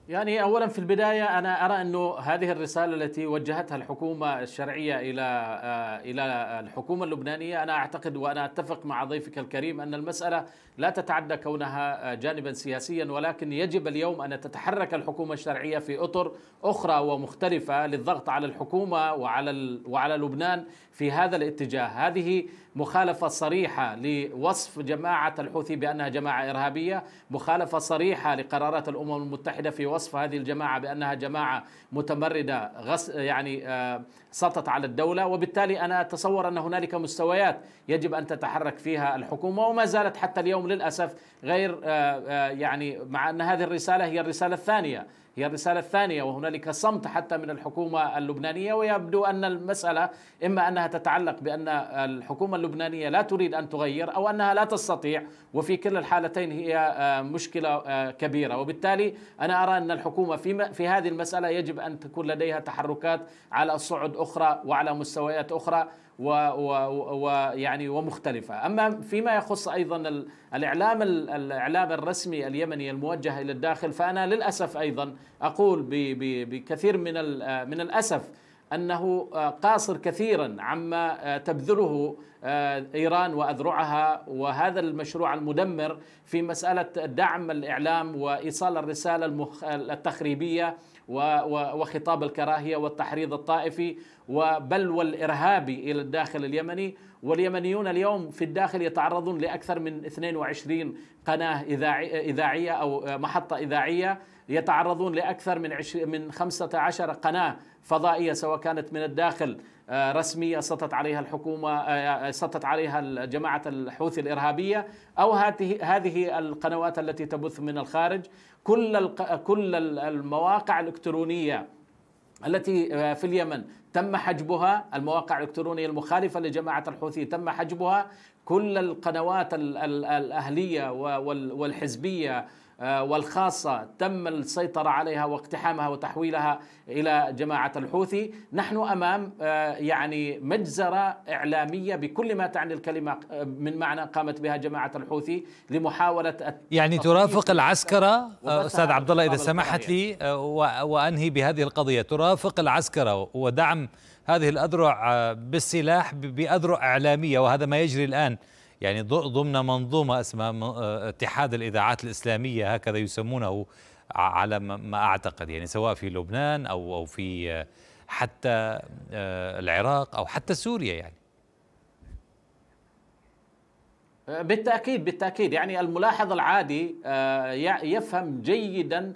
يعني اولا في البدايه انا ارى انه هذه الرساله التي وجهتها الحكومه الشرعيه الى آه، الى الحكومه اللبنانيه انا اعتقد وانا اتفق مع ضيفك الكريم ان المساله لا تتعدى كونها آه، جانبا سياسيا ولكن يجب اليوم ان تتحرك الحكومه الشرعيه في اطر اخرى ومختلفه للضغط على الحكومه وعلى وعلى لبنان في هذا الاتجاه هذه مخالفة صريحة لوصف جماعة الحوثي بأنها جماعة إرهابية مخالفة صريحة لقرارات الأمم المتحدة في وصف هذه الجماعة بأنها جماعة متمردة غس يعني آه، سطت على الدولة وبالتالي أنا أتصور أن هنالك مستويات يجب أن تتحرك فيها الحكومة وما زالت حتى اليوم للأسف غير آه، آه، يعني مع أن هذه الرسالة هي الرسالة الثانية هي الرسالة الثانية وهنالك صمت حتى من الحكومة اللبنانية ويبدو أن المسألة إما أنها تتعلق بأن الحكومة اللبنانية لا تريد أن تغير أو أنها لا تستطيع وفي كلا الحالتين هي آه، مشكلة آه، كبيرة وبالتالي أنا أرى أن الحكومة في, في هذه المسألة يجب أن تكون لديها تحركات على صعد أخرى وعلى مستويات أخرى ويعني ومختلفة أما فيما يخص أيضا الإعلام الإعلام الرسمي اليمني الموجه إلى الداخل فأنا للأسف أيضا أقول بكثير من من الأسف أنه قاصر كثيرا عما تبذله آه، إيران وأذرعها وهذا المشروع المدمر في مسألة دعم الإعلام وإيصال الرسالة التخريبية وخطاب الكراهية والتحريض الطائفي وبل والإرهابي إلى الداخل اليمني واليمنيون اليوم في الداخل يتعرضون لأكثر من 22 قناة إذاعية أو محطة إذاعية يتعرضون لأكثر من من 15 قناة فضائية سواء كانت من الداخل آه، رسمية سطت عليها الحكومة آه، آه، سطت عليها جماعة الحوثي الإرهابية أو هذه القنوات التي تبث من الخارج كل كل المواقع الإلكترونية التي في اليمن تم حجبها المواقع الإلكترونية المخالفة لجماعة الحوثي تم حجبها كل القنوات الأهلية والحزبية آه، والخاصة تم السيطرة عليها واقتحامها وتحويلها إلى جماعة الحوثي نحن أمام آه، يعني مجزرة إعلامية بكل ما تعني الكلمة آه، من معنى قامت بها جماعة الحوثي لمحاولة يعني ترافق العسكرة أستاذ عبد الله إذا سمحت لي وأنهي بهذه القضية ترافق العسكرة ودعم هذه الأذرع بالسلاح بأذرع إعلامية وهذا ما يجري الآن يعني ضمن منظومة اسمها آه، اتحاد الإذاعات الإسلامية هكذا يسمونه على ما أعتقد يعني سواء في لبنان أو أو في آه، حتى آه، العراق أو حتى سوريا يعني بالتأكيد بالتأكيد يعني الملاحظ العادي يفهم جيداً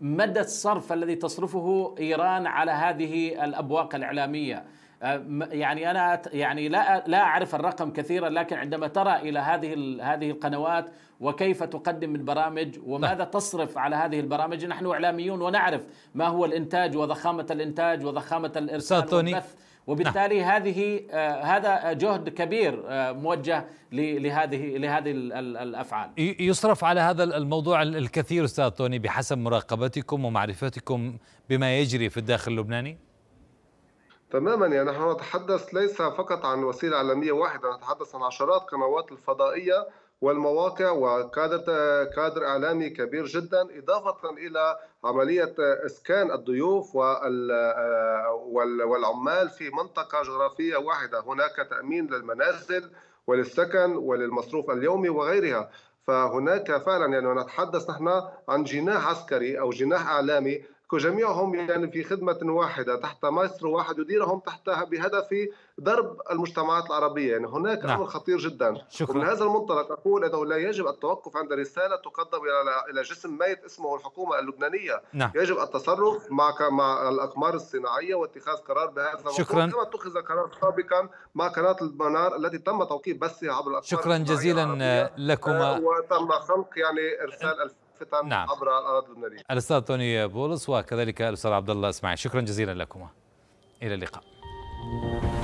مدى الصرف الذي تصرفه ايران على هذه الابواق الاعلاميه آه، يعني انا يعني لا لا اعرف الرقم كثيرا لكن عندما ترى الى هذه هذه القنوات وكيف تقدم من برامج وماذا تصرف على هذه البرامج نحن اعلاميون ونعرف ما هو الانتاج وضخامه الانتاج وضخامه الارسال والبث نعم. وبالتالي هذه آه، هذا جهد كبير آه، موجه لهذه لهذه الافعال يصرف على هذا الموضوع الكثير استاذ توني بحسب مراقبتكم ومعرفتكم بما يجري في الداخل اللبناني تماما يعني نحن نتحدث ليس فقط عن وسيله اعلاميه واحده نتحدث عن عشرات قنوات الفضائيه والمواقع وكادر كادر اعلامي كبير جدا اضافه الى عمليه اسكان الضيوف والعمال في منطقه جغرافيه واحده هناك تامين للمنازل وللسكن وللمصروف اليومي وغيرها فهناك فعلا يعني نتحدث نحن عن جناح عسكري او جناح اعلامي جميعهم يعني في خدمة واحدة تحت مايسترو واحد يديرهم تحتها بهدف ضرب المجتمعات العربية يعني هناك نعم. أمر خطير جدا شكرا. ومن هذا المنطلق أقول أنه لا يجب التوقف عند رسالة تقدم إلى إلى جسم ميت اسمه الحكومة اللبنانية نعم. يجب التصرف مع مع الأقمار الصناعية واتخاذ قرار بهذا شكرا كما اتخذ قرار سابقا مع قناة المنار التي تم توقيف بثها عبر الأقمار شكرا جزيلا لكما آه، وتم خلق يعني إرسال فتن نعم. عبر الاراضي اللبنانيه. الاستاذ توني بولس وكذلك الاستاذ عبد الله اسماعيل شكرا جزيلا لكما الى اللقاء.